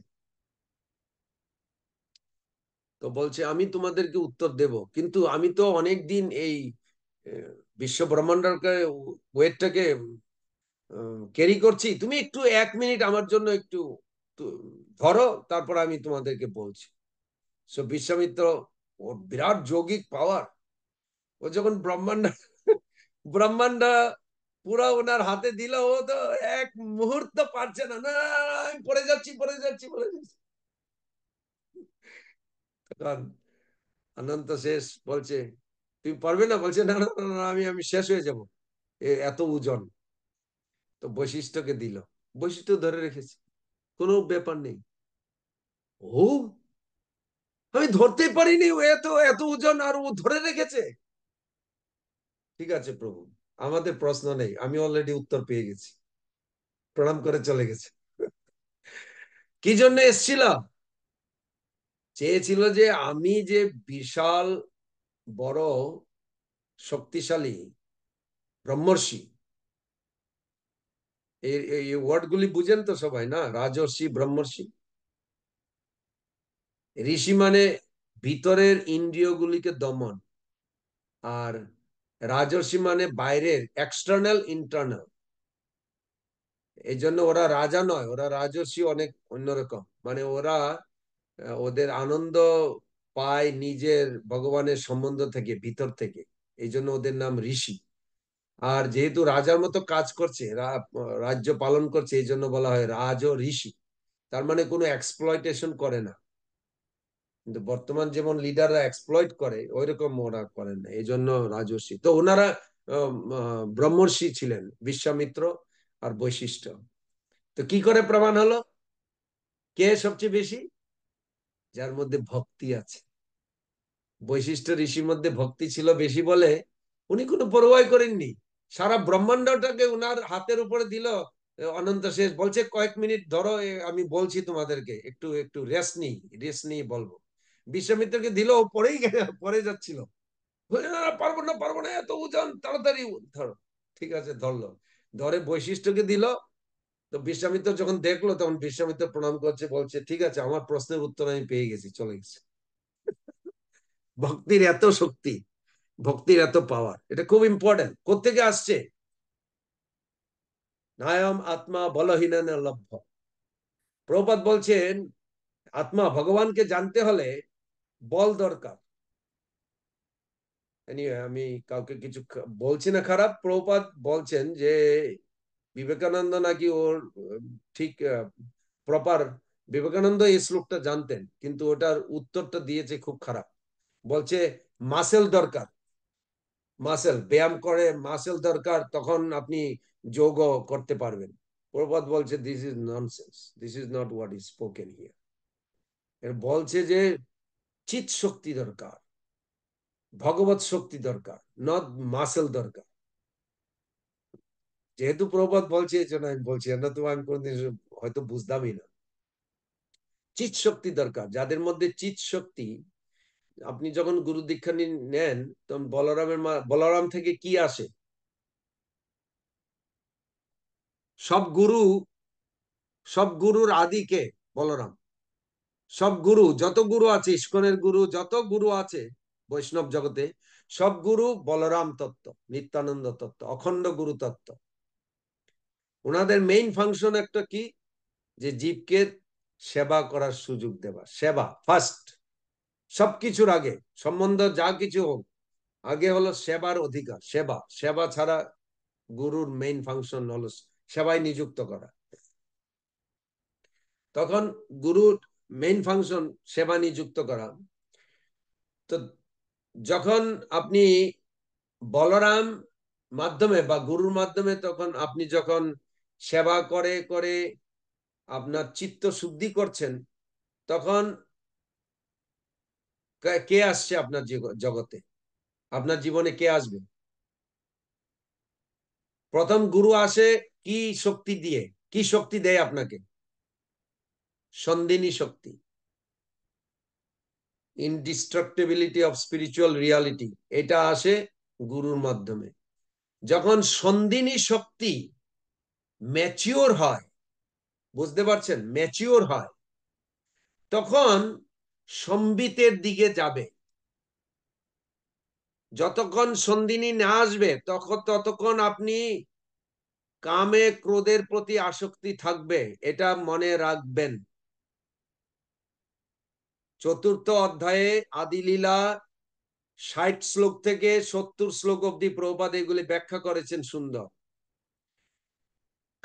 তো বলছে আমি তোমাদেরকে উত্তর দেব কিন্তু আমি তো অনেক দিন এই বিশ্ব ব্রহ্মাণ্ডকে ওয়েটটাকে ক্যারি করছি তুমি একটু এক মিনিট আমার জন্য একটু ধরো তারপর আমি তোমাদেরকে বলছি সো বিশ্বামিত্র ওর বিরাট যৌগিক পাওয়ার ও যখন ব্রহ্মাণ্ড ব্রহ্মাণ্ড পুরো ওনার হাতে দিল ও তো এক মুহূর্ত পারছে না না আমি পড়ে যাচ্ছি পড়ে যাচ্ছি পড়ে যাচ্ছি তখন অনন্ত শেষ বলছে তুমি পারবে না বলছে না না না আমি আমি শেষ হয়ে যাব এত ওজন তো বৈশিষ্ট্যকে দিল বৈশিষ্ট্য ধরে রেখেছে কোনো ব্যাপার নেই ও আমি ধরতে পারিনি ও এত এত ওজন আর ও ধরে রেখেছে ঠিক আছে প্রভু আমাদের প্রশ্ন নেই আমি অলরেডি উত্তর পেয়ে গেছি প্রণাম করে চলে গেছে কি জন্য এসছিল চেয়েছিল যে আমি যে বিশাল বড় শক্তিশালী ব্রহ্মর্ষি এই গুলি বুঝেন তো সবাই না রাজর্ষি ব্রহ্মর্ষি ঋষি মানে ভিতরের ইন্দ্রিয়গুলিকে দমন আর রাজর্ষি মানে বাইরের এক্সটার্নাল ইন্টারনাল এই জন্য ওরা রাজা নয় ওরা রাজর্ষি অনেক অন্যরকম মানে ওরা ওদের আনন্দ পায় নিজের ভগবানের সম্বন্ধ থেকে ভিতর থেকে এই জন্য ওদের নাম ঋষি আর যেহেতু রাজার মতো কাজ করছে রাজ্য পালন করছে এই জন্য বলা হয় রাজ ও ঋষি তার মানে কোনো এক্সপ্লয়টেশন করে না কিন্তু বর্তমান যেমন লিডাররা এক্সপ্লয়েট করে ওই রকম ওরা করেন না এই জন্য রাজস্বী তো ওনারা ব্রহ্মর্ষি ছিলেন বিশ্বামিত্র আর বৈশিষ্ট্য তো কি করে প্রমাণ হলো কে সবচেয়ে বেশি যার মধ্যে ভক্তি আছে বৈশিষ্ট্য ঋষির মধ্যে ভক্তি ছিল বেশি বলে উনি কোনো পরোয়াই করেননি সারা ব্রহ্মাণ্ডটাকে উনার হাতের উপরে দিল অনন্ত শেষ বলছে কয়েক মিনিট ধরো আমি বলছি তোমাদেরকে একটু একটু রেস্ট নিই রেস্ট নিয়ে বলবো বিশ্বামিত্রকে দিল পরেই পরে যাচ্ছিল না পারবো না পারবো না এত উজান তাড়াতাড়ি ধরো ঠিক আছে ধরলো ধরে বৈশিষ্ট্যকে দিল তো বিশ্বামিত্র যখন দেখলো তখন বিশ্বামিত্র প্রণাম করছে বলছে ঠিক আছে আমার প্রশ্নের উত্তর আমি পেয়ে গেছি চলে গেছি ভক্তির এত শক্তি ভক্তির এত পাওয়ার এটা খুব ইম্পর্টেন্ট কোথেকে আসছে নায়ম আত্মা বলহীন লভ্য প্রপাত বলছেন আত্মা ভগবানকে জানতে হলে বল দরকার আমি কাউকে কিছু বলছি না খারাপ প্রপাত বলছেন যে বিবেকানন্দ নাকি ওর ঠিক প্রপার বিবেকানন্দ এই শ্লোকটা জানতেন কিন্তু ওটার উত্তরটা দিয়েছে খুব খারাপ বলছে মাসেল দরকার মাসেল ব্যায়াম করে মাসেল দরকার তখন আপনি যোগ করতে পারবেন প্রপাত বলছে this is non this is not what is spoken here বলছে যে চিত শক্তি দরকার ভগবত শক্তি দরকার নট মাসেল দরকার যেহেতু প্রবাদ বলছে এই আমি বলছি না তো আমি কোনদিন হয়তো বুঝতামই না চিত শক্তি দরকার যাদের মধ্যে চিত শক্তি আপনি যখন গুরু দীক্ষা নেন তখন বলরামের বলরাম থেকে কি আসে সব গুরু সব গুরুর আদি কে বলরাম সব গুরু যত গুরু আছে ইস্কনের গুরু যত গুরু আছে বৈষ্ণব জগতে সব গুরু বলরাম তত্ত্ব নিত্যানন্দ তত্ত্ব অখণ্ড গুরু তত্ত্ব ওনাদের মেইন ফাংশন একটা কি যে জীবকে সেবা করার সুযোগ দেওয়া সেবা ফার্স্ট সবকিছুর আগে সম্বন্ধ যা কিছু হোক আগে হলো সেবার অধিকার সেবা সেবা ছাড়া গুরুর মেইন ফাংশন হলো সেবায় নিযুক্ত করা তখন গুরুর মেইন ফাংশন সেবা নিযুক্ত করা তো যখন আপনি বলরাম মাধ্যমে বা গুরুর মাধ্যমে তখন আপনি যখন সেবা করে করে আপনার চিত্ত শুদ্ধি করছেন তখন কে আসছে আপনার জগতে আপনার জীবনে কে আসবে প্রথম গুরু আসে কি শক্তি দিয়ে কি শক্তি দেয় আপনাকে সন্দিনী শক্তি ইনডিস্ট্রাক্টেবিলিটি অফ স্পিরিচুয়াল রিয়ালিটি এটা আসে গুরুর মাধ্যমে যখন সন্দিনী শক্তি ম্যাচিওর হয় বুঝতে পারছেন ম্যাচিওর হয় তখন সম্বিতের দিকে যাবে যতক্ষণ সন্দিনী না আসবে তখন ততক্ষণ আপনি কামে ক্রোধের প্রতি আসক্তি থাকবে এটা মনে রাখবেন চতুর্থ অধ্যায়ে আদিলীলা ষাট শ্লোক থেকে সত্তর শ্লোক অব্দি প্রপাদ এগুলি ব্যাখ্যা করেছেন সুন্দর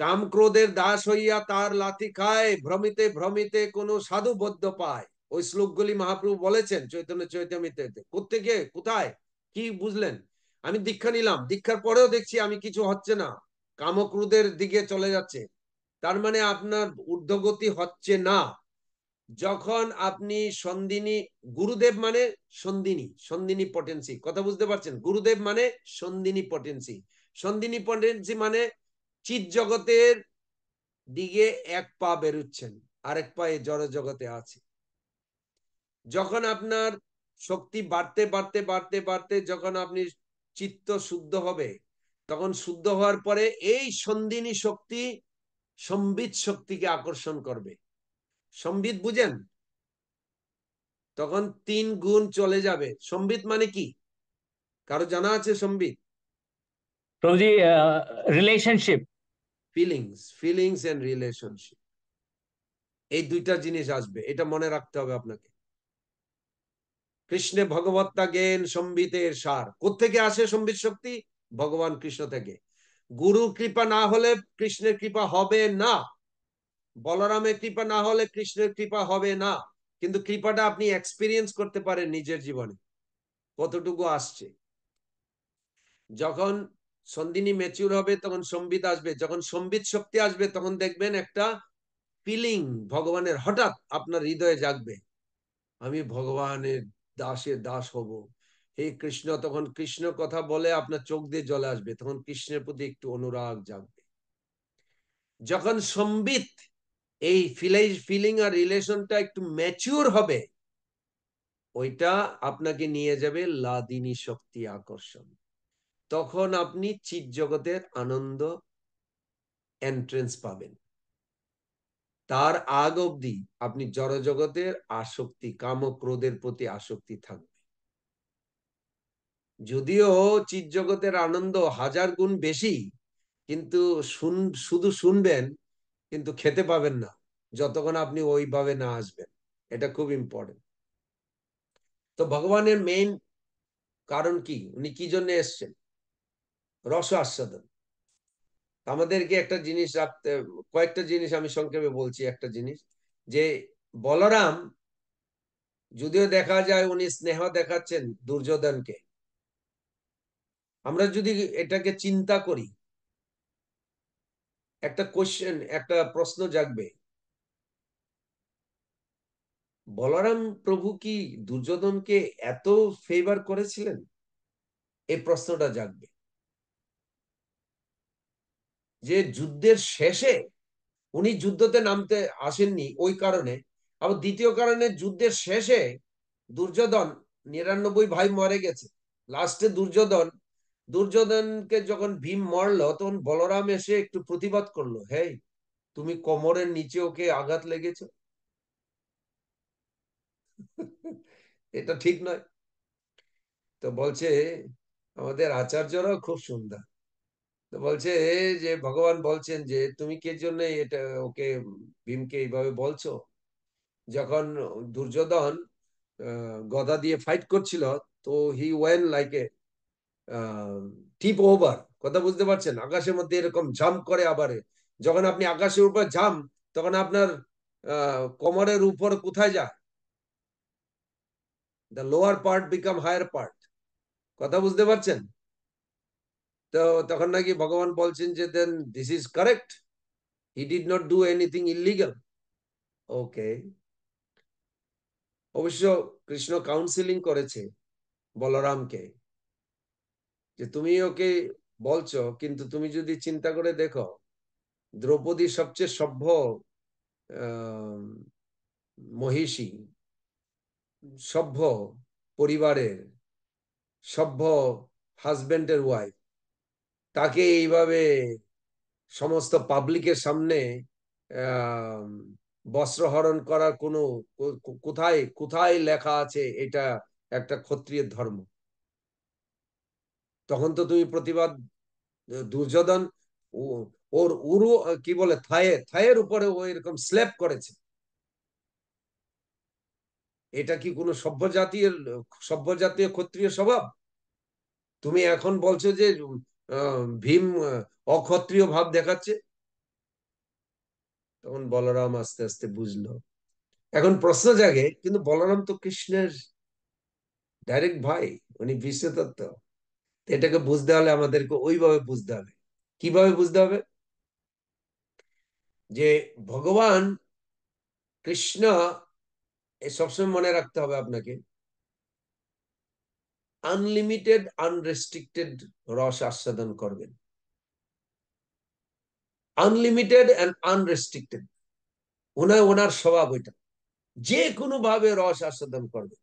কামক্রোধের দাস হইয়া তার লাথি খায় ভ্রমিতে ভ্রমিতে কোন সাধু বদ্ধ পায় ওই শ্লোকগুলি মহাপ্রভু বলেছেন চৈতন্য চৈতমিতে কোথেকে কোথায় কি বুঝলেন আমি দীক্ষা নিলাম দীক্ষার পরেও দেখছি আমি কিছু হচ্ছে না কামক্রোধের দিকে চলে যাচ্ছে তার মানে আপনার ঊর্ধ্বগতি হচ্ছে না যখন আপনি সন্দিনী গুরুদেব মানে সন্দিনী সন্দিনী পটেন্সি কথা বুঝতে পারছেন গুরুদেব মানে সন্দিনী পটেন্সি সন্দিনী পটেন্সি মানে চিত জগতের দিকে এক পা বেরুচ্ছেন আরেক পা এই জড় জগতে আছে যখন আপনার শক্তি বাড়তে বাড়তে বাড়তে বাড়তে যখন আপনি চিত্ত শুদ্ধ হবে তখন শুদ্ধ হওয়ার পরে এই সন্দিনী শক্তি সম্বিত শক্তিকে আকর্ষণ করবে সম্বিত বুঝেন তখন তিন গুণ চলে যাবে সম্বিত মানে কি কারো জানা আছে সম্বিত relationship feelings feelings and relationship এই দুইটা জিনিস আসবে এটা মনে রাখতে হবে আপনাকে কৃষ্ণে ভগবত্তা জ্ঞান সম্বিতের সার কোথেকে আসে সম্বিত শক্তি ভগবান কৃষ্ণ থেকে গুরু কৃপা না হলে কৃষ্ণের কৃপা হবে না বলরামের কৃপা না হলে কৃষ্ণের কৃপা হবে না কিন্তু কৃপাটা আপনি এক্সপিরিয়েন্স করতে পারেন নিজের জীবনে কতটুকু আসছে যখন সন্দিনী মেচুর হবে তখন সম্বিত আসবে যখন সম্বিত শক্তি আসবে তখন দেখবেন একটা ফিলিং ভগবানের হঠাৎ আপনার হৃদয়ে জাগবে আমি ভগবানের দাসের দাস হব হে কৃষ্ণ তখন কৃষ্ণ কথা বলে আপনার চোখ দিয়ে জলে আসবে তখন কৃষ্ণের প্রতি একটু অনুরাগ জাগবে যখন সম্বিত এই ফিলিং আর রিলেশনটা একটু ম্যাচিওর হবে ওইটা আপনাকে নিয়ে যাবে লাদিনী শক্তি আকর্ষণ তখন আপনি চিত জগতের আনন্দ এন্ট্রেন্স পাবেন তার আগ অব্দি আপনি জড়জগতের আসক্তি কাম ক্রোধের প্রতি আসক্তি থাকবে যদিও চিত জগতের আনন্দ হাজার গুণ বেশি কিন্তু শুন শুধু শুনবেন কিন্তু খেতে পাবেন না যতক্ষণ আপনি ওইভাবে না আসবেন এটা খুব ইম্পর্টেন্ট তো ভগবানের মেইন কারণ কি উনি কি জন্য এসছেন রস আস্বাদন আমাদেরকে একটা জিনিস রাখতে কয়েকটা জিনিস আমি সংক্ষেপে বলছি একটা জিনিস যে বলরাম যদিও দেখা যায় উনি স্নেহ দেখাচ্ছেন দুর্যোধনকে আমরা যদি এটাকে চিন্তা করি একটা কোশ্চেন একটা প্রশ্ন জাগবে বলরাম প্রভু কি দুর্যোধনকে এত ফেভার করেছিলেন এই প্রশ্নটা জাগবে যে যুদ্ধের শেষে উনি যুদ্ধতে নামতে আসেননি ওই কারণে আবার দ্বিতীয় কারণে যুদ্ধের শেষে দুর্যোধন নিরানব্বই ভাই মরে গেছে লাস্টে দুর্যোধন দুর্যোধনকে যখন ভীম মরল তখন বলরাম এসে একটু প্রতিবাদ করলো হে তুমি কোমরের নিচে ওকে আঘাত লেগেছ এটা ঠিক নয় তো বলছে আমাদের আচার্যরাও খুব সুন্দর তো বলছে যে ভগবান বলছেন যে তুমি কে জন্য এটা ওকে ভীমকে এইভাবে বলছো যখন দুর্যোধন গদা দিয়ে ফাইট করছিল তো he went like a tip over কথা বুঝতে পারছেন আকাশের মধ্যে এরকম জাম্প করে আবারে যখন আপনি আকাশের উপর জাম্প তখন আপনার কোমরের উপর কোথায় যায় the lower part become higher part কথা বুঝতে পারছেন তো তখন নাকি ভগবান বলছেন যে then this is correct he did not do anything illegal okay অবশ্য কৃষ্ণ কাউন্সিলিং করেছে বলরামকে যে তুমি ওকে বলছো কিন্তু তুমি যদি চিন্তা করে দেখো দ্রৌপদী সবচেয়ে সভ্য মহিষী সভ্য পরিবারের সভ্য হাজব্যান্ডের ওয়াইফ তাকে এইভাবে সমস্ত পাবলিকের সামনে বস্ত্রহরণ করার কোনো কোথায় কোথায় লেখা আছে এটা একটা ক্ষত্রিয় ধর্ম তখন তো তুমি প্রতিবাদ দুর্যোধন ওর উরু কি বলে থায়ে থায়ের উপরে ও এরকম স্ল্যাপ করেছে এটা কি কোনো সভ্য জাতীয় সভ্য জাতীয় ক্ষত্রিয় স্বভাব তুমি এখন বলছো যে ভীম অক্ষত্রিয় ভাব দেখাচ্ছে তখন বলরাম আস্তে আস্তে বুঝলো এখন প্রশ্ন জাগে কিন্তু বলরাম তো কৃষ্ণের ডাইরেক্ট ভাই উনি বিশ্বতত্ত্ব এটাকে বুঝতে হলে আমাদেরকে ওইভাবে বুঝতে হবে কিভাবে বুঝতে হবে যে ভগবান কৃষ্ণ সবসময় মনে রাখতে হবে আপনাকে আনলিমিটেড আনরেস্ট্রিক্টেড রস আস্বাদন করবেন আনলিমিটেড অ্যান্ড আনরেস্ট্রিক্টেড ওনার ওনার স্বভাব ওইটা যে কোনো ভাবে রস আস্বাদন করবেন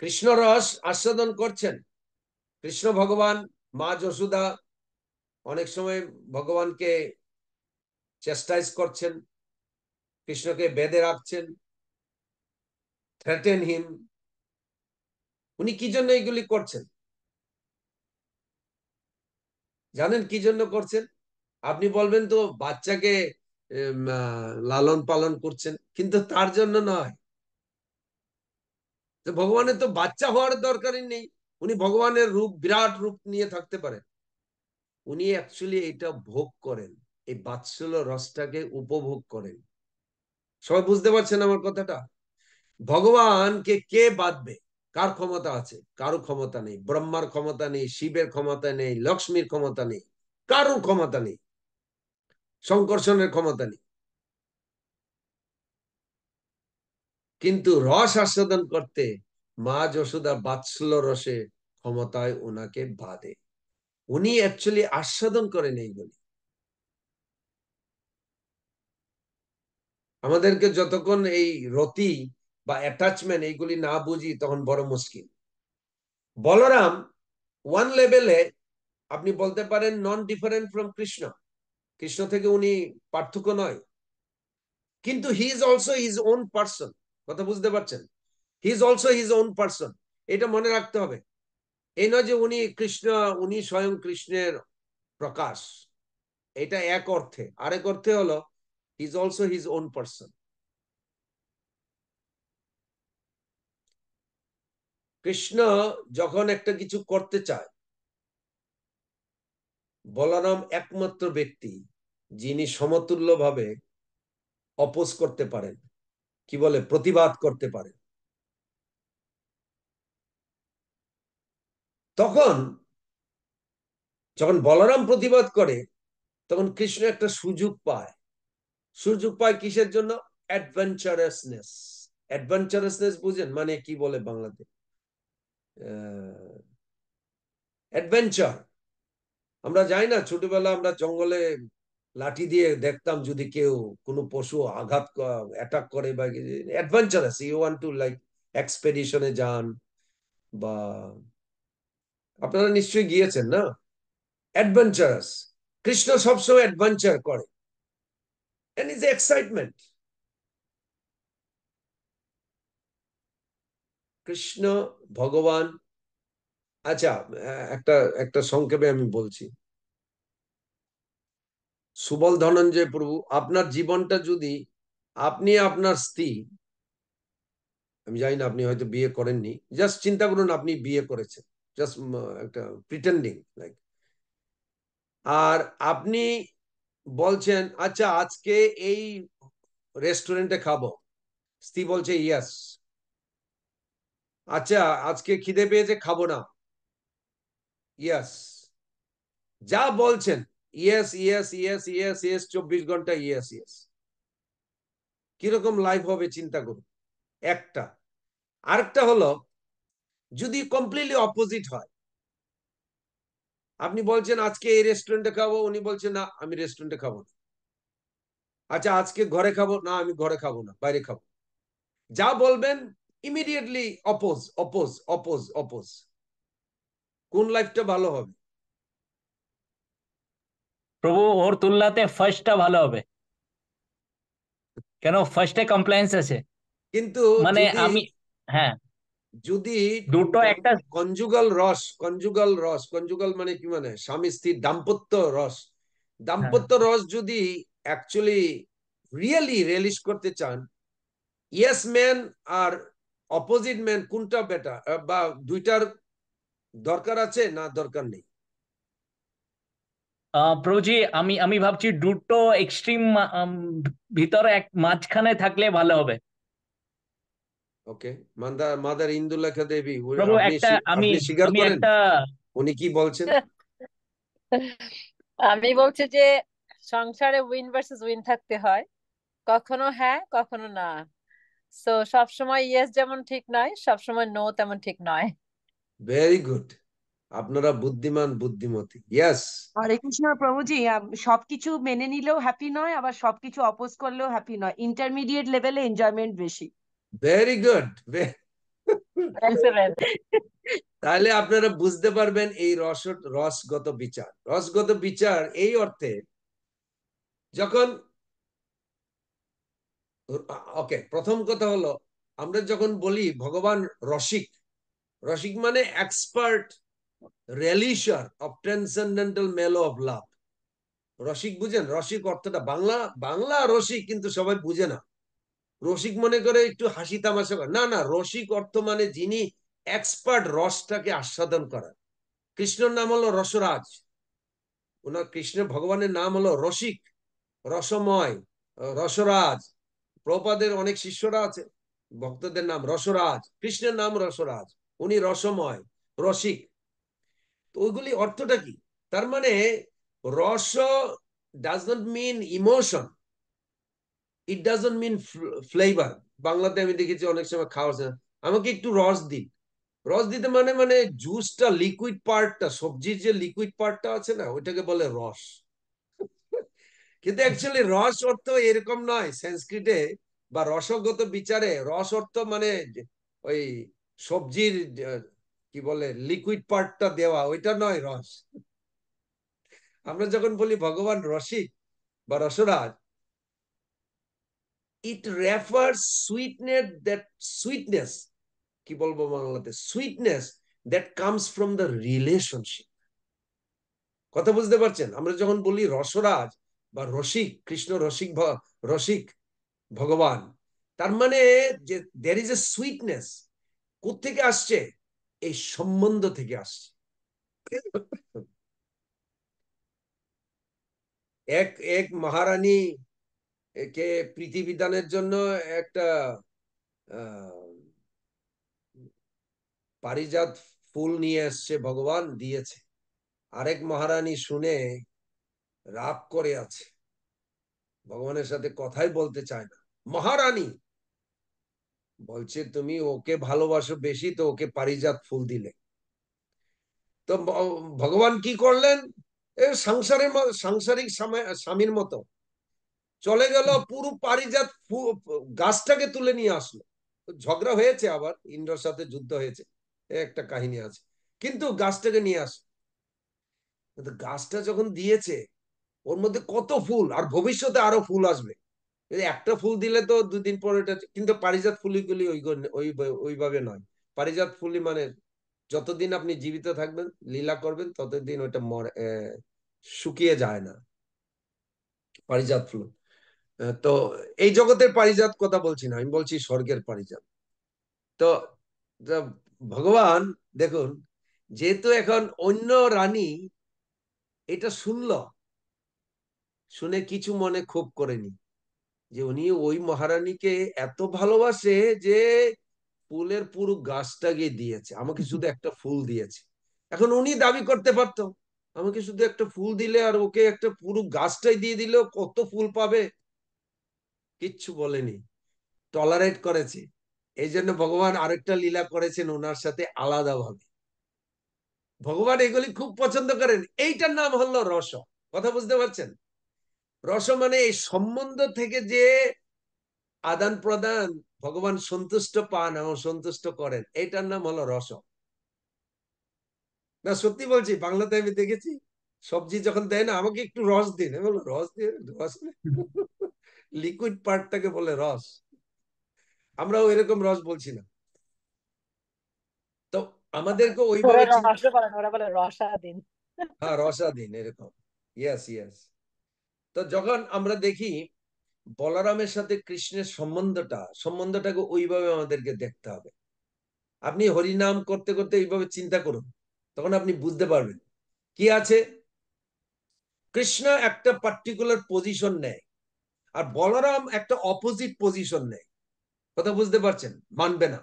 কৃষ্ণ রস আস্বাদন করছেন কৃষ্ণ ভগবান মা যশুদা অনেক সময় ভগবানকে চেষ্টাইজ করছেন কৃষ্ণকে বেঁধে রাখছেন থ্রেটেন হিম উনি কি জন্য এগুলি করছেন জানেন কি জন্য করছেন আপনি বলবেন তো বাচ্চাকে লালন পালন করছেন কিন্তু তার জন্য নয় তো ভগবানের তো বাচ্চা হওয়ার দরকারই নেই উনি ভগবানের রূপ বিরাট রূপ নিয়ে থাকতে পারেন উনি অ্যাকচুয়ালি এটা ভোগ করেন এই বাৎসল রসটাকে উপভোগ করেন সবাই বুঝতে পারছেন আমার কথাটা ভগবানকে কে বাঁধবে কার ক্ষমতা আছে কারো ক্ষমতা নেই ব্রহ্মার ক্ষমতা নেই শিবের ক্ষমতা নেই লক্ষ্মীর ক্ষমতা নেই কারো ক্ষমতা নেই সংকর্ষণের ক্ষমতা নেই কিন্তু রস আস্বাদন করতে মা যশোদা বাৎসল রসে ক্ষমতায় ওনাকে বাঁধে উনি অ্যাকচুয়ালি আস্বাদন করেন এইগুলি আমাদেরকে যতক্ষণ এই রতি বা অ্যাটাচমেন্ট এইগুলি না বুঝি তখন বড় মুশকিল বলরাম ওয়ান লেভেলে আপনি বলতে পারেন non different from Krishna Krishna থেকে উনি পার্থক্য নয় কিন্তু he is also his own person কথা বুঝতে পারছেন he is also his own person এটা মনে রাখতে হবে এই নয় যে উনি কৃষ্ণ উনি স্বয়ং কৃষ্ণের প্রকাশ এটা এক অর্থে আরেক অর্থে হলো he is also his own person Krishna যখন একটা কিছু করতে চায় বলরাম একমাত্র ব্যক্তি যিনি সমতুল্যভাবে অপোজ করতে পারেন কি বলে প্রতিবাদ করতে পারে তখন যখন বলরাম প্রতিবাদ করে তখন কৃষ্ণ একটা সুযোগ পায় সুযোগ পায় কিসের জন্য অ্যাডভেঞ্চারাসনেস অ্যাডভেঞ্চারাসনেস বুঝেন মানে কি বলে বাংলাতে অ্যাডভেঞ্চার আমরা যাই না ছোটবেলা আমরা জঙ্গলে লাঠি দিয়ে দেখতাম যদি কেউ কোনো পশু আঘাত অ্যাটাক করে বা adventurous you want to like এক্সপেডিশনে যান বা আপনারা নিশ্চয়ই গিয়েছেন না অ্যাডভেঞ্চারাস কৃষ্ণ সবসময় অ্যাডভেঞ্চার করে এন্ড ইজ এক্সাইটমেন্ট কৃষ্ণ ভগবান আচ্ছা একটা একটা সংক্ষেপে আমি বলছি সুবল ধনঞ্জয় প্রভু আপনার জীবনটা যদি আপনি আপনার স্ত্রী আমি জানি না আপনি হয়তো বিয়ে করেননি জাস্ট চিন্তা করুন আপনি বিয়ে করেছেন জাস্ট একটা প্রিটেন্ডিং লাইক আর আপনি বলছেন আচ্ছা আজকে এই রেস্টুরেন্টে খাবো স্ত্রী বলছে ইয়াস আচ্ছা আজকে খিদে পেয়েছে খাবো না ইয়াস যা বলছেন yes yes yes yes yes চব্বিশ ঘন্টা ইয়েস ইয়েস কিরকম লাইফ হবে চিন্তা করুন একটা আরেকটা হলো যদি কমপ্লিটলি অপোজিট হয় আপনি বলছেন আজকে এই রেস্টুরেন্টে খাবো উনি বলছেন না আমি রেস্টুরেন্টে খাবো না আচ্ছা আজকে ঘরে খাবো না আমি ঘরে খাবো না বাইরে খাবো যা বলবেন immediately oppose oppose oppose oppose কোন লাইফটা ভালো হবে প্রভু ওর তুলনাতে ফার্স্টটা ভালো হবে কেন ফার্স্টে কমপ্লায়েন্স আছে কিন্তু মানে আমি হ্যাঁ যদি দুটো একটা কনজুগাল রস কনজুগাল রস কনজুগাল মানে কি মানে স্বামী স্ত্রী দাম্পত্য রস দাম্পত্য হ্যাঁ। রস যদি অ্যাকচুয়ালি রিয়েলি রিলিজ করতে চান ইয়েস ম্যান আর অপোজিট ম্যান কোনটা বেটার বা দুইটার দরকার আছে না দরকার নেই প্রভুজি আমি আমি ভাবছি দুটো এক্সট্রিম ভিতরে এক মাঝখানে থাকলে ভালো হবে okay mother mother Indulekha Devi একটা আমি স্বীকার করেন উনি কি বলছেন আমি বলছি যে সংসারে উইন ভার্সেস উইন থাকতে হয় কখনো হ্যাঁ কখনো না সো সবসময় ইয়েস যেমন ঠিক নয় সবসময় নো তেমন ঠিক নয় ভেরি গুড আপনারা বুদ্ধিমান বুদ্ধিমতী ইয়েস হরে কৃষ্ণ প্রভুজি সবকিছু মেনে নিলেও হ্যাপি নয় আবার সবকিছু অপোজ করলেও হ্যাপি নয় ইন্টারমিডিয়েট লেভেলে এনজয়মেন্ট বেশি ভেরি গুড তাহলে আপনারা বুঝতে পারবেন এই রস রসগত বিচার রসগত বিচার এই অর্থে যখন ওকে প্রথম কথা হলো আমরা যখন বলি ভগবান রসিক রসিক মানে expert relisher of transcendental mellow of love রসিক বুঝেন রসিক অর্থটা বাংলা বাংলা রসিক কিন্তু সবাই বুঝে না রসিক মনে করে একটু হাসি তামাশা করে না না রসিক অর্থ মানে যিনি এক্সপার্ট রসটাকে আস্বাদন করেন কৃষ্ণর নাম হলো রসরাজ ওনার কৃষ্ণ ভগবানের নাম হলো রসিক রসময় রসরাজ প্রপাদের অনেক শিষ্যরা আছে ভক্তদের নাম রসরাজ কৃষ্ণের নাম রসরাজ উনি রসময় রসিক ওইগুলি অর্থটা কি তার মানে রস does not mean emotion it not mean flavour বাংলাতে আমি দেখেছি অনেক সময় খাওয়া আমাকে একটু রস দিন রস দিতে মানে মানে জুসটা লিকুইড পার্টটা সবজির যে লিকুইড পার্টটা আছে না ওইটাকে বলে রস কিন্তু অ্যাকচুয়ালি রস অর্থ এরকম নয় সংস্কৃতে বা রসগত বিচারে রস অর্থ মানে ওই সবজির কি বলে লিকুইড পার্টটা দেওয়া ওইটা নয় রস আমরা যখন বলি ভগবান রসিক বা রসরাজ it refer sweetness that sweetness কি বলবো বাংলাতে sweetness that comes from the relationship কথা বুঝতে পারছেন আমরা যখন বলি রসরাজ বা রসিক কৃষ্ণ রসিক রসিক ভগবান তার মানে যে দের ইজ এ সুইটনেস কোথেকে আসছে এই সম্বন্ধ থেকে আসছে এক এক মহারানী কে পৃথিবীদানের জন্য একটা পারিজাত ফুল নিয়ে এসছে ভগবান দিয়েছে আরেক মহারানী শুনে রাগ করে আছে ভগবানের সাথে কথাই বলতে চায় না মহারানী বলছে তুমি ওকে ভালোবাসো বেশি তো ওকে পারিজাত ফুল দিলে তো ভগবান কি করলেন সংসারের সাংসারিক স্বামীর মতো চলে গেল পুরো পারিজাত গাছটাকে তুলে নিয়ে আসলো ঝগড়া হয়েছে আবার ইন্দ্রর সাথে যুদ্ধ হয়েছে একটা কাহিনী আছে কিন্তু গাছটাকে নিয়ে আসলো গাছটা যখন দিয়েছে ওর মধ্যে কত ফুল আর ভবিষ্যতে আরো ফুল আসবে একটা ফুল দিলে তো দুদিন পর এটা কিন্তু পারিজাত ফুলিগুলি ওই ওইভাবে নয় পারিজাত ফুলি মানে যতদিন আপনি জীবিত থাকবেন লীলা করবেন ততদিন ওটা শুকিয়ে যায় না পারিজাত ফুল তো এই জগতের পারিজাত কথা বলছি না আমি বলছি স্বর্গের পারিজাত তো ভগবান দেখুন যেহেতু এখন অন্য রানী এটা শুনল শুনে কিছু মনে ক্ষোভ করেনি যে উনি ওই মহারানীকে এত ভালোবাসে যে ফুলের পুরো গাছটাকে দিয়েছে আমাকে শুধু একটা ফুল দিয়েছে এখন উনি দাবি করতে পারতো আমাকে শুধু একটা ফুল দিলে আর ওকে একটা পুরো গাছটাই দিয়ে দিলেও কত ফুল পাবে কিচ্ছু বলেনি টলারেট করেছে এই জন্য ভগবান আরেকটা লীলা করেছেন ওনার সাথে আলাদাভাবে ভগবান এগুলি খুব পছন্দ করেন এইটার নাম হলো রস কথা বুঝতে পারছেন রস মানে এই সম্বন্ধ থেকে যে আদান প্রদান ভগবান সন্তুষ্ট পান এবং সন্তুষ্ট করেন এটার নাম হলো রস না সত্যি বলছি বাংলাতে আমি দেখেছি সবজি যখন দেয় না আমাকে একটু রস দিন বলো রস দিয়ে রস লিকুইড পার্টটাকে বলে রস আমরাও এরকম রস বলছি না তো আমাদেরকে ওইভাবে রসা দিন হ্যাঁ রসা দিন এরকম ইয়াস ইয়াস তো যখন আমরা দেখি বলরামের সাথে কৃষ্ণের সম্বন্ধটা সম্বন্ধটাকে ওইভাবে আমাদেরকে দেখতে হবে আপনি হরিনাম করতে করতে এইভাবে চিন্তা করুন তখন আপনি বুঝতে পারবেন কি আছে কৃষ্ণ একটা পার্টিকুলার পজিশন নেয় আর বলরাম একটা অপোজিট পজিশন নেয় কথা বুঝতে পারছেন মানবে না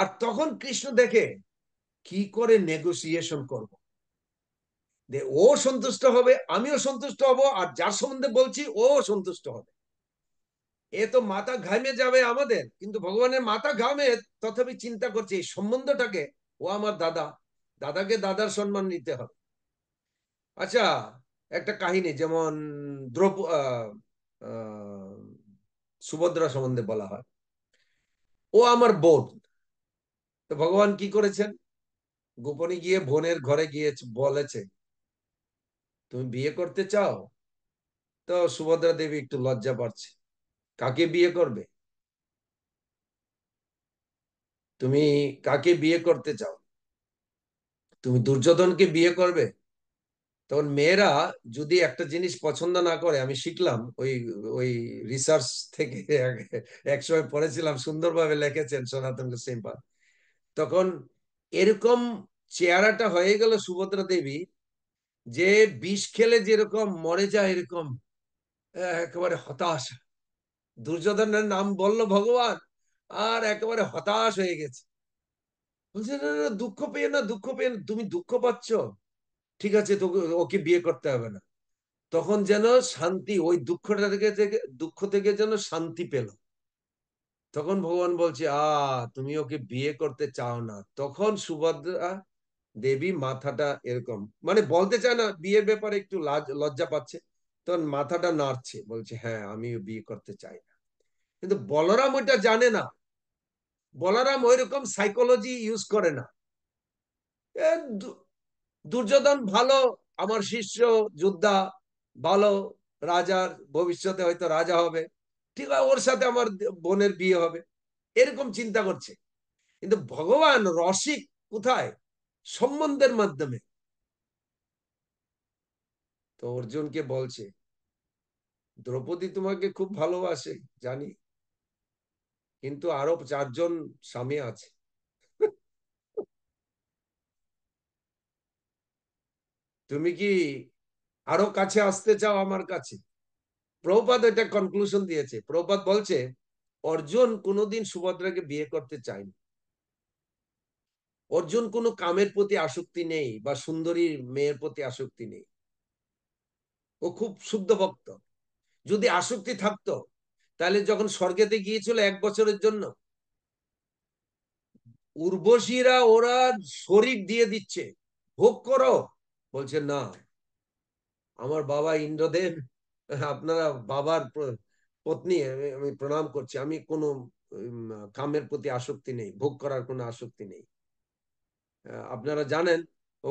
আর তখন কৃষ্ণ দেখে কি করে নেগোসিয়েশন করব। যে ও সন্তুষ্ট হবে আমিও সন্তুষ্ট হব আর যার সম্বন্ধে বলছি ও সন্তুষ্ট হবে এ তো মাথা ঘামে যাবে আমাদের কিন্তু ভগবানের মাথা ঘামে তথাপি চিন্তা করছে এই সম্বন্ধটাকে ও আমার দাদা দাদাকে দাদার সম্মান নিতে হবে আচ্ছা একটা কাহিনী যেমন দ্রৌপ সুভদ্রা সম্বন্ধে বলা হয় ও আমার বোন তো ভগবান কি করেছেন গোপনে গিয়ে বোনের ঘরে গিয়ে বলেছে তুমি বিয়ে করতে চাও তো সুভদ্রা দেবী একটু লজ্জা পাচ্ছে কাকে বিয়ে করবে তুমি কাকে বিয়ে করতে চাও তুমি দুর্যোধনকে বিয়ে করবে তখন মেয়েরা যদি একটা জিনিস পছন্দ না করে আমি শিখলাম ওই ওই রিসার্চ থেকে একসময় পড়েছিলাম সুন্দরভাবে লেখেছেন সনাতন সিম্পা তখন এরকম চেহারাটা হয়ে গেল সুভদ্রা দেবী যে বিষ খেলে যেরকম মরে যায় এরকম একেবারে হতাশ দুর্যোধনের নাম বলল ভগবান আর একেবারে হতাশ হয়ে গেছে বলছে দুঃখ পেয়ে না দুঃখ পেয়ে তুমি দুঃখ পাচ্ছ ঠিক আছে তোকে ওকে বিয়ে করতে হবে না তখন যেন শান্তি ওই দুঃখটা থেকে থেকে দুঃখ থেকে যেন শান্তি পেল তখন ভগবান বলছে আ তুমি ওকে বিয়ে করতে চাও না তখন সুভদ্রা দেবী মাথাটা এরকম মানে বলতে চায় না বিয়ের ব্যাপারে একটু লজ্জা পাচ্ছে তখন মাথাটা নাড়ছে বলছে হ্যাঁ আমি বিয়ে করতে চাই না কিন্তু বলরাম ওইটা জানে না বলরাম ওই রকম সাইকোলজি ইউজ করে না দুর্যোধন ভালো আমার শিষ্য যোদ্ধা ভালো রাজার ভবিষ্যতে হয়তো রাজা হবে ঠিক আছে ওর সাথে আমার বোনের বিয়ে হবে এরকম চিন্তা করছে কিন্তু ভগবান রসিক কোথায় সম্বন্ধের মাধ্যমে তো অর্জুনকে বলছে দ্রৌপদী তোমাকে খুব ভালোবাসে জানি কিন্তু আরো চারজন স্বামী আছে তুমি কি আরো কাছে আসতে চাও আমার কাছে প্রভুপাত এটা কনক্লুশন দিয়েছে প্রভুপাত বলছে অর্জুন কোনোদিন সুভদ্রাকে বিয়ে করতে চায়নি অর্জুন কোনো কামের প্রতি আসক্তি নেই বা সুন্দরীর মেয়ের প্রতি আসক্তি নেই ও খুব শুদ্ধ ভক্ত যদি আসক্তি থাকতো তাহলে যখন স্বর্গেতে গিয়েছিল এক বছরের জন্য উর্বশীরা ওরা শরীর দিয়ে দিচ্ছে ভোগ করো বলছে না আমার বাবা ইন্দ্রদেব আপনারা বাবার পত্নী আমি প্রণাম করছি আমি কোনো কামের প্রতি আসক্তি নেই ভোগ করার কোনো আসক্তি নেই আপনারা জানেন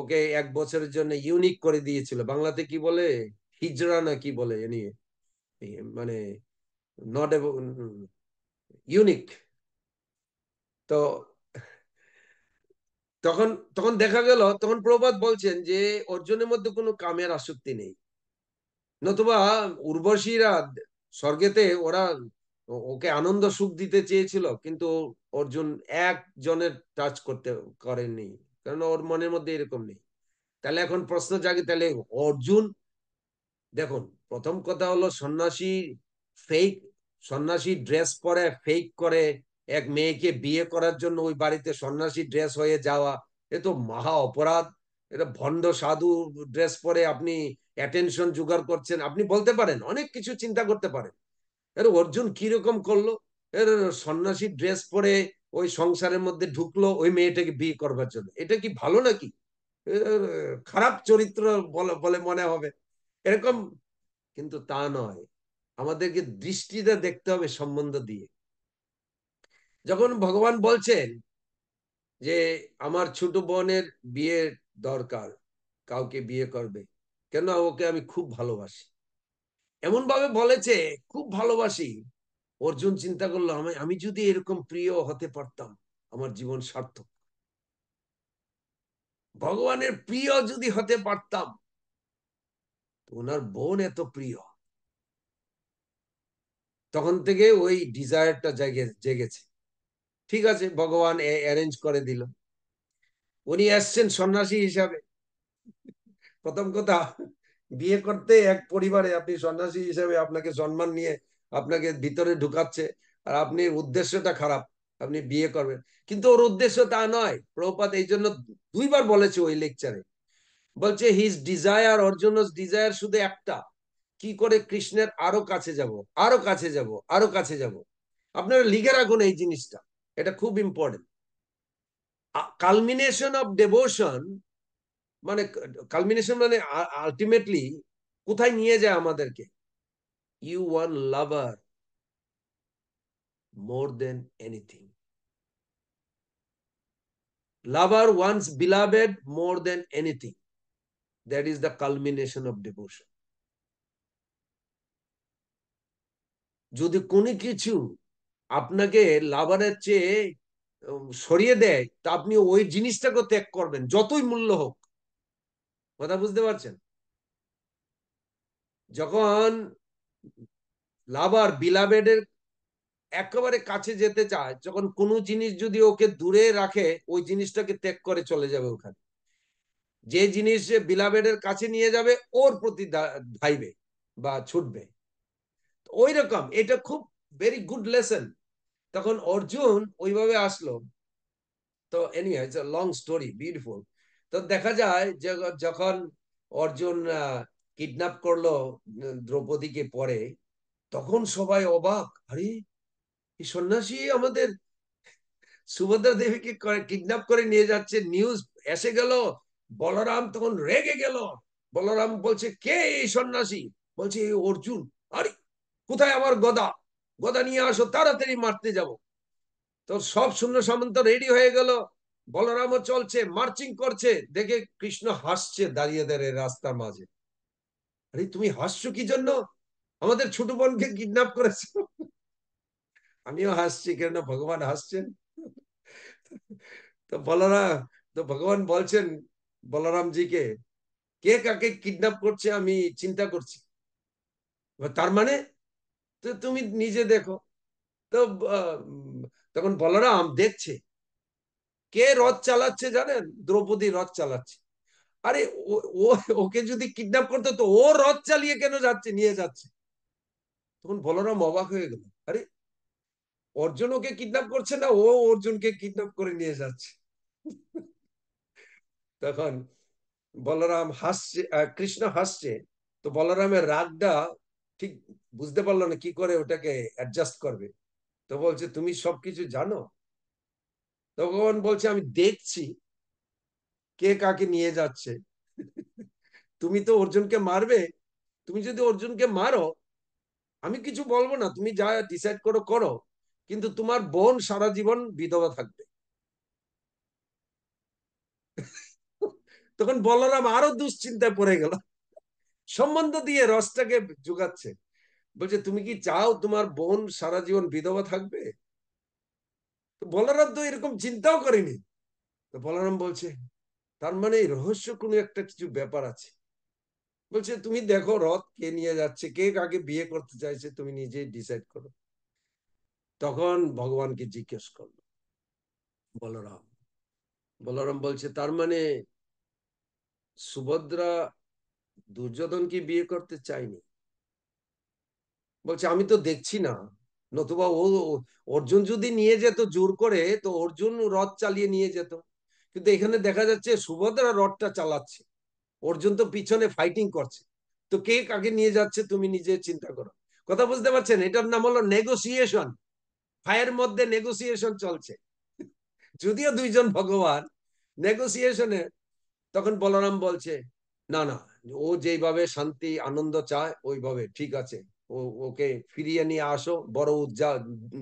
ওকে এক বছরের জন্য ইউনিক করে দিয়েছিল বাংলাতে কি বলে হিজরা না কি বলে এ নিয়ে মানে নট ইউনিক তো তখন তখন দেখা গেল তখন প্রভাত বলছেন যে অর্জনের মধ্যে কোনো কামের আসক্তি নেই নতুবা উর্বশীরা স্বর্গেতে ওরা ওকে আনন্দ সুখ দিতে চেয়েছিল কিন্তু অর্জুন একজনের টাচ করতে করেনি কারণ ওর মনের মধ্যে এরকম নেই তাহলে এখন প্রশ্ন জাগে তাহলে অর্জুন দেখুন প্রথম কথা হলো সন্ন্যাসী ফেক সন্ন্যাসী ড্রেস পরে ফেক করে এক মেয়েকে বিয়ে করার জন্য ওই বাড়িতে সন্ন্যাসী ড্রেস হয়ে যাওয়া এ তো মহা অপরাধ এটা ভণ্ড সাধু ড্রেস পরে আপনি অ্যাটেনশন জোগাড় করছেন আপনি বলতে পারেন অনেক কিছু চিন্তা করতে পারেন এর অর্জুন কিরকম করলো এর সন্ন্যাসী ড্রেস পরে ওই সংসারের মধ্যে ঢুকলো ওই মেয়েটাকে বিয়ে করবার জন্য এটা কি ভালো নাকি খারাপ চরিত্র বলে মনে হবে এরকম কিন্তু তা নয় আমাদেরকে দৃষ্টিটা দেখতে হবে সম্বন্ধ দিয়ে যখন ভগবান বলছেন যে আমার ছোট বোনের বিয়ে দরকার কাউকে বিয়ে করবে কেন ওকে আমি খুব ভালোবাসি এমন ভাবে বলেছে খুব ভালোবাসি অর্জুন চিন্তা করলো আমি আমি যদি এরকম প্রিয় হতে পারতাম আমার জীবন সার্থক ভগবানের প্রিয় যদি হতে পারতাম ওনার বোন এত প্রিয় তখন থেকে ওই ডিজায়ারটা জেগে জেগেছে ঠিক আছে ভগবান অ্যারেঞ্জ করে দিল উনি আসছেন সন্ন্যাসী হিসাবে প্রথম কথা বিয়ে করতে এক পরিবারে আপনি সন্ন্যাসী হিসাবে আপনাকে সম্মান নিয়ে আপনাকে ভিতরে ঢুকাচ্ছে আর আপনি উদ্দেশ্যটা খারাপ আপনি বিয়ে করবেন কিন্তু ওর উদ্দেশ্য তা নয় প্রভুপাত এই জন্য দুইবার বলেছে ওই লেকচারে বলছে হিজ ডিজায়ার অর্জুন ডিজায়ার শুধু একটা কি করে কৃষ্ণের আরো কাছে যাব আরো কাছে যাব আরো কাছে যাব আপনারা লিখে রাখুন এই জিনিসটা এটা খুব ইম্পর্টেন্ট কালমিনেশন অফ ডেভোশন মানে কালমিনেশন মানে আলটিমেটলি কোথায় নিয়ে যায় আমাদেরকে you want lover more than anything. Lover wants beloved more than anything. That is the culmination of devotion. যদি কোনো কিছু আপনাকে লাভারের চেয়ে সরিয়ে দেয় তা আপনি ওই জিনিসটাকে ত্যাগ করবেন যতই মূল্য হোক কথা বুঝতে পারছেন যখন লাভার বিলাবেডের একেবারে কাছে যেতে চায় যখন কোনো জিনিস যদি ওকে দূরে রাখে ওই জিনিসটাকে ত্যাগ করে চলে যাবে ওখানে যে জিনিস বিলাবেডের কাছে নিয়ে যাবে ওর প্রতি ধাইবে বা ছুটবে ওই রকম এটা খুব ভেরি গুড লেসন তখন অর্জুন ওইভাবে আসলো তো এনি লং স্টোরি বিউটিফুল তো দেখা যায় যে যখন অর্জুন কিডন্যাপ করলো দ্রৌপদীকে পরে তখন সবাই অবাক আরে এই সন্ন্যাসী আমাদের সুভদ্রা দেবীকে কিডন্যাপ করে নিয়ে যাচ্ছে নিউজ এসে গেল বলরাম তখন রেগে গেল বলরাম বলছে কে এই সন্ন্যাসী বলছে এই অর্জুন আরে কোথায় আমার গদা গদা নিয়ে আসো তাড়াতাড়ি মারতে যাব তো সব শূন্য সামন্ত রেডি হয়ে গেল বলরামও চলছে মার্চিং করছে দেখে কৃষ্ণ হাসছে দাঁড়িয়ে দাঁড়িয়ে রাস্তার মাঝে আরে তুমি হাসছো কি জন্য আমাদের ছোট বোনকে কিডন্যাপ করেছে আমিও হাসছি কেন ভগবান হাসছেন তো বলরা তো ভগবান বলছেন বলরামজিকে কে কাকে কিডন্যাপ করছে আমি চিন্তা করছি তার মানে তো তুমি নিজে দেখো তো তখন বলরাম দেখছে কে রথ চালাচ্ছে জানেন দ্রৌপদী রথ চালাচ্ছে আরে ওকে যদি কিডন্যাপ করতো তো ও রথ চালিয়ে কেন যাচ্ছে নিয়ে যাচ্ছে তখন বলরাম অবাক হয়ে গেল আরে অর্জুন ওকে কিডন্যাপ করছে না ও অর্জুনকে কিডন্যাপ করে নিয়ে যাচ্ছে তখন বলরাম হাসছে কৃষ্ণ হাসছে তো বলরামের রাগটা ঠিক বুঝতে পারলো না কি করে ওটাকে অ্যাডজাস্ট করবে তো বলছে তুমি সবকিছু জানো তখন বলছে আমি দেখছি কে কাকে নিয়ে যাচ্ছে তুমি তো অর্জুনকে মারবে তুমি যদি অর্জুনকে মারো আমি কিছু বলবো না তুমি যা ডিসাইড করো করো কিন্তু তোমার বোন সারা জীবন বিধবা থাকবে তখন বলরাম আরো দুশ্চিন্তায় পড়ে গেল সম্বন্ধ দিয়ে রসটাকে যোগাচ্ছে বলছে তুমি কি চাও তোমার বোন সারা জীবন বিধবা থাকবে বলরাম তো এরকম চিন্তাও করেনি তো বলরাম বলছে তার মানে রহস্য কোনো একটা কিছু ব্যাপার আছে বলছে তুমি দেখো রথ কে নিয়ে যাচ্ছে কে কাকে বিয়ে করতে চাইছে তুমি নিজে ডিসাইড করো তখন ভগবানকে জিজ্ঞেস করলো বলরাম বলরাম বলছে তার মানে সুভদ্রা দুর্যোধনকে বিয়ে করতে চায়নি বলছে আমি তো দেখছি না নতুবা ও অর্জুন যদি নিয়ে যেত জোর করে তো অর্জুন রথ চালিয়ে নিয়ে যেত কিন্তু এখানে দেখা যাচ্ছে সুভদ্রা রথটা চালাচ্ছে অর্জুন তো পিছনে ফাইটিং করছে তো কে কাকে নিয়ে যাচ্ছে তুমি নিজে চিন্তা করো কথা বুঝতে পারছেন এটার নাম হলো নেগোসিয়েশন ফায়ার মধ্যে নেগোসিয়েশন চলছে যদিও দুইজন ভগবান নেগোসিয়েশনে তখন বলরাম বলছে না না ও যেভাবে শান্তি আনন্দ চায় ওইভাবে ঠিক আছে ও ওকে ফিরিয়ে নিয়ে আসো বড় উজ্জা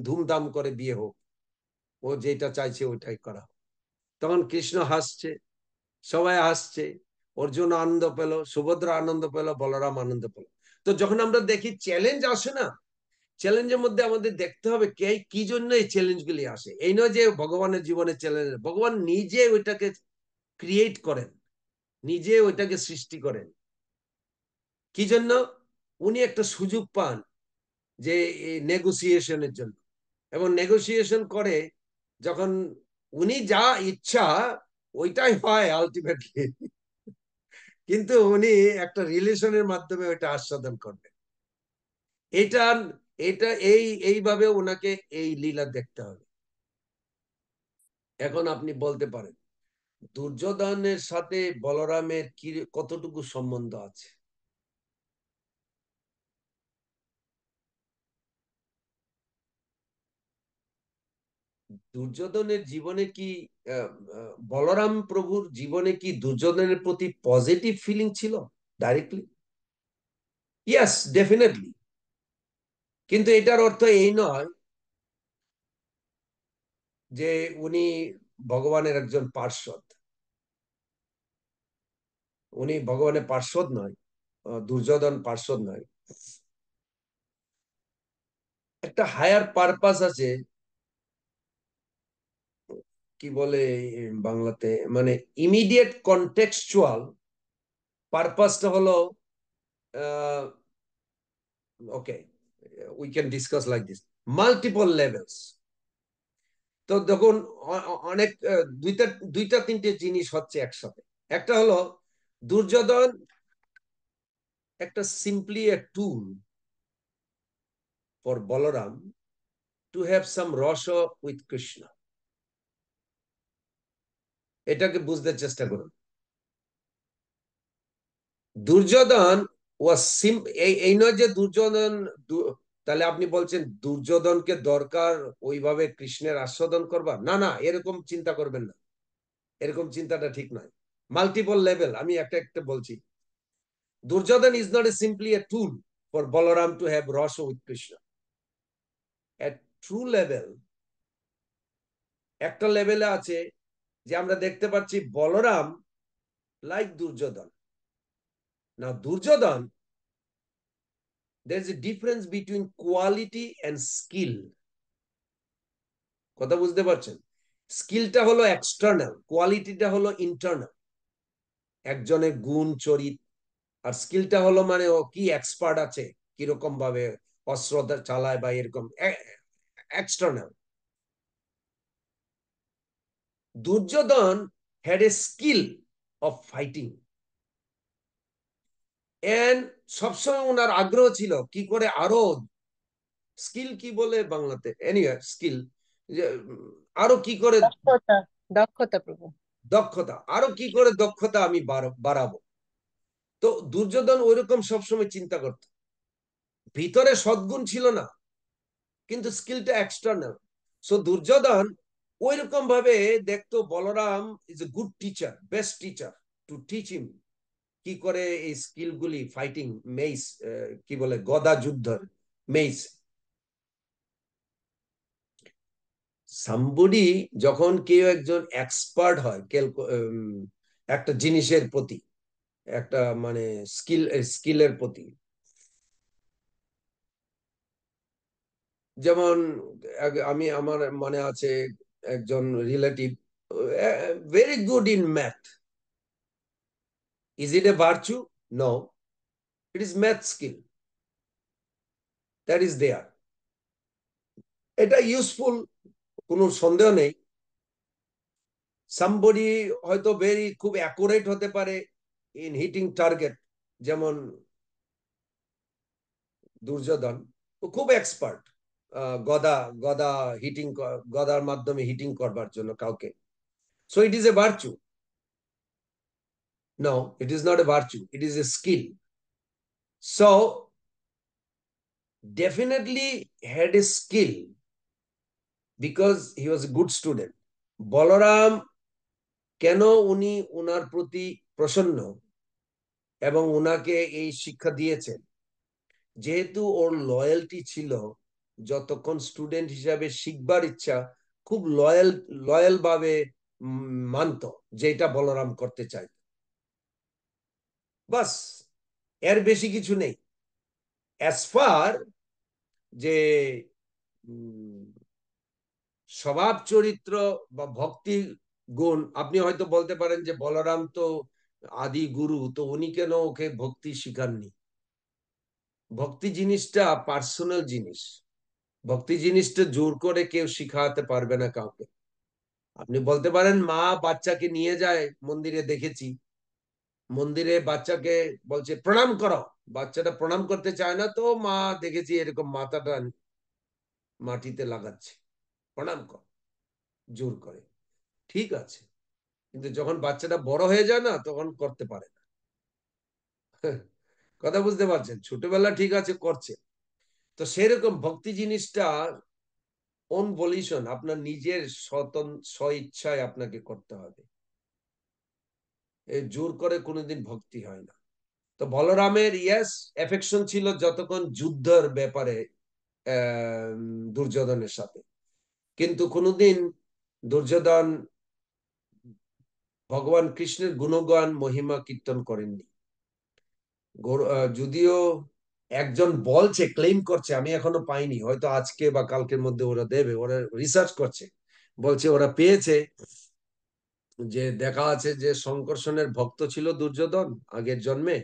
ধুমধাম করে বিয়ে হোক ও যেটা চাইছে ওইটাই করা তখন কৃষ্ণ হাসছে সবাই হাসছে অর্জুন আনন্দ পেল সুভদ্রা আনন্দ পেল বলরাম আনন্দ পেল তো যখন আমরা দেখি চ্যালেঞ্জ আসে না চ্যালেঞ্জের মধ্যে আমাদের দেখতে হবে কে কি জন্য এই চ্যালেঞ্জ গুলি আসে এই নয় যে ভগবানের জীবনে চ্যালেঞ্জ ভগবান নিজে ওইটাকে ক্রিয়েট করেন নিজে ওইটাকে সৃষ্টি করেন কি জন্য উনি একটা সুযোগ পান যে নেগোসিয়েশনের জন্য এবং নেগোসিয়েশন করে যখন উনি যা ইচ্ছা ওইটাই হয় আলটিমেটলি কিন্তু উনি একটা রিলেশনের মাধ্যমে ওইটা আস্বাদন করবেন এটা এটা এই এইভাবে ওনাকে এই লীলা দেখতে হবে এখন আপনি বলতে পারেন দুর্যোধনের সাথে বলরামের কি কতটুকু সম্বন্ধ আছে দুর্যোধনের জীবনে কি বলরাম প্রভুর জীবনে কি দুর্যোধনের প্রতি পজিটিভ ফিলিং ছিল ডাইরেক্টলি ইয়াস ডেফিনেটলি কিন্তু এটার অর্থ এই নয় যে উনি ভগবানের একজন পার্শ্বদ উনি ভগবানের পার্শ্বদ নয় দুর্যোধন পার্শ্বদ নয় একটা হায়ার পারপাস আছে কি বলে বাংলাতে মানে ইমিডিয়েট কন্টেক্সচুয়াল পারপাসটা হলো okay we can discuss like this multiple levels তো দেখুন অনেক দুইটা দুইটা তিনটে জিনিস হচ্ছে একসাথে একটা হলো দুর্যোধন একটা simply a tool for Balaram to have some rasa with Krishna এটাকে বুঝতে চেষ্টা করুন দুর্যোধন ওয়াসিম এই নয় যে দুর্যোধন তাহলে আপনি বলছেন দুর্যোধনকে দরকার ওইভাবে কৃষ্ণের আস্বাদন করবা না না এরকম চিন্তা করবেন না এরকম চিন্তাটা ঠিক নয় মাল্টিপল লেভেল আমি একটা একটা বলছি Duryodhan is not a simply a tool for Balaram to have rasa with Krishna true level একটা লেভেলে আছে যে আমরা দেখতে পাচ্ছি বলরাম লাইক দুর্যোধন না Duryodhan there is a difference between quality and skill কথা বুঝতে পারছেন স্কিলটা হলো এক্সটার্নাল কোয়ালিটিটা হলো ইন্টারনাল একজনের গুণ চরিত আর স্কিলটা হলো মানে ও কি এক্সপার্ট আছে কিরকম ভাবে অস্ত্র চালায় বা এরকম external Duryodhan had a skill of fighting. সবসময় ওনার আগ্রহ ছিল কি করে আরো স্কিল কি বলে বাংলাতে স্কিল আরো কি করে দক্ষতা প্রভু দক্ষতা আরো কি করে দক্ষতা আমি বাড়াবো তো দুর্যোধন ওইরকম সবসময় চিন্তা করত ভিতরে সদ্গুণ ছিল না কিন্তু স্কিলটা এক্সটার্নাল সো দুর্যোধন ওইরকম ভাবে দেখতো Balaram is a good teacher best teacher to teach him কি করে এই গুলি ফাইটিং মেইস কি বলে গদা যুদ্ধের মেইস সাম্বুডি যখন কেউ একজন এক্সপার্ট হয় একটা জিনিসের প্রতি একটা মানে স্কিল স্কিলের প্রতি যেমন আমি আমার মনে আছে একজন relative very good in math is it a virtue no it is math skill that is there এটা ইউজফুল কোন সন্দেহ নেই সাম্বডি হয়তো ভেরি খুব অ্যাকুরেট হতে পারে ইন হিটিং টার্গেট যেমন দুর্যোধন খুব এক্সপার্ট গদা গদা হিটিং গদার মাধ্যমে হিটিং করবার জন্য কাউকে so it is a virtue no it is not a virtue it is a skill so definitely had a skill because he was a good student Balaram কেন উনি ওনার প্রতি প্রসন্ন এবং ওনাকে এই শিক্ষা দিয়েছেন যেহেতু ওর লয়ালটি ছিল যতক্ষণ স্টুডেন্ট হিসাবে শিখবার ইচ্ছা খুব লয়াল লয়াল ভাবে মানত যেটা বলরাম করতে চাই বাস এর বেশি কিছু নেই অ্যাজ ফার যে স্বভাব চরিত্র বা ভক্তি গুণ আপনি হয়তো বলতে পারেন যে বলরাম তো আদি গুরু তো উনি কেন ওকে ভক্তি শিখাননি ভক্তি জিনিসটা পার্সোনাল জিনিস ভক্তি জিনিসটা জোর করে কেউ শিখাতে পারবে না কাউকে আপনি বলতে পারেন মা বাচ্চাকে নিয়ে যায় মন্দিরে দেখেছি মন্দিরে বাচ্চাকে বলছে প্রণাম করো বাচ্চাটা প্রণাম করতে চায় না তো মা দেখেছি এরকম মাথাটা মাটিতে লাগাচ্ছে প্রণাম কর জোর করে ঠিক আছে কিন্তু যখন বাচ্চাটা বড় হয়ে যায় না তখন করতে পারে না হ্যাঁ, কথা বুঝতে পারছেন ছোটবেলা ঠিক আছে করছে তো সেরকম ভক্তি জিনিসটা অন বলিশন আপনার নিজের সতন স্বতন ইচ্ছায় আপনাকে করতে হবে জোর করে কোনোদিন ভক্তি হয় না তো বলরামের ইয়াস এফেকশন ছিল যতক্ষণ যুদ্ধের ব্যাপারে দুর্যোধনের সাথে কিন্তু কোনোদিন দুর্যোধন ভগবান কৃষ্ণের গুণগান মহিমা কীর্তন করেননি যদিও একজন বলছে ক্লেম করছে আমি এখনো পাইনি হয়তো আজকে বা কালকের মধ্যে ওরা দেবে ওরা রিসার্চ করছে বলছে ওরা পেয়েছে যে দেখা আছে যে শঙ্কর্ষণের ভক্ত ছিল দুর্যোধন আগের জন্মে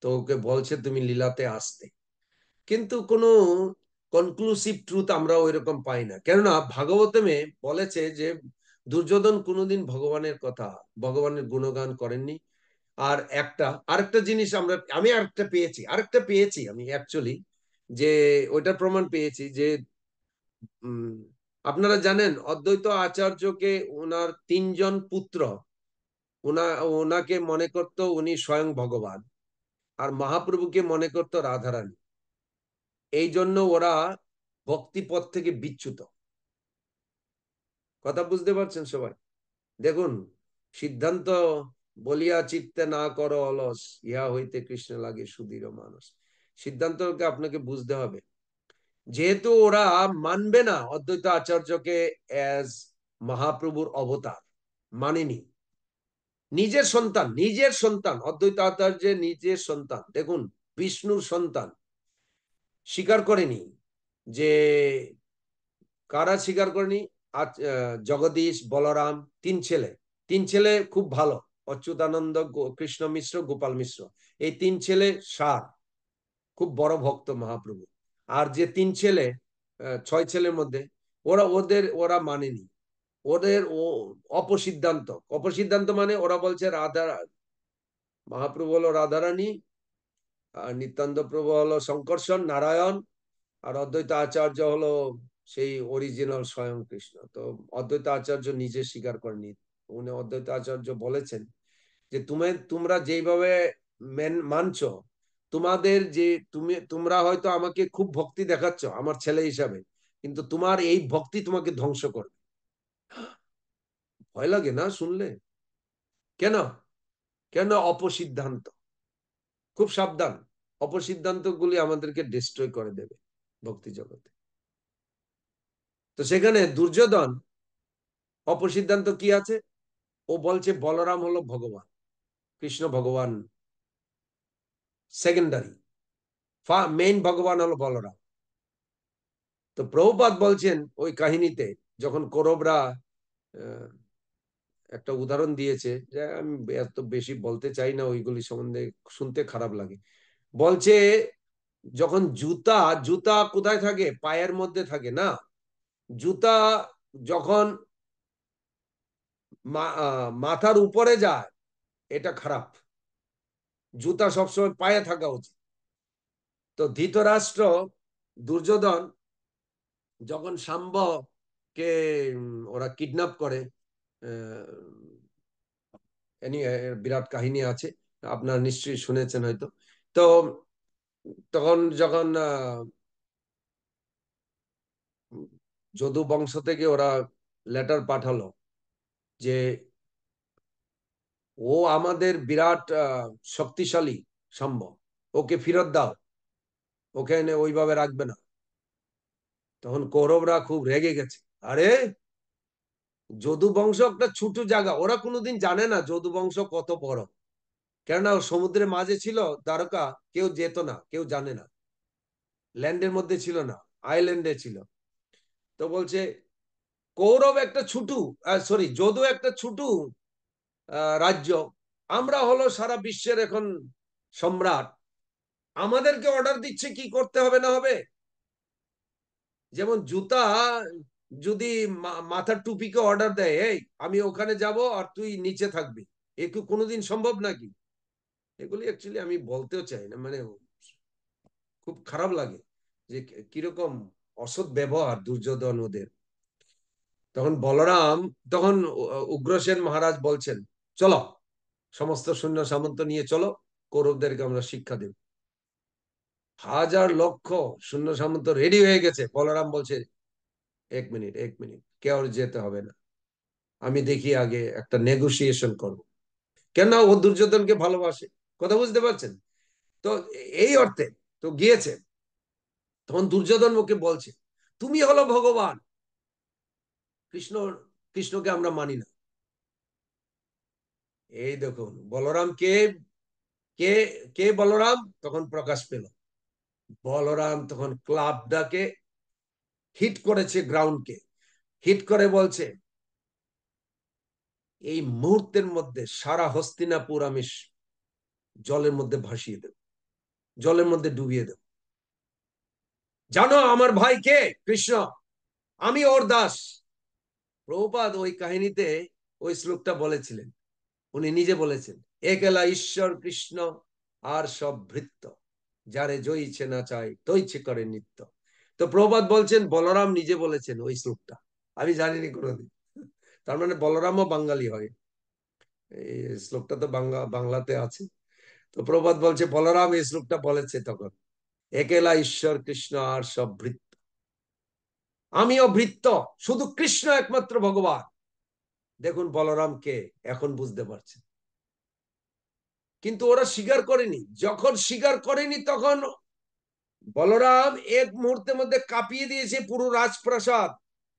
তো ওকে বলছে তুমি লীলাতে আসতে কিন্তু কোনো কনক্লুসিভ ট্রুথ আমরা ওই রকম পাই না কেননা ভাগবতমে বলেছে যে দুর্যোধন কোনোদিন ভগবানের কথা ভগবানের গুণগান করেননি আর একটা আরেকটা জিনিস আমরা আমি আরেকটা পেয়েছি আরেকটা পেয়েছি আমি অ্যাকচুয়ালি যে ওইটার প্রমাণ পেয়েছি যে আপনারা জানেন অদ্বৈত আচার্যকে ওনার তিনজন পুত্র ওনা ওনাকে মনে করত উনি স্বয়ং ভগবান আর মহাপ্রভুকে মনে করত রাধারানী এই জন্য ওরা ভক্তিপথ থেকে বিচ্যুত কথা বুঝতে পারছেন সবাই দেখুন সিদ্ধান্ত বলিয়া চিত্তে না করো অলস ইহা হইতে কৃষ্ণ লাগে সুদৃঢ় মানুষ সিদ্ধান্তকে আপনাকে বুঝতে হবে যেহেতু ওরা মানবে না অদ্বৈত আচার্যকে অ্যাজ মহাপ্রভুর অবতার মানেনি নিজের সন্তান নিজের সন্তান অদ্বৈত আচার্যের নিজের সন্তান দেখুন বিষ্ণুর সন্তান স্বীকার করেনি যে কারা স্বীকার করেনি জগদীশ বলরাম তিন ছেলে তিন ছেলে খুব ভালো অচ্যুতানন্দ কৃষ্ণ মিশ্র গোপাল মিশ্র এই তিন ছেলে সার খুব বড় ভক্ত মহাপ্রভু আর যে তিন ছেলে ছয় ছেলের মধ্যে ওরা ওদের ওরা মানেনি ওদের অপসিদ্ধান্ত অপসিদ্ধান্ত মানে ওরা বলছে রাধা মহাপ্রভু হলো রাধারানী আর নিত্যান্ত প্রভু হলো শঙ্কর্ষণ নারায়ণ আর অদ্বৈত আচার্য হলো সেই অরিজিনাল স্বয়ং কৃষ্ণ তো অদ্বৈত আচার্য নিজে স্বীকার করেনি উনি অদ্বৈত আচার্য বলেছেন যে তুমি তোমরা যেভাবে মানছ তোমাদের যে তুমি তোমরা হয়তো আমাকে খুব ভক্তি দেখাচ্ছ আমার ছেলে হিসাবে কিন্তু তোমার এই ভক্তি তোমাকে ধ্বংস করবে ভয় লাগে না শুনলে কেন কেন অপসিদ্ধান্ত খুব সাবধান অপসিদ্ধান্ত গুলি আমাদেরকে ডিস্ট্রয় করে দেবে ভক্তি জগতে তো সেখানে দুর্যোধন অপসিদ্ধান্ত কি আছে ও বলছে বলরাম হলো ভগবান কৃষ্ণ ভগবান সেকেন্ডারি মেইন ভগবান হলো বলরাম তো প্রভুপাত বলছেন ওই কাহিনীতে যখন কৌরবরা একটা উদাহরণ দিয়েছে যে আমি এত বেশি বলতে চাই না ওইগুলি সম্বন্ধে শুনতে খারাপ লাগে বলছে যখন জুতা জুতা কোথায় থাকে পায়ের মধ্যে থাকে না জুতা যখন মাথার উপরে যায় এটা খারাপ জুতা সবসময় পায়ে থাকা উচিত তো ধৃতরাষ্ট্র দুর্যোধন যখন কে ওরা কিডন্যাপ করে বিরাট কাহিনী আছে আপনার নিশ্চয়ই শুনেছেন হয়তো তো তখন যখন যদু বংশ থেকে ওরা লেটার পাঠালো যে ও আমাদের বিরাট শক্তিশালী সাম্য ওকে ফেরত দাও ওকে এনে ওইভাবে রাখবে না তখন কৌরবরা খুব রেগে গেছে আরে যদু বংশ একটা ছোট জায়গা ওরা কোনোদিন জানে না যদু বংশ কত বড় কেননা সমুদ্রের মাঝে ছিল দ্বারকা কেউ যেত না কেউ জানে না ল্যান্ডের মধ্যে ছিল না আইল্যান্ডে ছিল তো বলছে কৌরব একটা ছুটু সরি যদু একটা ছুটু রাজ্য আমরা হলো সারা বিশ্বের এখন সম্রাট আমাদেরকে অর্ডার দিচ্ছে কি করতে হবে না হবে যেমন জুতা যদি মাথার টুপিকে অর্ডার দেয় এই আমি ওখানে যাব আর তুই নিচে থাকবি একটু কোনোদিন সম্ভব নাকি এগুলি অ্যাকচুয়ালি আমি বলতেও চাই না মানে খুব খারাপ লাগে যে কিরকম অসৎ ব্যবহার দুর্যোধন ওদের তখন বলরাম তখন উগ্রসেন মহারাজ বলছেন চলো সমস্ত সৈন্য সামন্ত নিয়ে চলো কৌরবদেরকে আমরা শিক্ষা দেব হাজার লক্ষ সৈন্য সামন্ত রেডি হয়ে গেছে বলরাম বলছে এক মিনিট এক মিনিট কেউ যেতে হবে না আমি দেখি আগে একটা নেগোসিয়েশন করব কেননা ও দুর্যোধনকে ভালোবাসে কথা বুঝতে পারছেন তো এই অর্থে তো গিয়েছে তখন দুর্যোধন ওকে বলছে তুমি হলো ভগবান কৃষ্ণ কৃষ্ণকে আমরা মানি না এই দেখুন বলরাম কে কে কে বলরাম তখন প্রকাশ পেল বলরাম তখন ক্লাবটাকে হিট করেছে গ্রাউন্ডকে হিট করে বলছে এই মুহূর্তের মধ্যে সারা হস্তিনাপুর আমি জলের মধ্যে ভাসিয়ে দেব জলের মধ্যে ডুবিয়ে দেব জানো আমার ভাই কে কৃষ্ণ আমি ওর দাস প্রভুপাদ ওই কাহিনীতে ওই শ্লোকটা বলেছিলেন উনি নিজে বলেছেন একেলা ঈশ্বর কৃষ্ণ আর সব ভৃত্ত যারে জইছে না চাই তৈছে করে নিত্য তো প্রভাত বলছেন বলরাম নিজে বলেছেন ওই শ্লোকটা আমি জানিনি কোনোদিন তার মানে বলরামও বাঙালি হয় এই শ্লোকটা তো বাংলা বাংলাতে আছে তো প্রভাত বলছে বলরাম এই শ্লোকটা বলেছে তখন একেলা ঈশ্বর কৃষ্ণ আর সব ভৃত্ত আমিও বৃত্ত শুধু কৃষ্ণ একমাত্র ভগবান দেখুন বলরামকে এখন বুঝতে পারছে কিন্তু ওরা স্বীকার করেনি যখন স্বীকার করেনি তখন বলরাম এক মুহূর্তের মধ্যে কাঁপিয়ে দিয়েছে পুরো রাজপ্রাসাদ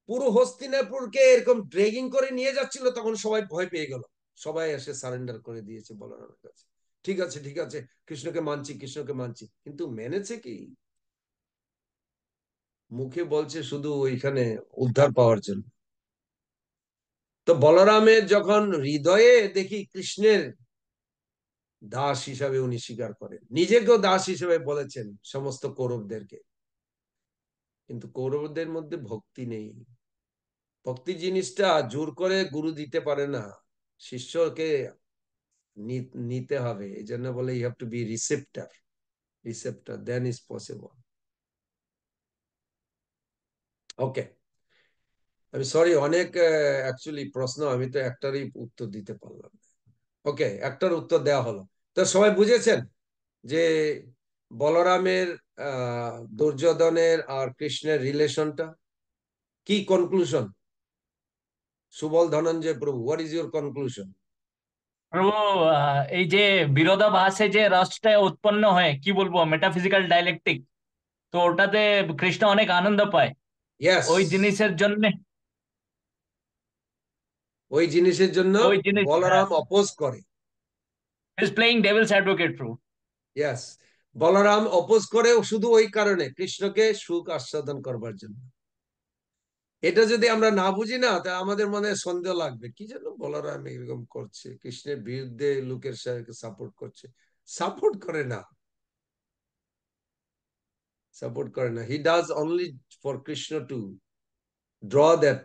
পুরো হস্তিনাপুরকে এরকম ড্রেগিং করে নিয়ে যাচ্ছিল তখন সবাই ভয় পেয়ে গেল সবাই এসে সারেন্ডার করে দিয়েছে বলরামের কাছে ঠিক আছে ঠিক আছে কৃষ্ণকে মানছি কৃষ্ণকে মানছি কিন্তু মেনেছে কি মুখে বলছে শুধু ওইখানে উদ্ধার পাওয়ার জন্য তো বলরামের যখন হৃদয়ে দেখি কৃষ্ণের দাস হিসাবে উনি স্বীকার করেন নিজেকেও দাস হিসেবে বলেছেন সমস্ত কৌরবদেরকে কিন্তু কৌরবদের মধ্যে ভক্তি নেই ভক্তি জিনিসটা জোর করে গুরু দিতে পারে না শিষ্যকে নিতে হবে এই জন্য বলে you have to be receptor receptor then is possible okay আমি সরি অনেক অ্যাকচুয়ালি প্রশ্ন আমি তো একটারই উত্তর দিতে পারলাম ওকে একটার উত্তর দেওয়া হলো তো সবাই বুঝেছেন যে বলরামের দুর্যোধনের আর কৃষ্ণের রিলেশনটা কি কনক্লুশন সুবল ধনঞ্জয় প্রভু হোয়াট ইজ ইউর কনক্লুশন প্রভু এই যে বিরোধাভাসে যে রসটা উৎপন্ন হয় কি বলবো মেটাফিজিক্যাল ডায়ালেকটিক তো ওটাতে কৃষ্ণ অনেক আনন্দ পায় ওই জিনিসের জন্য ওই জিনিসের জন্য বলরাম অপোজ হ্যাঁ। করে is playing devil's advocate Balaram oppose করে শুধু ওই কারণে কৃষ্ণকে সুখ আস্বাদন করবার জন্য এটা যদি আমরা না বুঝি না তা আমাদের মনে সন্দেহ লাগবে কি যেন বলরাম এরকম করছে কৃষ্ণের বিরুদ্ধে লোকের সাপোর্ট করছে সাপোর্ট করে না সাপোর্ট করে না he does only for Krishna to draw that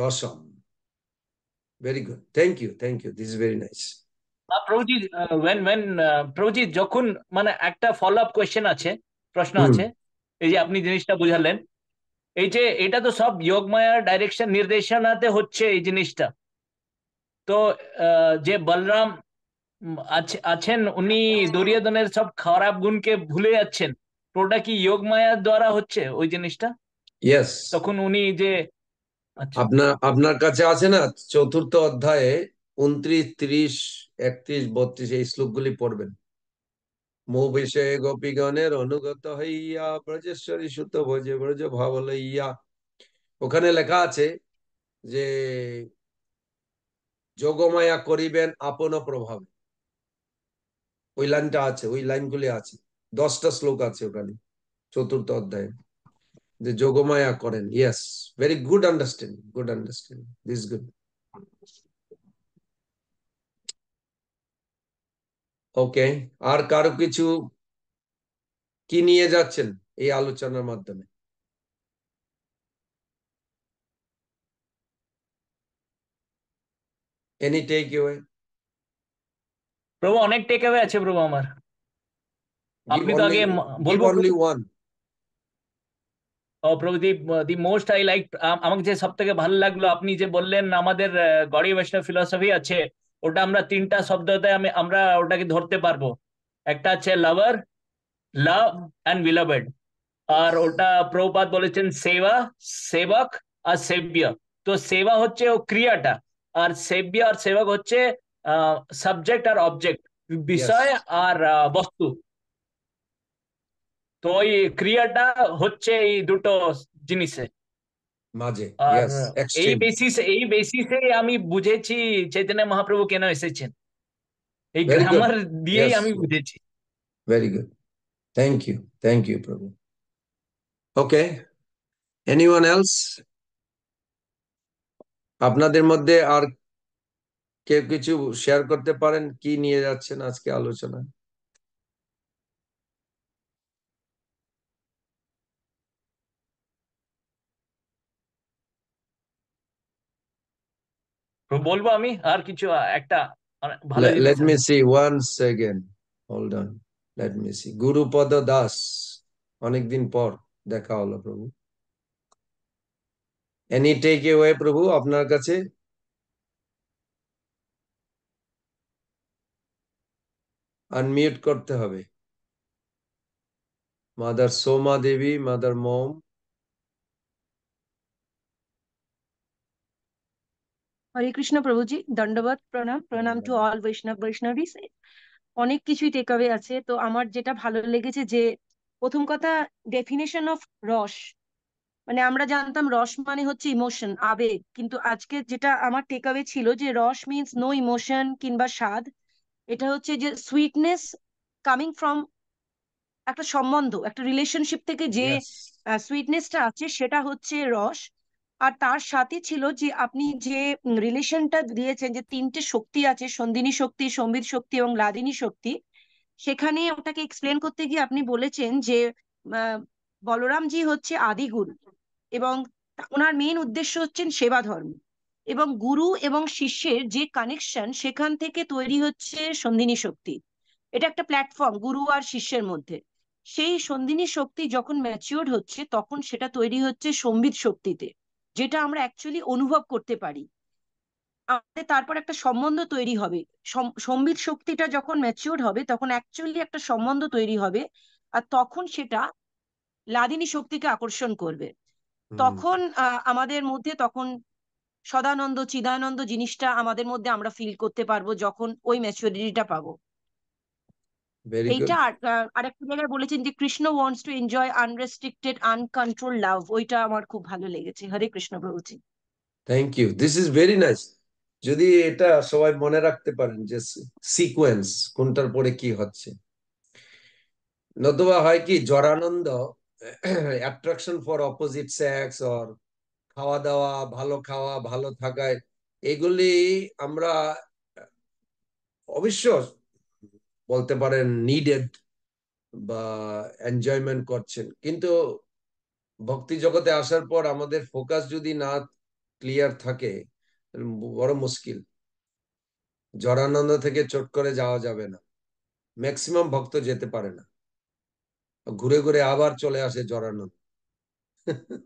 রসম very good thank you thank you this very nice Prabhuji when when Prabhuji যখন মানে একটা ফলো আপ কোয়েশ্চেন আছে প্রশ্ন আছে এই যে আপনি জিনিসটা বুঝালেন এই যে এটা তো সব যোগমায়ার ডাইরেকশন নির্দেশনাতে হচ্ছে এই জিনিসটা তো যে বলরাম আছেন উনি হ্যাঁ। দুর্যোধনের সব খারাপ গুণকে ভুলে যাচ্ছেন পুরোটা কি যোগ মায়ার দ্বারা হচ্ছে ওই জিনিসটা ইয়েস তখন উনি যে আচ্ছা। আপনার আপনার কাছে আছে না চতুর্থ অধ্যায়ে উনত্রিশ ত্রিশ একত্রিশ বত্রিশ এই শ্লোক গুলি পড়বেন মোবিষয়ে গোপীগণের অনুগত হইয়া ব্রজেশ্বরী সুত ভোজে ব্রজ ভাব লইয়া ওখানে লেখা আছে যে যোগমায়া করিবেন আপন প্রভাবে ওই লাইনটা আছে ওই লাইনগুলি আছে দশটা শ্লোক আছে ওখানে চতুর্থ অধ্যায়ে যে যোগমায়া করেন yes very good understanding good understanding this good okay আর কারো কিছু কি নিয়ে যাচ্ছেন এই আলোচনার মাধ্যমে এনি টেক প্রভু অনেক টেক আছে প্রভু আমার আপনি তো আগে দি মোস্ট আই লাইক আমাকে যে সব থেকে ভালো লাগলো আপনি যে বললেন আমাদের গড়ি বৈষ্ণব ফিলসফি আছে ওটা আমরা তিনটা শব্দতে আমি আমরা ওটাকে ধরতে পারবো একটা আছে লাভার লাভ অ্যান্ড বিলাবেড আর ওটা প্রভুপাত বলেছেন সেবা সেবক আর সেব্য তো সেবা হচ্ছে ও ক্রিয়াটা আর সেব্য আর সেবক হচ্ছে সাবজেক্ট আর অবজেক্ট বিষয় আর বস্তু তো ওই ক্রিয়াটা হচ্ছে এই দুটো জিনিসে মাঝে হ্যাঁ। এই বেসিস এই বেসিসে আমি বুঝেছি চৈতন্য মহাপ্রভু কেন এসেছেন এই গ্রামার দিয়েই আমি বুঝেছি very good thank you thank you Prabhu okay anyone else আপনাদের মধ্যে আর কেউ কিছু শেয়ার করতে পারেন কি নিয়ে যাচ্ছেন আজকে আলোচনায় বলবো আমি আর কিছু একটা let me see one second hold on let me see Gurupada Das অনেকদিন পর দেখা হলো প্রভু এনি টেক এওয়ে প্রভু আপনার কাছে আনমিউট করতে হবে mother Soma Devi mother mom Hare Krishna Prabhuji দণ্ডবত প্রণাম প্রণাম টু অল বৈষ্ণব বৈষ্ণবীস অনেক কিছুই টেক আছে তো আমার যেটা ভালো লেগেছে যে প্রথম কথা ডেফিনেশন অফ রস মানে আমরা জানতাম রস মানে হচ্ছে ইমোশন আবেগ কিন্তু আজকে যেটা আমার টেক ছিল যে রস মিনস নো ইমোশন কিংবা স্বাদ এটা হচ্ছে যে সুইটনেস কামিং ফ্রম একটা সম্বন্ধ একটা রিলেশনশিপ থেকে যে সুইটনেসটা আছে সেটা হচ্ছে রস আর তার সাথে ছিল যে আপনি যে রিলেশনটা দিয়েছেন যে তিনটে শক্তি আছে সন্দিনী শক্তি সম্বিত শক্তি এবং লাদিনী শক্তি সেখানে ওটাকে এক্সপ্লেন করতে গিয়ে আপনি বলেছেন যে বলরামজি হচ্ছে আদি গুরু এবং ওনার মেন উদ্দেশ্য হচ্ছেন সেবা ধর্ম এবং গুরু এবং শিষ্যের যে কানেকশন সেখান থেকে তৈরি হচ্ছে সন্ধিনী শক্তি এটা একটা প্ল্যাটফর্ম গুরু আর শিষ্যের মধ্যে সেই সন্ধিনী শক্তি যখন ম্যাচিওর হচ্ছে তখন সেটা তৈরি হচ্ছে সম্বিত শক্তিতে যেটা আমরা অ্যাকচুয়ালি অনুভব করতে পারি আমাদের তারপর একটা সম্বন্ধ তৈরি হবে সম্বিত শক্তিটা যখন ম্যাচিওর হবে তখন অ্যাকচুয়ালি একটা সম্বন্ধ তৈরি হবে আর তখন সেটা লাদিনী শক্তিকে আকর্ষণ করবে তখন আমাদের মধ্যে তখন সদানন্দ চিদানন্দ জিনিসটা আমাদের মধ্যে আমরা ফিল করতে পারবো যখন ওই ম্যাচুরিটিটা পাবো এইটা আর একটা জায়গায় বলেছেন যে Krishna wants to enjoy unrestricted uncontrol love ওইটা আমার খুব ভালো লেগেছে Hare Krishna Prabhuji thank you this is very nice যদি এটা সবাই মনে রাখতে পারেন যে সিকোয়েন্স কোনটার পরে কি হচ্ছে নতুবা হয় কি জরানন্দ attraction for opposite sex or খাওয়া দাওয়া ভালো খাওয়া ভালো থাকায় এগুলি আমরা অবশ্য বলতে পারেন নিডেড বা এনজয়মেন্ট করছেন কিন্তু ভক্তি জগতে আসার পর আমাদের ফোকাস যদি না ক্লিয়ার থাকে বড় মুশকিল জরানন্দ থেকে চট করে যাওয়া যাবে না ম্যাক্সিমাম ভক্ত যেতে পারে না ঘুরে ঘুরে আবার চলে আসে জরানন্দ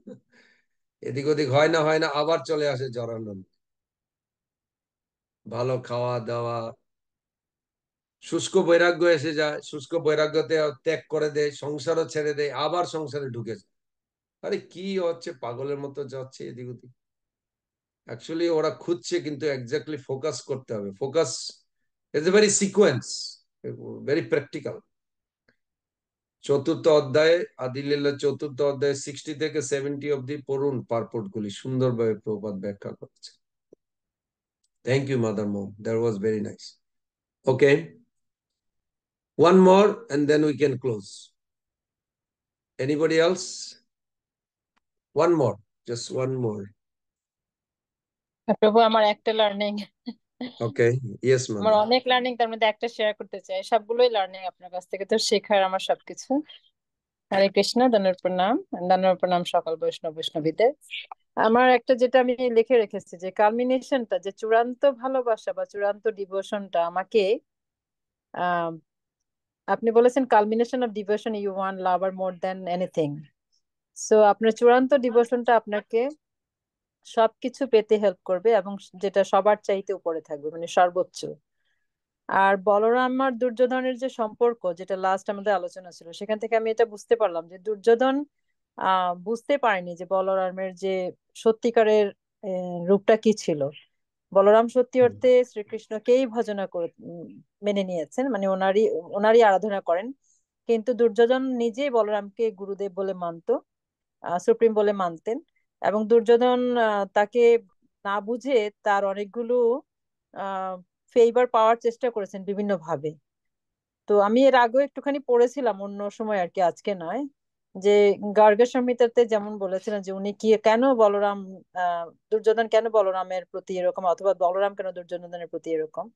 এদিক ওদিক হয় না হয় না আবার চলে আসে জরানন্দ ভালো খাওয়া দাওয়া শুষ্ক বৈরাগ্য এসে যায় শুষ্ক বৈরাগ্যতে ত্যাগ করে দেয় সংসারও ছেড়ে দেয় আবার সংসারে ঢুকে যায় আরে কি হচ্ছে পাগলের মতো যাচ্ছে এদিক ওদিক অ্যাকচুয়ালি ওরা খুঁজছে কিন্তু একজাক্টলি ফোকাস করতে হবে focus is a very sequence very practical চতুর্থ অধ্যায়ে আদিলীলা চতুর্থ অধ্যায়ে সিক্সটি থেকে সেভেন্টি অব্দি পড়ুন পারপোর্ট গুলি সুন্দরভাবে প্রপাত ব্যাখ্যা করছে thank you mother mom that was very nice okay One more and then we can close. Anybody else? One more, just one more. প্রভু আমার একটা লার্নিং ওকে ইয়েস ম্যাম আমার অনেক লার্নিং তার মধ্যে একটা শেয়ার করতে চাই সবগুলোই লার্নিং আপনার কাছ থেকে তো শেখার আমার সবকিছু হরে কৃষ্ণ দানুর প্রণাম দানুর প্রণাম সকল বৈষ্ণব বৈষ্ণবীদের আমার একটা যেটা আমি লিখে রেখেছি যে কালমিনেশনটা যে চূড়ান্ত ভালোবাসা বা চূড়ান্ত ডিভোশনটা আমাকে আপনি বলেছেন culmination of devotion you one lover more than anything so আপনার চূড়ান্ত ডিভোশনটা আপনাকে সবকিছু পেতে হেল্প করবে এবং যেটা সবার চাইতে উপরে থাকবে মানে সর্বোচ্চ আর বলরাম আর দুর্যোধনের যে সম্পর্ক যেটা লাস্ট আমাদের আলোচনা ছিল সেখান থেকে আমি এটা বুঝতে পারলাম যে দুর্যোধন বুঝতে পারেনি যে বলরামের যে সত্যিকারের রূপটা কি ছিল বলরাম সত্যি অর্থে শ্রীকৃষ্ণকেই ভজনা করে মেনে নিয়েছেন মানে ওনারই ওনারই আরাধনা করেন কিন্তু দুর্যোধন নিজেই বলরামকে গুরুদেব বলে মানত সুপ্রিম বলে মানতেন এবং দুর্যোধন তাকে না বুঝে তার অনেকগুলো ফেভার পাওয়ার চেষ্টা করেছেন বিভিন্ন ভাবে তো আমি এর আগেও একটুখানি পড়েছিলাম অন্য সময় আর কি আজকে নয় যে গার্গ সংহিতাতে যেমন বলেছিলেন যে উনি কি কেন বলরাম দুর্যোধন কেন বলরামের প্রতি এরকম অথবা বলরাম কেন দুর্যোধনের প্রতি এরকম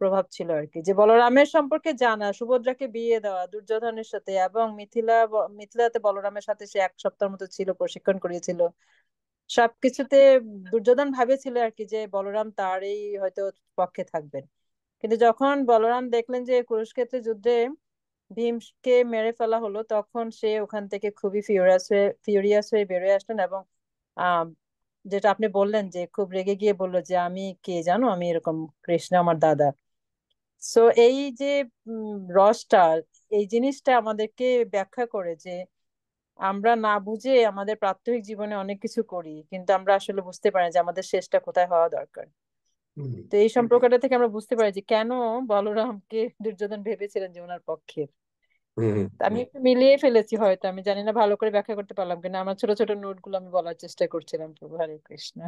প্রভাব ছিল আর কি যে বলরামের সম্পর্কে জানা সুভদ্রাকে বিয়ে দেওয়া দুর্যোধনের সাথে এবং মিথিলা মিথিলাতে বলরামের সাথে সে এক সপ্তাহ মতো ছিল প্রশিক্ষণ করিয়েছিল সবকিছুতে দুর্যোধন ভাবেছিল আর কি যে বলরাম তারই হয়তো পক্ষে থাকবেন কিন্তু যখন বলরাম দেখলেন যে কুরুক্ষেত্রে যুদ্ধে ভীমকে মেরে ফেলা হলো তখন সে ওখান থেকে খুবই ফিউরিয়াস হয়ে ফিউরিয়াস হয়ে বেরোয় আসলেন এবং যেটা আপনি বললেন যে খুব রেগে গিয়ে বললো যে আমি কে জানো আমি এরকম কৃষ্ণ আমার দাদা সো এই যে রসটা এই জিনিসটা আমাদেরকে ব্যাখ্যা করে যে আমরা না বুঝে আমাদের প্রাত্যহিক জীবনে অনেক কিছু করি কিন্তু আমরা আসলে বুঝতে পারি যে আমাদের শেষটা কোথায় হওয়া দরকার তো এই সম্পর্কটা থেকে আমরা বুঝতে পারি যে কেন বলরামকে দুর্যোধন ভেবেছিলেন যে ওনার পক্ষে আমি একটু মিলিয়ে ফেলেছি হয়তো আমি জানি না ভালো করে ব্যাখ্যা করতে পারলাম কিনা আমার ছোট ছোট নোট গুলো আমি বলার চেষ্টা করছিলাম প্রভু হরে Krishna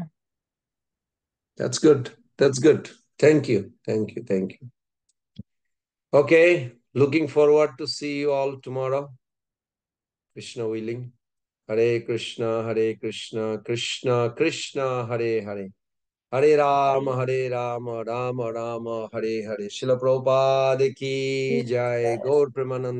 That's good. That's good. Thank you. Thank you. Thank you. Okay. Looking forward to see you all tomorrow. Krishna willing. Hare Krishna, Hare Krishna, Krishna, Krishna, Hare Hare. Hare Rama, Hare Rama, Rama, Rama, Rama Hare Hare. Srila Prabhupada ki jai, Gaur Premanand.